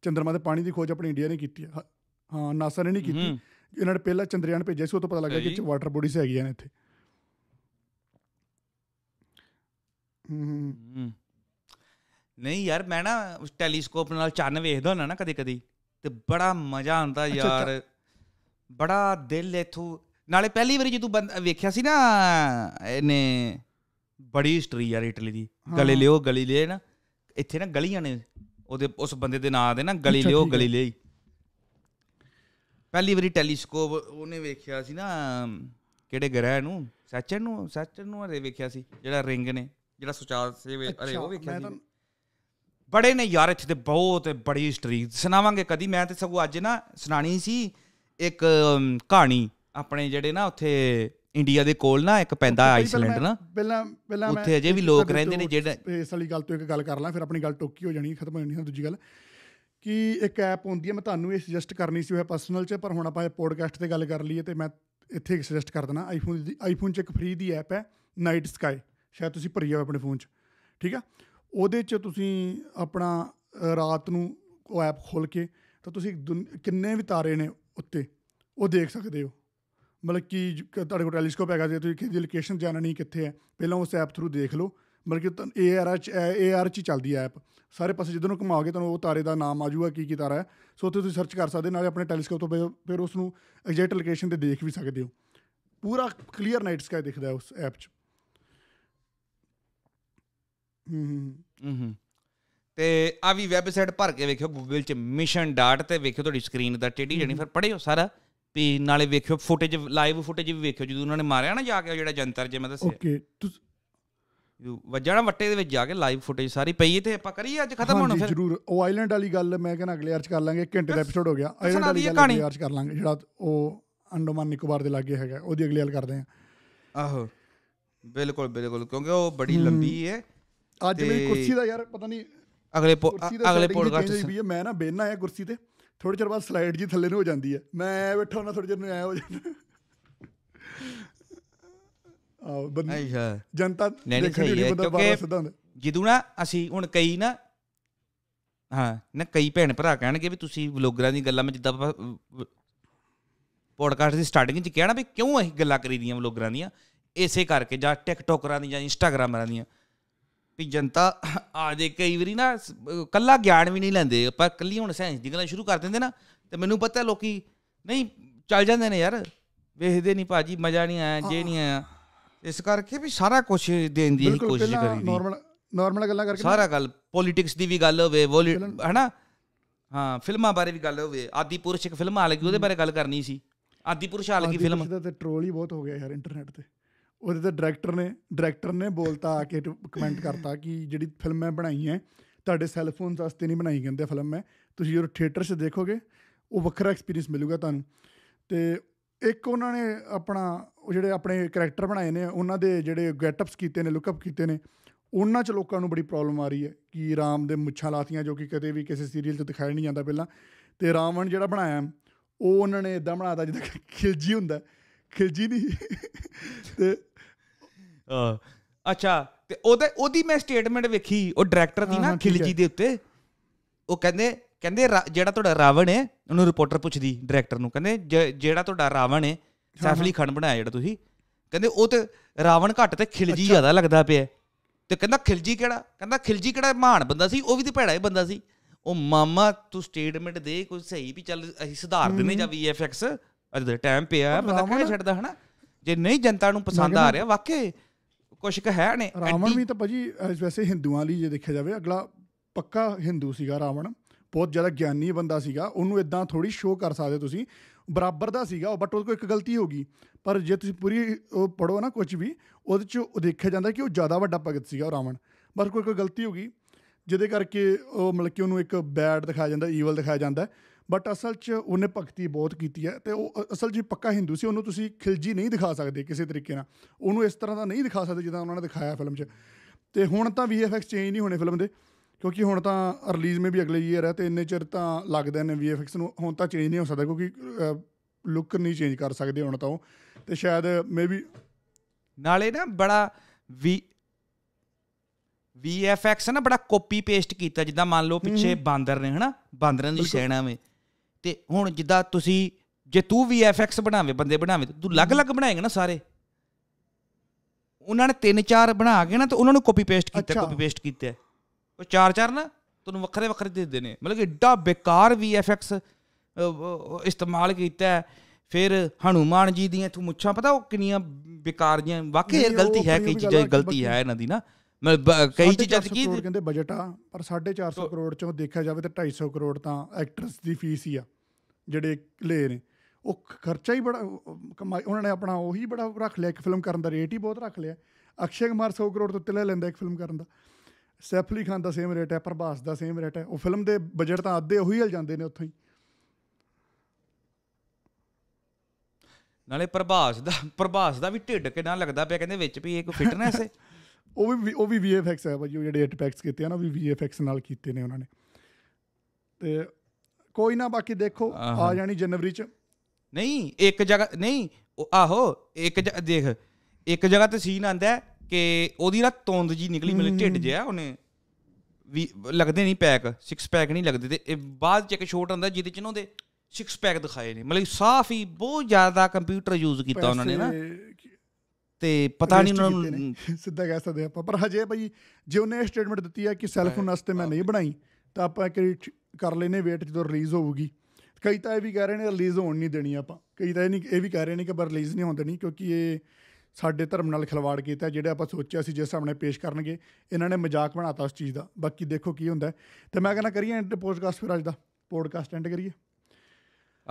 ਚੰਦਰਮਾ ਤੇ ਪਾਣੀ ਦੀ ਖੋਜ ਆਪਣੀ ਇੰਡੀਆ ਨੇ ਕੀਤੀ ਹੈ ਹਾਂ ਨਾਸਾ ਨੇ ਨਹੀਂ ਕੀਤੀ ਇਹਨਾਂ ਨੇ ਪਹਿਲਾਂ ਚੰਦਰਯਾਨ ਭੇਜਿਆ ਸੀ ਉਹ ਤੋਂ ਪਤਾ ਲੱਗਾ ਕਿ ਇੱਥੇ ਵਾਟਰ ਬੋਡੀਜ਼ ਹੈਗੀਆਂ ਨੇ ਇੱਥੇ ਨਹੀਂ ਯਾਰ ਮੈਂ ਨਾ ਉਸ ਟੈਲੀਸਕੋਪ ਨਾਲ ਚੰਨ ਵੇਖਦਾ ਹੁੰਦਾ ਨਾ ਕਦੇ ਕਦੇ ਤੇ ਬੜਾ ਮਜ਼ਾ ਆਉਂਦਾ ਯਾਰ ਬੜਾ ਦਿਲ ਇਥੋਂ ਨਾਲੇ ਪਹਿਲੀ ਵਾਰੀ ਜਦੋਂ ਵੇਖਿਆ ਸੀ ਨਾ ਇਹਨੇ ਬੜੀ ਹਿਸਟਰੀ ਯਾਰ ਇਟਲੀ ਦੀ ਗਲੇ ਲਿਓ ਗਲੀ ਲਿਏ ਨਾ ਇੱਥੇ ਨਾ ਗਲੀਆਂ ਨੇ ਉਹਦੇ ਉਸ ਬੰਦੇ ਦੇ ਨਾਂ ਦੇ ਨਾ ਗਲੀ ਲਿਓ ਗਲੀ ਲਈ ਪਹਿਲੀ ਵਾਰੀ ਟੈਲੀਸਕੋਪ ਉਹਨੇ ਵੇਖਿਆ ਸੀ ਨਾ ਕਿਹੜੇ ਗ੍ਰਹਿ ਨੂੰ ਸੈਚਰ ਨੂੰ ਸੈਚਰ ਨੂੰ ਅਰੇ ਵੇਖਿਆ ਸੀ ਜਿਹੜਾ ਰਿੰਗ ਨੇ ਜਿਹੜਾ ਸੁਚਾਲ ਸੀ ਅਰੇ ਉਹ ਵੇਖਿਆ ਸੀ ਬੜੇ ਨੇ ਯਾਰ ਇੱਥੇ ਤੇ ਬਹੁਤ ਬੜੀ ਹਿਸਟਰੀ ਸੁਣਾਵਾਂਗੇ ਕਦੀ ਮੈਂ ਤੇ ਸਭ ਅੱਜ ਨਾ ਸੁਣਾਣੀ ਸੀ ਇੱਕ ਕਹਾਣੀ ਆਪਣੇ ਜਿਹੜੇ ਨਾ ਉੱਥੇ ਇੰਡੀਆ ਦੇ ਕੋਲ ਨਾ ਇੱਕ ਪੈਂਦਾ ਆਈਸਲੈਂਡ ਨਾ ਪਹਿਲਾਂ ਪਹਿਲਾਂ ਉੱਥੇ ਅਜੇ ਵੀ ਲੋਕ ਰਹਿੰਦੇ ਨੇ ਜਿਹੜਾ ਇਸ ਵਾਲੀ ਗੱਲ ਤੋਂ ਇੱਕ ਗੱਲ ਕਰ ਲਾਂ ਫਿਰ ਆਪਣੀ ਗੱਲ ਟੋਕੀ ਹੋ ਜਾਣੀ ਖਤਮ ਹੋ ਜਾਣੀ ਦੂਜੀ ਗੱਲ ਕਿ ਇੱਕ ਐਪ ਹੁੰਦੀ ਹੈ ਮੈਂ ਤੁਹਾਨੂੰ ਇਹ ਸੁਜੈਸਟ ਕਰਨੀ ਸੀ ਉਹ ਪਰਸਨਲ 'ਚ ਪਰ ਹੁਣ ਆਪਾਂ ਇਹ ਪੋਡਕਾਸਟ ਤੇ ਗੱਲ ਕਰ ਲਈਏ ਤੇ ਮੈਂ ਇੱਥੇ ਇੱਕ ਸੁਜੈਸਟ ਕਰ ਦਣਾ ਆਈਫੋਨ ਦੀ ਆਈਫੋਨ 'ਚ ਇੱਕ ਫ੍ਰੀ ਦੀ ਐਪ ਹੈ ਨਾਈਟ ਸਕਾਈ ਸ਼ਾਇਦ ਤੁਸੀਂ ਭਰੀ ਜਾਓ ਆਪਣੇ ਫੋਨ 'ਚ ਠੀਕ ਆ ਉਹਦੇ 'ਚ ਤੁਸੀਂ ਆਪਣਾ ਰਾਤ ਨੂੰ ਉਹ ਐਪ ਖੋਲ ਕੇ ਤਾਂ ਤੁਸੀਂ ਕਿੰਨੇ ਵੀ ਤਾਰੇ ਨੇ ਉੱਤੇ ਉਹ ਦੇਖ ਸਕਦੇ ਹੋ ਮਤਲਬ ਕਿ ਤੁਹਾਡੇ ਕੋਲ ਟੈਲੀਸਕੋਪ ਹੈਗਾ ਜੇ ਤੁਸੀਂ ਕਿਹਦੀ ਲੋਕੇਸ਼ਨ ਜਾਣਨੀ ਕਿੱਥੇ ਹੈ ਪਹਿਲਾਂ ਉਸ ਐਪ ਥਰੂ ਦੇਖ ਲਓ ਮਤਲਬ ਕਿ ਆਰ ਏਆਰ ਚ ਏਆਰ ਚ ਚੱਲਦੀ ਐਪ ਸਾਰੇ ਪਾਸੇ ਜਿੱਦੋਂ ਨੂੰ ਘੁਮਾਓਗੇ ਤੁਹਾਨੂੰ ਉਹ ਤਾਰੇ ਦਾ ਨਾਮ ਆ ਜਾਊਗਾ ਕੀ ਕੀ ਤਾਰਾ ਹੈ ਸੋ ਉੱਥੇ ਤੁਸੀਂ ਸਰਚ ਕਰ ਸਕਦੇ ਨਾਲੇ ਆਪਣੇ ਟੈਲੀਸਕੋਪ ਤੋਂ ਫਿਰ ਉਸ ਨੂੰ ਐਗਜ਼ੈਕਟ ਲੋਕੇਸ਼ਨ ਤੇ ਦੇਖ ਵੀ ਸਕਦੇ ਹੋ ਪੂਰਾ ਕਲੀਅਰ ਨਾਈਟ ਸਕਾਈ ਦਿਖਦਾ ਹੈ ਉਸ ਐਪ 'ਚ ਹੂੰ ਹੂੰ ਤੇ ਆ ਵੀ ਵੈਬਸਾਈਟ ਭਰ ਕੇ ਵੇਖਿਓ ਗੂਗਲ 'ਚ ਮਿਸ਼ਨ ਡਾਟ ਤੇ ਵੇਖਿਓ ਤੁਹਾਡੀ ਸਕਰੀਨ ਦਾ ਟੇਢੀ ਜਣੀ ਫਿਰ ਪੜਿਓ ਸਾਰਾ ਵੀ ਨਾਲੇ ਵੇਖਿਓ ਫੁਟੇਜ ਲਾਈਵ ਫੁਟੇਜ ਵੀ ਵੇਖਿਓ ਜਦੋਂ ਉਹਨਾਂ ਨੇ ਮਾਰਿਆ ਨਾ ਜਾ ਕੇ ਜਿਹੜਾ ਜੰਤਰ ਜੇ ਮੈਂ ਦੱਸਿਆ ਓਕੇ ਵੱਜਣ ਵੱਟੇ ਦੇ ਵਿੱਚ ਜਾ ਕੇ ਲਾਈਵ ਫੁਟੇਜ ਸਾਰੀ ਪਈ ਤੇ ਆਪਾਂ ਕਰੀਏ ਅੱਜ ਖਤਮ ਹੋਣਾ ਫਿਰ ਜਰੂਰ ਉਹ ਆਇਲੈਂਡ ਵਾਲੀ ਗੱਲ ਮੈਂ ਕਹਿੰਦਾ ਅਗਲੇ ਅਰਚ ਕਰ ਲਾਂਗੇ ਘੰਟੇ ਦਾ ਐਪੀਸੋਡ ਹੋ ਗਿਆ ਆਈਲੈਂਡ ਵਾਲੀ ਗੱਲ ਅਗਲੇ ਕਰ ਲਾਂਗੇ ਜਿਹੜਾ ਉਹ ਅੰਡੋਮਾਨ ਨਿਕੋਬਾਰ ਦੇ ਲਾਗੇ ਹੈਗਾ ਉਹਦੀ ਅਗਲੀ ਗੱਲ ਕਰਦੇ ਆ ਆਹੋ ਬਿਲਕੁਲ ਬਿਲਕੁਲ ਕਿਉਂਕਿ ਉਹ ਬੜੀ ਲੰਬੀ ਹੈ ਅੱਜ ਮੇਰੀ ਕੁਰਸੀ ਦਾ ਯਾਰ ਪਤਾ ਨਹੀਂ ਅਗਲੇ ਅਗਲੇ ਪੋਡਕਾਸਟ ਮੈਂ ਨਾ ਬੈਠਣਾ ਹੈ ਕੁਰਸੀ ਤੇ ਥੋੜੇ ਚਿਰ ਬਾਅਦ ਸਲਾਈਡ ਜੀ ਥੱਲੇ ਨੂੰ ਹੋ ਜਾਂਦੀ ਹੈ ਮੈਂ ਬੈਠਾ ਹੁੰਦਾ ਥੋੜੇ ਚਿਰ ਨੂੰ ਐ ਹੋ ਜਾਂਦਾ ਆ ਬੰਦੀ ਜਨਤਾ ਦੇਖਣੀ ਨਹੀਂ ਬੰਦਾ ਬਾਹਰ ਜਦੋਂ ਨਾ ਅਸੀਂ ਹੁਣ ਕਈ ਨਾ ਹਾਂ ਨਾ ਕਈ ਭੈਣ ਭਰਾ ਕਹਿਣਗੇ ਵੀ ਤੁਸੀਂ ਵਲੋਗਰਾਂ ਦੀ ਗੱਲਾਂ ਮੈਂ ਜਿੱਦਾਂ ਪੋਡਕਾਸਟ ਦੀ ਸਟਾਰਟਿੰਗ 'ਚ ਕਿਹਾ ਨਾ ਵੀ ਕਿਉਂ ਅਸੀਂ ਗੱਲਾਂ ਕਰੀ ਦੀਆਂ ਵਲੋਗਰਾਂ ਦੀਆਂ ਇਸੇ ਕਰਕੇ ਜਾਂ ਟਿਕਟੋਕਰਾਂ ਦੀਆਂ ਜਾਂ ਇੰਸਟਾਗ੍ਰਾਮਰਾਂ ਦੀਆਂ ਵੀ ਜਨਤਾ ਆ ਦੇ ਕਈ ਵਾਰੀ ਨਾ ਕੱਲਾ ਗਿਆਨ ਵੀ ਨਹੀਂ ਲੈਂਦੇ ਪਰ ਕੱਲੀ ਹੁਣ ਸਾਇੰਸ ਦੀ ਗੱਲਾਂ ਸ਼ੁਰੂ ਕਰ ਦਿੰਦੇ ਨਾ ਤੇ ਮੈਨੂੰ ਪਤਾ ਲੋਕੀ ਨਹੀਂ ਚੱਲ ਜਾਂਦੇ ਨੇ ਯਾਰ ਵੇਖਦੇ ਨਹੀਂ ਭਾਜੀ ਮਜ਼ਾ ਨਹੀਂ ਆਇਆ ਜੇ ਨਹੀਂ ਆਇਆ ਇਸ ਕਰਕੇ ਵੀ ਸਾਰਾ ਕੁਝ ਦੇਣ ਦੀ ਕੋਸ਼ਿਸ਼ ਕਰੀ ਦੀ ਨਾਰਮਲ ਨਾਰਮਲ ਗੱਲਾਂ ਕਰਕੇ ਸਾਰਾ ਗੱਲ ਪੋਲਿਟਿਕਸ ਦੀ ਵੀ ਗੱਲ ਹੋਵੇ ਹੈਨਾ ਹਾਂ ਫਿਲਮਾਂ ਬਾਰੇ ਵੀ ਗੱਲ ਹੋਵੇ ਆਦੀ ਪੁਰਸ਼ ਇੱਕ ਫਿਲਮ ਆ ਲੱਗੀ ਉਹਦੇ ਬਾਰੇ ਗੱਲ ਕਰਨੀ ਸੀ ਆਦੀ ਪੁਰਸ਼ ਆ ਲੱਗੀ ਫਿਲਮ ਤੇ ਟ੍ਰੋਲ ਹੀ ਬਹੁਤ ਹੋ ਗਿਆ ਯਾਰ ਇੰਟਰਨੈਟ ਤੇ ਉਹਦੇ ਤੇ ਡਾਇਰੈਕਟਰ ਨੇ ਡਾਇਰੈਕਟਰ ਨੇ ਬੋਲਤਾ ਆ ਕੇ ਕਮੈਂਟ ਕਰਤਾ ਕਿ ਜਿਹੜੀ ਫਿਲਮ ਮੈਂ ਬਣਾਈ ਹੈ ਤੁਹਾਡੇ ਸੈੱਲ ਵਾਸਤੇ ਨਹੀਂ ਬਣਾਈ ਕਹਿੰਦੇ ਫਿਲਮ ਮੈਂ ਤੁਸੀਂ ਜਦੋਂ ਥੀਏਟਰ 'ਚ ਦੇਖੋਗੇ ਉਹ ਵੱਖਰਾ ਐਕਸਪੀਰੀਅੰਸ ਮਿਲੂਗਾ ਤੁਹਾਨੂੰ ਤੇ ਇੱਕ ਉਹਨਾਂ ਨੇ ਆਪਣਾ ਉਹ ਜਿਹੜੇ ਆਪਣੇ ਕੈਰੈਕਟਰ ਬਣਾਏ ਨੇ ਉਹਨਾਂ ਦੇ ਜਿਹੜੇ ਗੈਟਅਪਸ ਕੀਤੇ ਨੇ ਲੁੱਕਅਪ ਕੀਤੇ ਨੇ ਉਹਨਾਂ 'ਚ ਲੋਕਾਂ ਨੂੰ ਬੜੀ ਪ੍ਰੋਬਲਮ ਆ ਰਹੀ ਹੈ ਕਿ ਰਾਮ ਦੇ ਮੁੱਛਾਂ ਲਾਤੀਆਂ ਜੋ ਕਿ ਕਦੇ ਵੀ ਕਿਸੇ ਸੀਰੀਅਲ 'ਚ ਦਿਖਾਇਆ ਨਹੀਂ ਜਾਂਦਾ ਪਹਿਲਾਂ ਤੇ ਰਾਵਣ ਜਿਹੜਾ ਬਣਾਇਆ ਉਹ ਉਹਨਾਂ ਨੇ ਇਦਾਂ ਬਣਾਤਾ ਜਿੱਦਾਂ ਖਿਲਜੀ ਹੁੰਦਾ ਖਿਲਜੀ ਨਹੀਂ ਤੇ ਅੱਛਾ ਤੇ ਉਹਦੇ ਉਹਦੀ ਮੈਂ ਸਟੇਟਮੈਂਟ ਵੇਖੀ ਉਹ ਡਾਇਰੈਕਟਰ ਦੀ ਨਾ ਖਿਲਜੀ ਦੇ ਉੱਤੇ ਉਹ ਕਹਿੰਦੇ ਕਹਿੰਦੇ ਜਿਹੜਾ ਤੁਹਾਡਾ ਰਾਵਣ ਹੈ ਉਹਨੂੰ ਰਿਪੋਰਟਰ ਪੁੱਛਦੀ ਡਾਇਰੈਕਟਰ ਨੂੰ ਕਹਿੰਦੇ ਜਿਹੜਾ ਤੁਹਾਡਾ ਰਾਵਣ ਹੈ ਸੈਫਲੀ ਖੰਡ ਬਣਾਇਆ ਜਿਹੜਾ ਤੁਸੀਂ ਕਹਿੰਦੇ ਉਹ ਤੇ ਰਾਵਣ ਘੱਟ ਤੇ ਖਿਲਜੀ ਜ਼ਿਆਦਾ ਲੱਗਦਾ ਪਿਆ ਤੇ ਕਹਿੰਦਾ ਖਿਲਜੀ ਕਿਹੜਾ ਕਹਿੰਦਾ ਖਿਲਜੀ ਕਿਹੜਾ ਮਹਾਨ ਬੰਦਾ ਸੀ ਉਹ ਵੀ ਤੇ ਭੈੜਾ ਹੀ ਬੰਦਾ ਸੀ ਉਹ ਮਾਮਾ ਤੂੰ ਸਟੇਟਮੈਂਟ ਦੇ ਕੋਈ ਸਹੀ ਵੀ ਚੱਲ ਅਸੀਂ ਸੁਧਾਰ ਦਿੰਨੇ ਜਾਂ VFX ਅੱਜ ਦਾ ਟਾਈਮ ਪਿਆ ਬੰਦਾ ਕਿਹੜਾ ਛੱਡਦਾ ਹਨਾ ਜੇ ਨਹੀਂ ਜਨਤਾ ਨੂੰ ਪਸੰਦ ਆ ਰਿਹਾ ਵਾਕੇ ਕੁਝ ਕ ਹੈ ਨੇ ਰਾਵਣ ਵੀ ਤਾਂ ਭਾਜੀ ਵੈਸੇ ਹਿੰਦੂਆਂ ਲਈ ਜੇ ਦੇਖਿਆ ਜਾਵੇ ਅਗਲਾ ਪੱਕਾ ਹਿੰਦੂ ਸੀਗਾ ਰਾਵਣ ਬਹੁਤ ਜ਼ਿਆਦਾ ਗਿਆਨੀ ਬੰਦਾ ਸੀਗਾ ਉਹਨੂੰ ਇਦਾਂ ਥੋੜੀ ਸ਼ੋਅ ਕਰ ਸਕਦੇ ਤੁਸੀਂ ਬਰਾਬਰ ਦਾ ਸੀਗਾ ਬਟ ਉਹਦੇ ਕੋਈ ਇੱਕ ਗਲਤੀ ਹੋ ਗਈ ਪਰ ਜੇ ਤੁਸੀਂ ਪੂਰੀ ਉਹ ਪੜੋ ਨਾ ਕੁਝ ਵੀ ਉਹਦੇ ਚ ਉਹ ਦੇਖਿਆ ਜਾਂਦਾ ਕਿ ਉਹ ਜ਼ਿਆਦਾ ਵੱਡਾ ਭਗਤ ਸੀਗਾ ਰਾਵਣ ਪਰ ਕੋਈ ਕੋਈ ਗਲਤੀ ਹੋ ਗਈ ਜਿਹਦੇ ਕਰਕੇ ਉਹ ਮਤਲਬ ਕਿ ਉਹਨੂੰ ਇੱਕ ਬੈਡ ਦਿਖਾਇਆ ਜਾਂਦਾ ਈਵਲ ਦਿਖਾਇਆ ਜਾਂਦਾ ਬਟ ਅਸਲ 'ਚ ਉਹਨੇ ਭਗਤੀ ਬਹੁਤ ਕੀਤੀ ਹੈ ਤੇ ਉਹ ਅਸਲ ਜੀ ਪੱਕਾ ਹਿੰਦੂ ਸੀ ਉਹਨੂੰ ਤੁਸੀਂ ਖਿਲਜੀ ਨਹੀਂ ਦਿਖਾ ਸਕਦੇ ਕਿਸੇ ਤਰੀਕੇ ਨਾਲ ਉਹਨੂੰ ਇਸ ਤਰ੍ਹਾਂ ਦਾ ਨਹੀਂ ਦਿਖਾ ਸਕਦੇ ਜਿਦਾਂ ਉਹਨਾਂ ਨੇ ਦਿਖਾਇਆ ਫਿਲਮ 'ਚ ਤੇ ਹੁਣ ਤਾਂ ਵੀਐਫਐਕਸ ਚੇਂਜ ਨਹੀਂ ਹੋਣੇ ਫਿਲਮ ਦੇ ਕਿਉਂਕਿ ਹੁਣ ਤਾਂ ਰਿਲੀਜ਼ ਮੇ ਵੀ ਅਗਲੇ ਈਅਰ ਹੈ ਤੇ ਇੰਨੇ ਚਿਰ ਤਾਂ ਲੱਗਦੇ ਨੇ ਵੀਐਫਐਕਸ ਨੂੰ ਹੁਣ ਤਾਂ ਚੇਂਜ ਨਹੀਂ ਹੋ ਸਕਦਾ ਕਿਉਂਕਿ ਲੁੱਕ ਨਹੀਂ ਚੇਂਜ ਕਰ ਸਕਦੇ ਹੁਣ ਤਾਂ ਉਹ ਤੇ ਸ਼ਾਇਦ ਮੇਬੀ ਨਾਲੇ ਨਾ ਬੜਾ ਵੀ VFX ਨਾ ਬੜਾ ਕਾਪੀ ਪੇਸਟ ਕੀਤਾ ਜਿੱਦਾਂ ਮੰਨ ਲਓ ਪਿੱਛੇ ਬਾਂਦਰ ਨੇ ਹਨਾ ਬਾਂਦਰਾਂ ਦੀ ਸੈਨਾ ਵਿੱਚ ਤੇ ਹੁਣ ਜਿੱਦਾਂ ਤੁਸੀਂ ਜੇ ਤੂੰ ਵੀ ਐਫਐਕਸ ਬਣਾਵੇ ਬੰਦੇ ਬਣਾਵੇ ਤੂੰ ਅਲੱਗ-ਅਲੱਗ ਬਣਾਏਗਾ ਨਾ ਸਾਰੇ ਉਹਨਾਂ ਨੇ ਤਿੰਨ ਚਾਰ ਬਣਾ ਕੇ ਨਾ ਤੇ ਉਹਨਾਂ ਨੂੰ ਕਾਪੀ ਪੇਸਟ ਕੀਤਾ ਕਾਪੀ ਪੇਸਟ ਕੀਤਾ ਉਹ ਚਾਰ ਚਾਰ ਨਾ ਤੁਹਾਨੂੰ ਵੱਖਰੇ ਵੱਖਰੇ ਦਿੰਦੇ ਨੇ ਮਤਲਬ ਕਿ ਏਡਾ ਬੇਕਾਰ ਵੀਐਫਐਕਸ ਇਸਤੇਮਾਲ ਕੀਤਾ ਫਿਰ ਹਨੂਮਾਨ ਜੀ ਦੀਆਂ ਤੂੰ ਮੁੱਛਾਂ ਪਤਾ ਉਹ ਕਿੰਨੀਆਂ ਬੇਕਾਰ ਜੀਆਂ ਵਾਕਈ ਗਲਤੀ ਹੈ ਕਿ ਚੀਜ਼ਾਂ ਗਲਤੀ ਹੈ ਇਹਨਾਂ ਦੀ ਨਾ ਕਈ ਚੀਜ਼ਾਂ ਕੀ ਕਹਿੰਦੇ ਬਜਟ ਆ ਪਰ 450 ਕਰੋੜ ਚੋਂ ਦੇਖਿਆ ਜਾਵੇ ਤਾਂ 250 ਕਰੋੜ ਤਾਂ ਐਕਟਰਸ ਦੀ ਫੀਸ ਹੀ ਆ ਜਿਹੜੇ ਲੈ ਨੇ ਉਹ ਖਰਚਾ ਹੀ ਬੜਾ ਕਮਾਈ ਉਹਨਾਂ ਨੇ ਆਪਣਾ ਉਹੀ ਬੜਾ ਰੱਖ ਲਿਆ ਇੱਕ ਫਿਲਮ ਕਰਨ ਦਾ ਰੇਟ ਹੀ ਬਹੁਤ ਰੱਖ ਲਿਆ ਅਕਸ਼ੇ ਕੁਮਾਰ 100 ਕਰੋੜ ਤੋਂ ਲੈ ਲੈਂਦਾ ਇੱਕ ਫਿਲਮ ਕਰਨ ਦਾ ਸੈਫ ਅਲੀ ਖਾਨ ਦਾ ਸੇਮ ਰੇਟ ਹੈ ਪ੍ਰਭਾਸ ਦਾ ਸੇਮ ਰੇਟ ਹੈ ਉਹ ਫਿਲਮ ਦੇ ਬਜਟ ਤਾਂ ਅੱਧੇ ਉਹੀ ਹਲ ਜਾਂਦੇ ਨੇ ਉੱਥੋਂ ਹੀ ਨਾਲੇ ਪ੍ਰਭਾਸ ਦਾ ਪ੍ਰਭਾਸ ਦਾ ਵੀ ਢਿੱਡ ਕਿੰਨਾ ਲੱਗਦਾ ਪਿਆ ਕਹਿੰਦੇ ਵਿੱਚ ਵੀ ਇਹ ਕੋਈ ਫਿਟਨੈਸ ਹੈ ਉਹ ਵੀ ਉਹ ਵੀ VFX ਹੈ ਭਾਜੀ ਉਹ ਜਿਹੜੇ ਐਟਪੈਕਸ ਕੀਤੇ ਹਨ ਉਹ ਵੀ VFX ਨਾਲ ਕੀਤੇ ਨੇ ਉਹਨਾਂ ਨੇ ਤੇ ਕੋਈ ਨਾ ਬਾਕੀ ਦੇਖੋ ਆ ਜਾਣੀ ਜਨਵਰੀ ਚ ਨਹੀਂ ਇੱਕ ਜਗ੍ਹਾ ਨਹੀਂ ਆਹੋ ਇੱਕ ਦੇਖ ਇੱਕ ਜਗ੍ਹਾ ਤੇ ਸੀਨ ਆਂਦਾ ਕਿ ਉਹਦੀ ਨਾ ਤੋਂਦ ਜੀ ਨਿਕਲੀ ਮਿਲ ਢਿੱਡ ਜਿਆ ਉਹਨੇ ਵੀ ਲੱਗਦੇ ਨਹੀਂ ਪੈਕ 6 ਪੈਕ ਨਹੀਂ ਲੱਗਦੇ ਤੇ ਇਹ ਬਾਅਦ ਚ ਇੱਕ ਸ਼ੋਟ ਆਂਦਾ ਜਿਹਦੇ ਚ ਨਾ ਉਹਦੇ 6 ਪੈਕ ਦਿਖਾਏ ਨੇ ਮਤਲਬ ਸਾਫ ਹੀ ਬਹੁਤ ਜ਼ਿਆਦਾ ਕੰਪਿਊਟਰ ਯੂਜ਼ ਕੀਤਾ ਉਹਨਾਂ ਨੇ ਨਾ ਤੇ ਪਤਾ ਨਹੀਂ ਉਹਨਾਂ ਨੂੰ ਸਿੱਧਾ ਕਹਿ ਸਕਦੇ ਆਪਾਂ ਪਰ ਹਜੇ ਭਾਈ ਜੇ ਉਹਨੇ ਇਹ ਸਟੇਟਮੈਂਟ ਦਿੱਤੀ ਹੈ ਕਿ ਸੈਲਫੋਨ ਵਾਸਤੇ ਮੈਂ ਨਹੀਂ ਬਣਾਈ ਤਾਂ ਆਪਾਂ ਇੱਕ ਕਰ ਲੈਨੇ ਵੇਟ ਜਦੋਂ ਰਿਲੀਜ਼ ਹੋਊਗੀ ਕਈ ਤਾਂ ਇਹ ਵੀ ਕਹਿ ਰਹੇ ਨੇ ਰਿਲੀਜ਼ ਹੋਣ ਨਹੀਂ ਦੇਣੀ ਆਪਾਂ ਕਈ ਤਾਂ ਇਹ ਨਹੀਂ ਇਹ ਵੀ ਕਹਿ ਰਹੇ ਨੇ ਕਿ ਪਰ ਰਿਲੀਜ਼ ਨਹੀਂ ਹੁੰਦੇ ਨਹੀਂ ਕਿਉਂਕਿ ਇਹ ਸਾਡੇ ਧਰਮ ਨਾਲ ਖਿਲਵਾੜ ਕੀਤਾ ਜਿਹੜੇ ਆਪਾਂ ਸੋਚਿਆ ਸੀ ਜਿਸ ਸਾਹਮਣੇ ਪੇਸ਼ ਕਰਨਗੇ ਇਹਨਾਂ ਨੇ ਮਜ਼ਾਕ ਬਣਾਤਾ ਉਸ ਚੀਜ਼ ਦਾ ਬਾਕੀ ਦੇਖੋ ਕੀ ਹੁੰਦਾ ਤੇ ਮੈਂ ਕਹਿੰਦਾ ਕਰੀਏ ਐਂਡ ਪੋਡਕਾਸਟ ਫਿਰ ਅੱਜ ਦਾ ਪੋਡਕਾਸਟ ਐਂਡ ਕਰੀਏ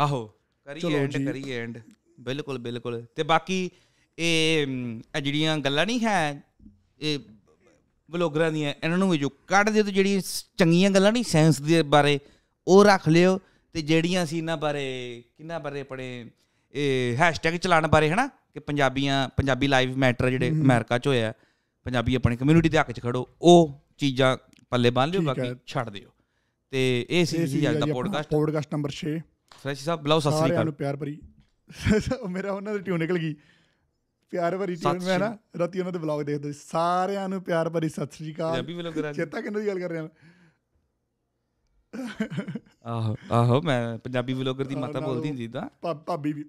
ਆਹੋ ਕਰੀਏ ਐਂਡ ਕਰੀਏ ਐਂਡ ਬਿਲਕੁਲ ਬਿਲਕੁਲ ਤੇ ਬਾਕੀ ਇਹ ਜਿਹੜੀਆਂ ਗੱਲਾਂ ਨਹੀਂ ਹੈ ਇਹ ਵਲੋਗਰਾਂ ਦੀਆਂ ਇਹਨਾਂ ਨੂੰ ਜੋ ਕੱਢ ਦਿਓ ਤੇ ਜਿਹੜੀਆਂ ਚੰਗੀਆਂ ਗੱਲਾਂ ਨਹੀਂ ਸਾਇੰਸ ਦੇ ਬਾਰੇ ਉਹ ਰੱਖ ਲਿਓ ਤੇ ਜਿਹੜੀਆਂ ਸੀ ਇਹਨਾਂ ਬਾਰੇ ਕਿੰਨਾ ਬਾਰੇ ਆਪਣੇ ਇਹ ਹੈਸ਼ਟੈਗ ਚਲਾਉਣ ਬਾਰੇ ਹਨਾ ਕਿ ਪੰਜਾਬੀਆਂ ਪੰਜਾਬੀ ਲਾਈਵ ਮੈਟਰ ਜਿਹੜੇ ਅਮਰੀਕਾ 'ਚ ਹੋਇਆ ਪੰਜਾਬੀ ਆਪਣੀ ਕਮਿਊਨਿਟੀ ਦੇ ਹੱਕ 'ਚ ਖੜੋ ਉਹ ਚੀਜ਼ਾਂ ਪੱਲੇ ਬੰਨ ਲਿਓ ਬਾਕੀ ਛੱਡ ਦਿਓ ਤੇ ਇਹ ਸੀ ਜੀ ਅੱਜ ਦਾ podcast podcast number 6 Sri Sahib ਬਲਾਉ ਸਤਿ ਸ੍ਰੀ ਅਕਾਲ ਸਾਰਿਆਂ ਨੂੰ ਪਿਆਰ ਭਰੀ [laughs] ਮੇਰਾ ਉਹਨਾਂ ਦੇ ਟਿਊਨ ਨਿਕਲ ਗਈ ਪਿਆਰ ਭਰੀ ਟੀਮ ਮੈਂ ਨਾ ਰਾਤੀ ਉਹਨਾਂ ਦੇ ਵਲੌਗ ਦੇਖਦੇ ਸਾਰਿਆਂ ਨੂੰ ਪਿਆਰ ਭਰੀ ਸਤਿ ਸ੍ਰੀ ਅਕਾਲ ਪੰਜਾਬੀ ਵਲੌਗ ਕਰਾਂ ਚੇਤਾ ਕਿੰਨੇ ਦੀ ਗੱਲ ਕਰ ਰਿਹਾ ਮੈਂ ਆਹੋ ਆਹੋ ਮੈਂ ਪੰਜਾਬੀ ਵਲੌਗਰ ਦੀ ਮਾਤਾ ਬੋਲਦੀ ਹੁੰਦੀ ਤਾਂ ਭਾਬੀ ਵੀ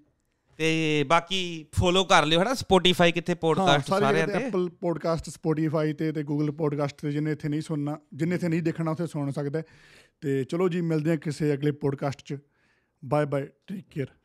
ਤੇ ਬਾਕੀ ਫੋਲੋ ਕਰ ਲਿਓ ਹਨਾ ਸਪੋਟੀਫਾਈ ਕਿੱਥੇ ਪੋਡਕਾਸਟ ਸਾਰਿਆਂ ਤੇ ਐਪਲ ਪੋਡਕਾਸਟ ਸਪੋਟੀਫਾਈ ਤੇ ਤੇ ਗੂਗਲ ਪੋਡਕਾਸਟ ਤੇ ਜਿੰਨੇ ਇੱਥੇ ਨਹੀਂ ਸੁਣਨਾ ਜਿੰਨੇ ਇੱਥੇ ਨਹੀਂ ਦੇਖਣਾ ਉੱਥੇ ਸੁਣ ਸਕਦਾ ਤੇ ਚਲੋ ਜੀ ਮਿਲਦੇ ਹਾਂ ਕਿਸੇ ਅਗਲੇ ਪੋਡਕਾਸਟ 'ਚ ਬਾਏ ਬਾਏ ਟੇਕ ਕੇਅਰ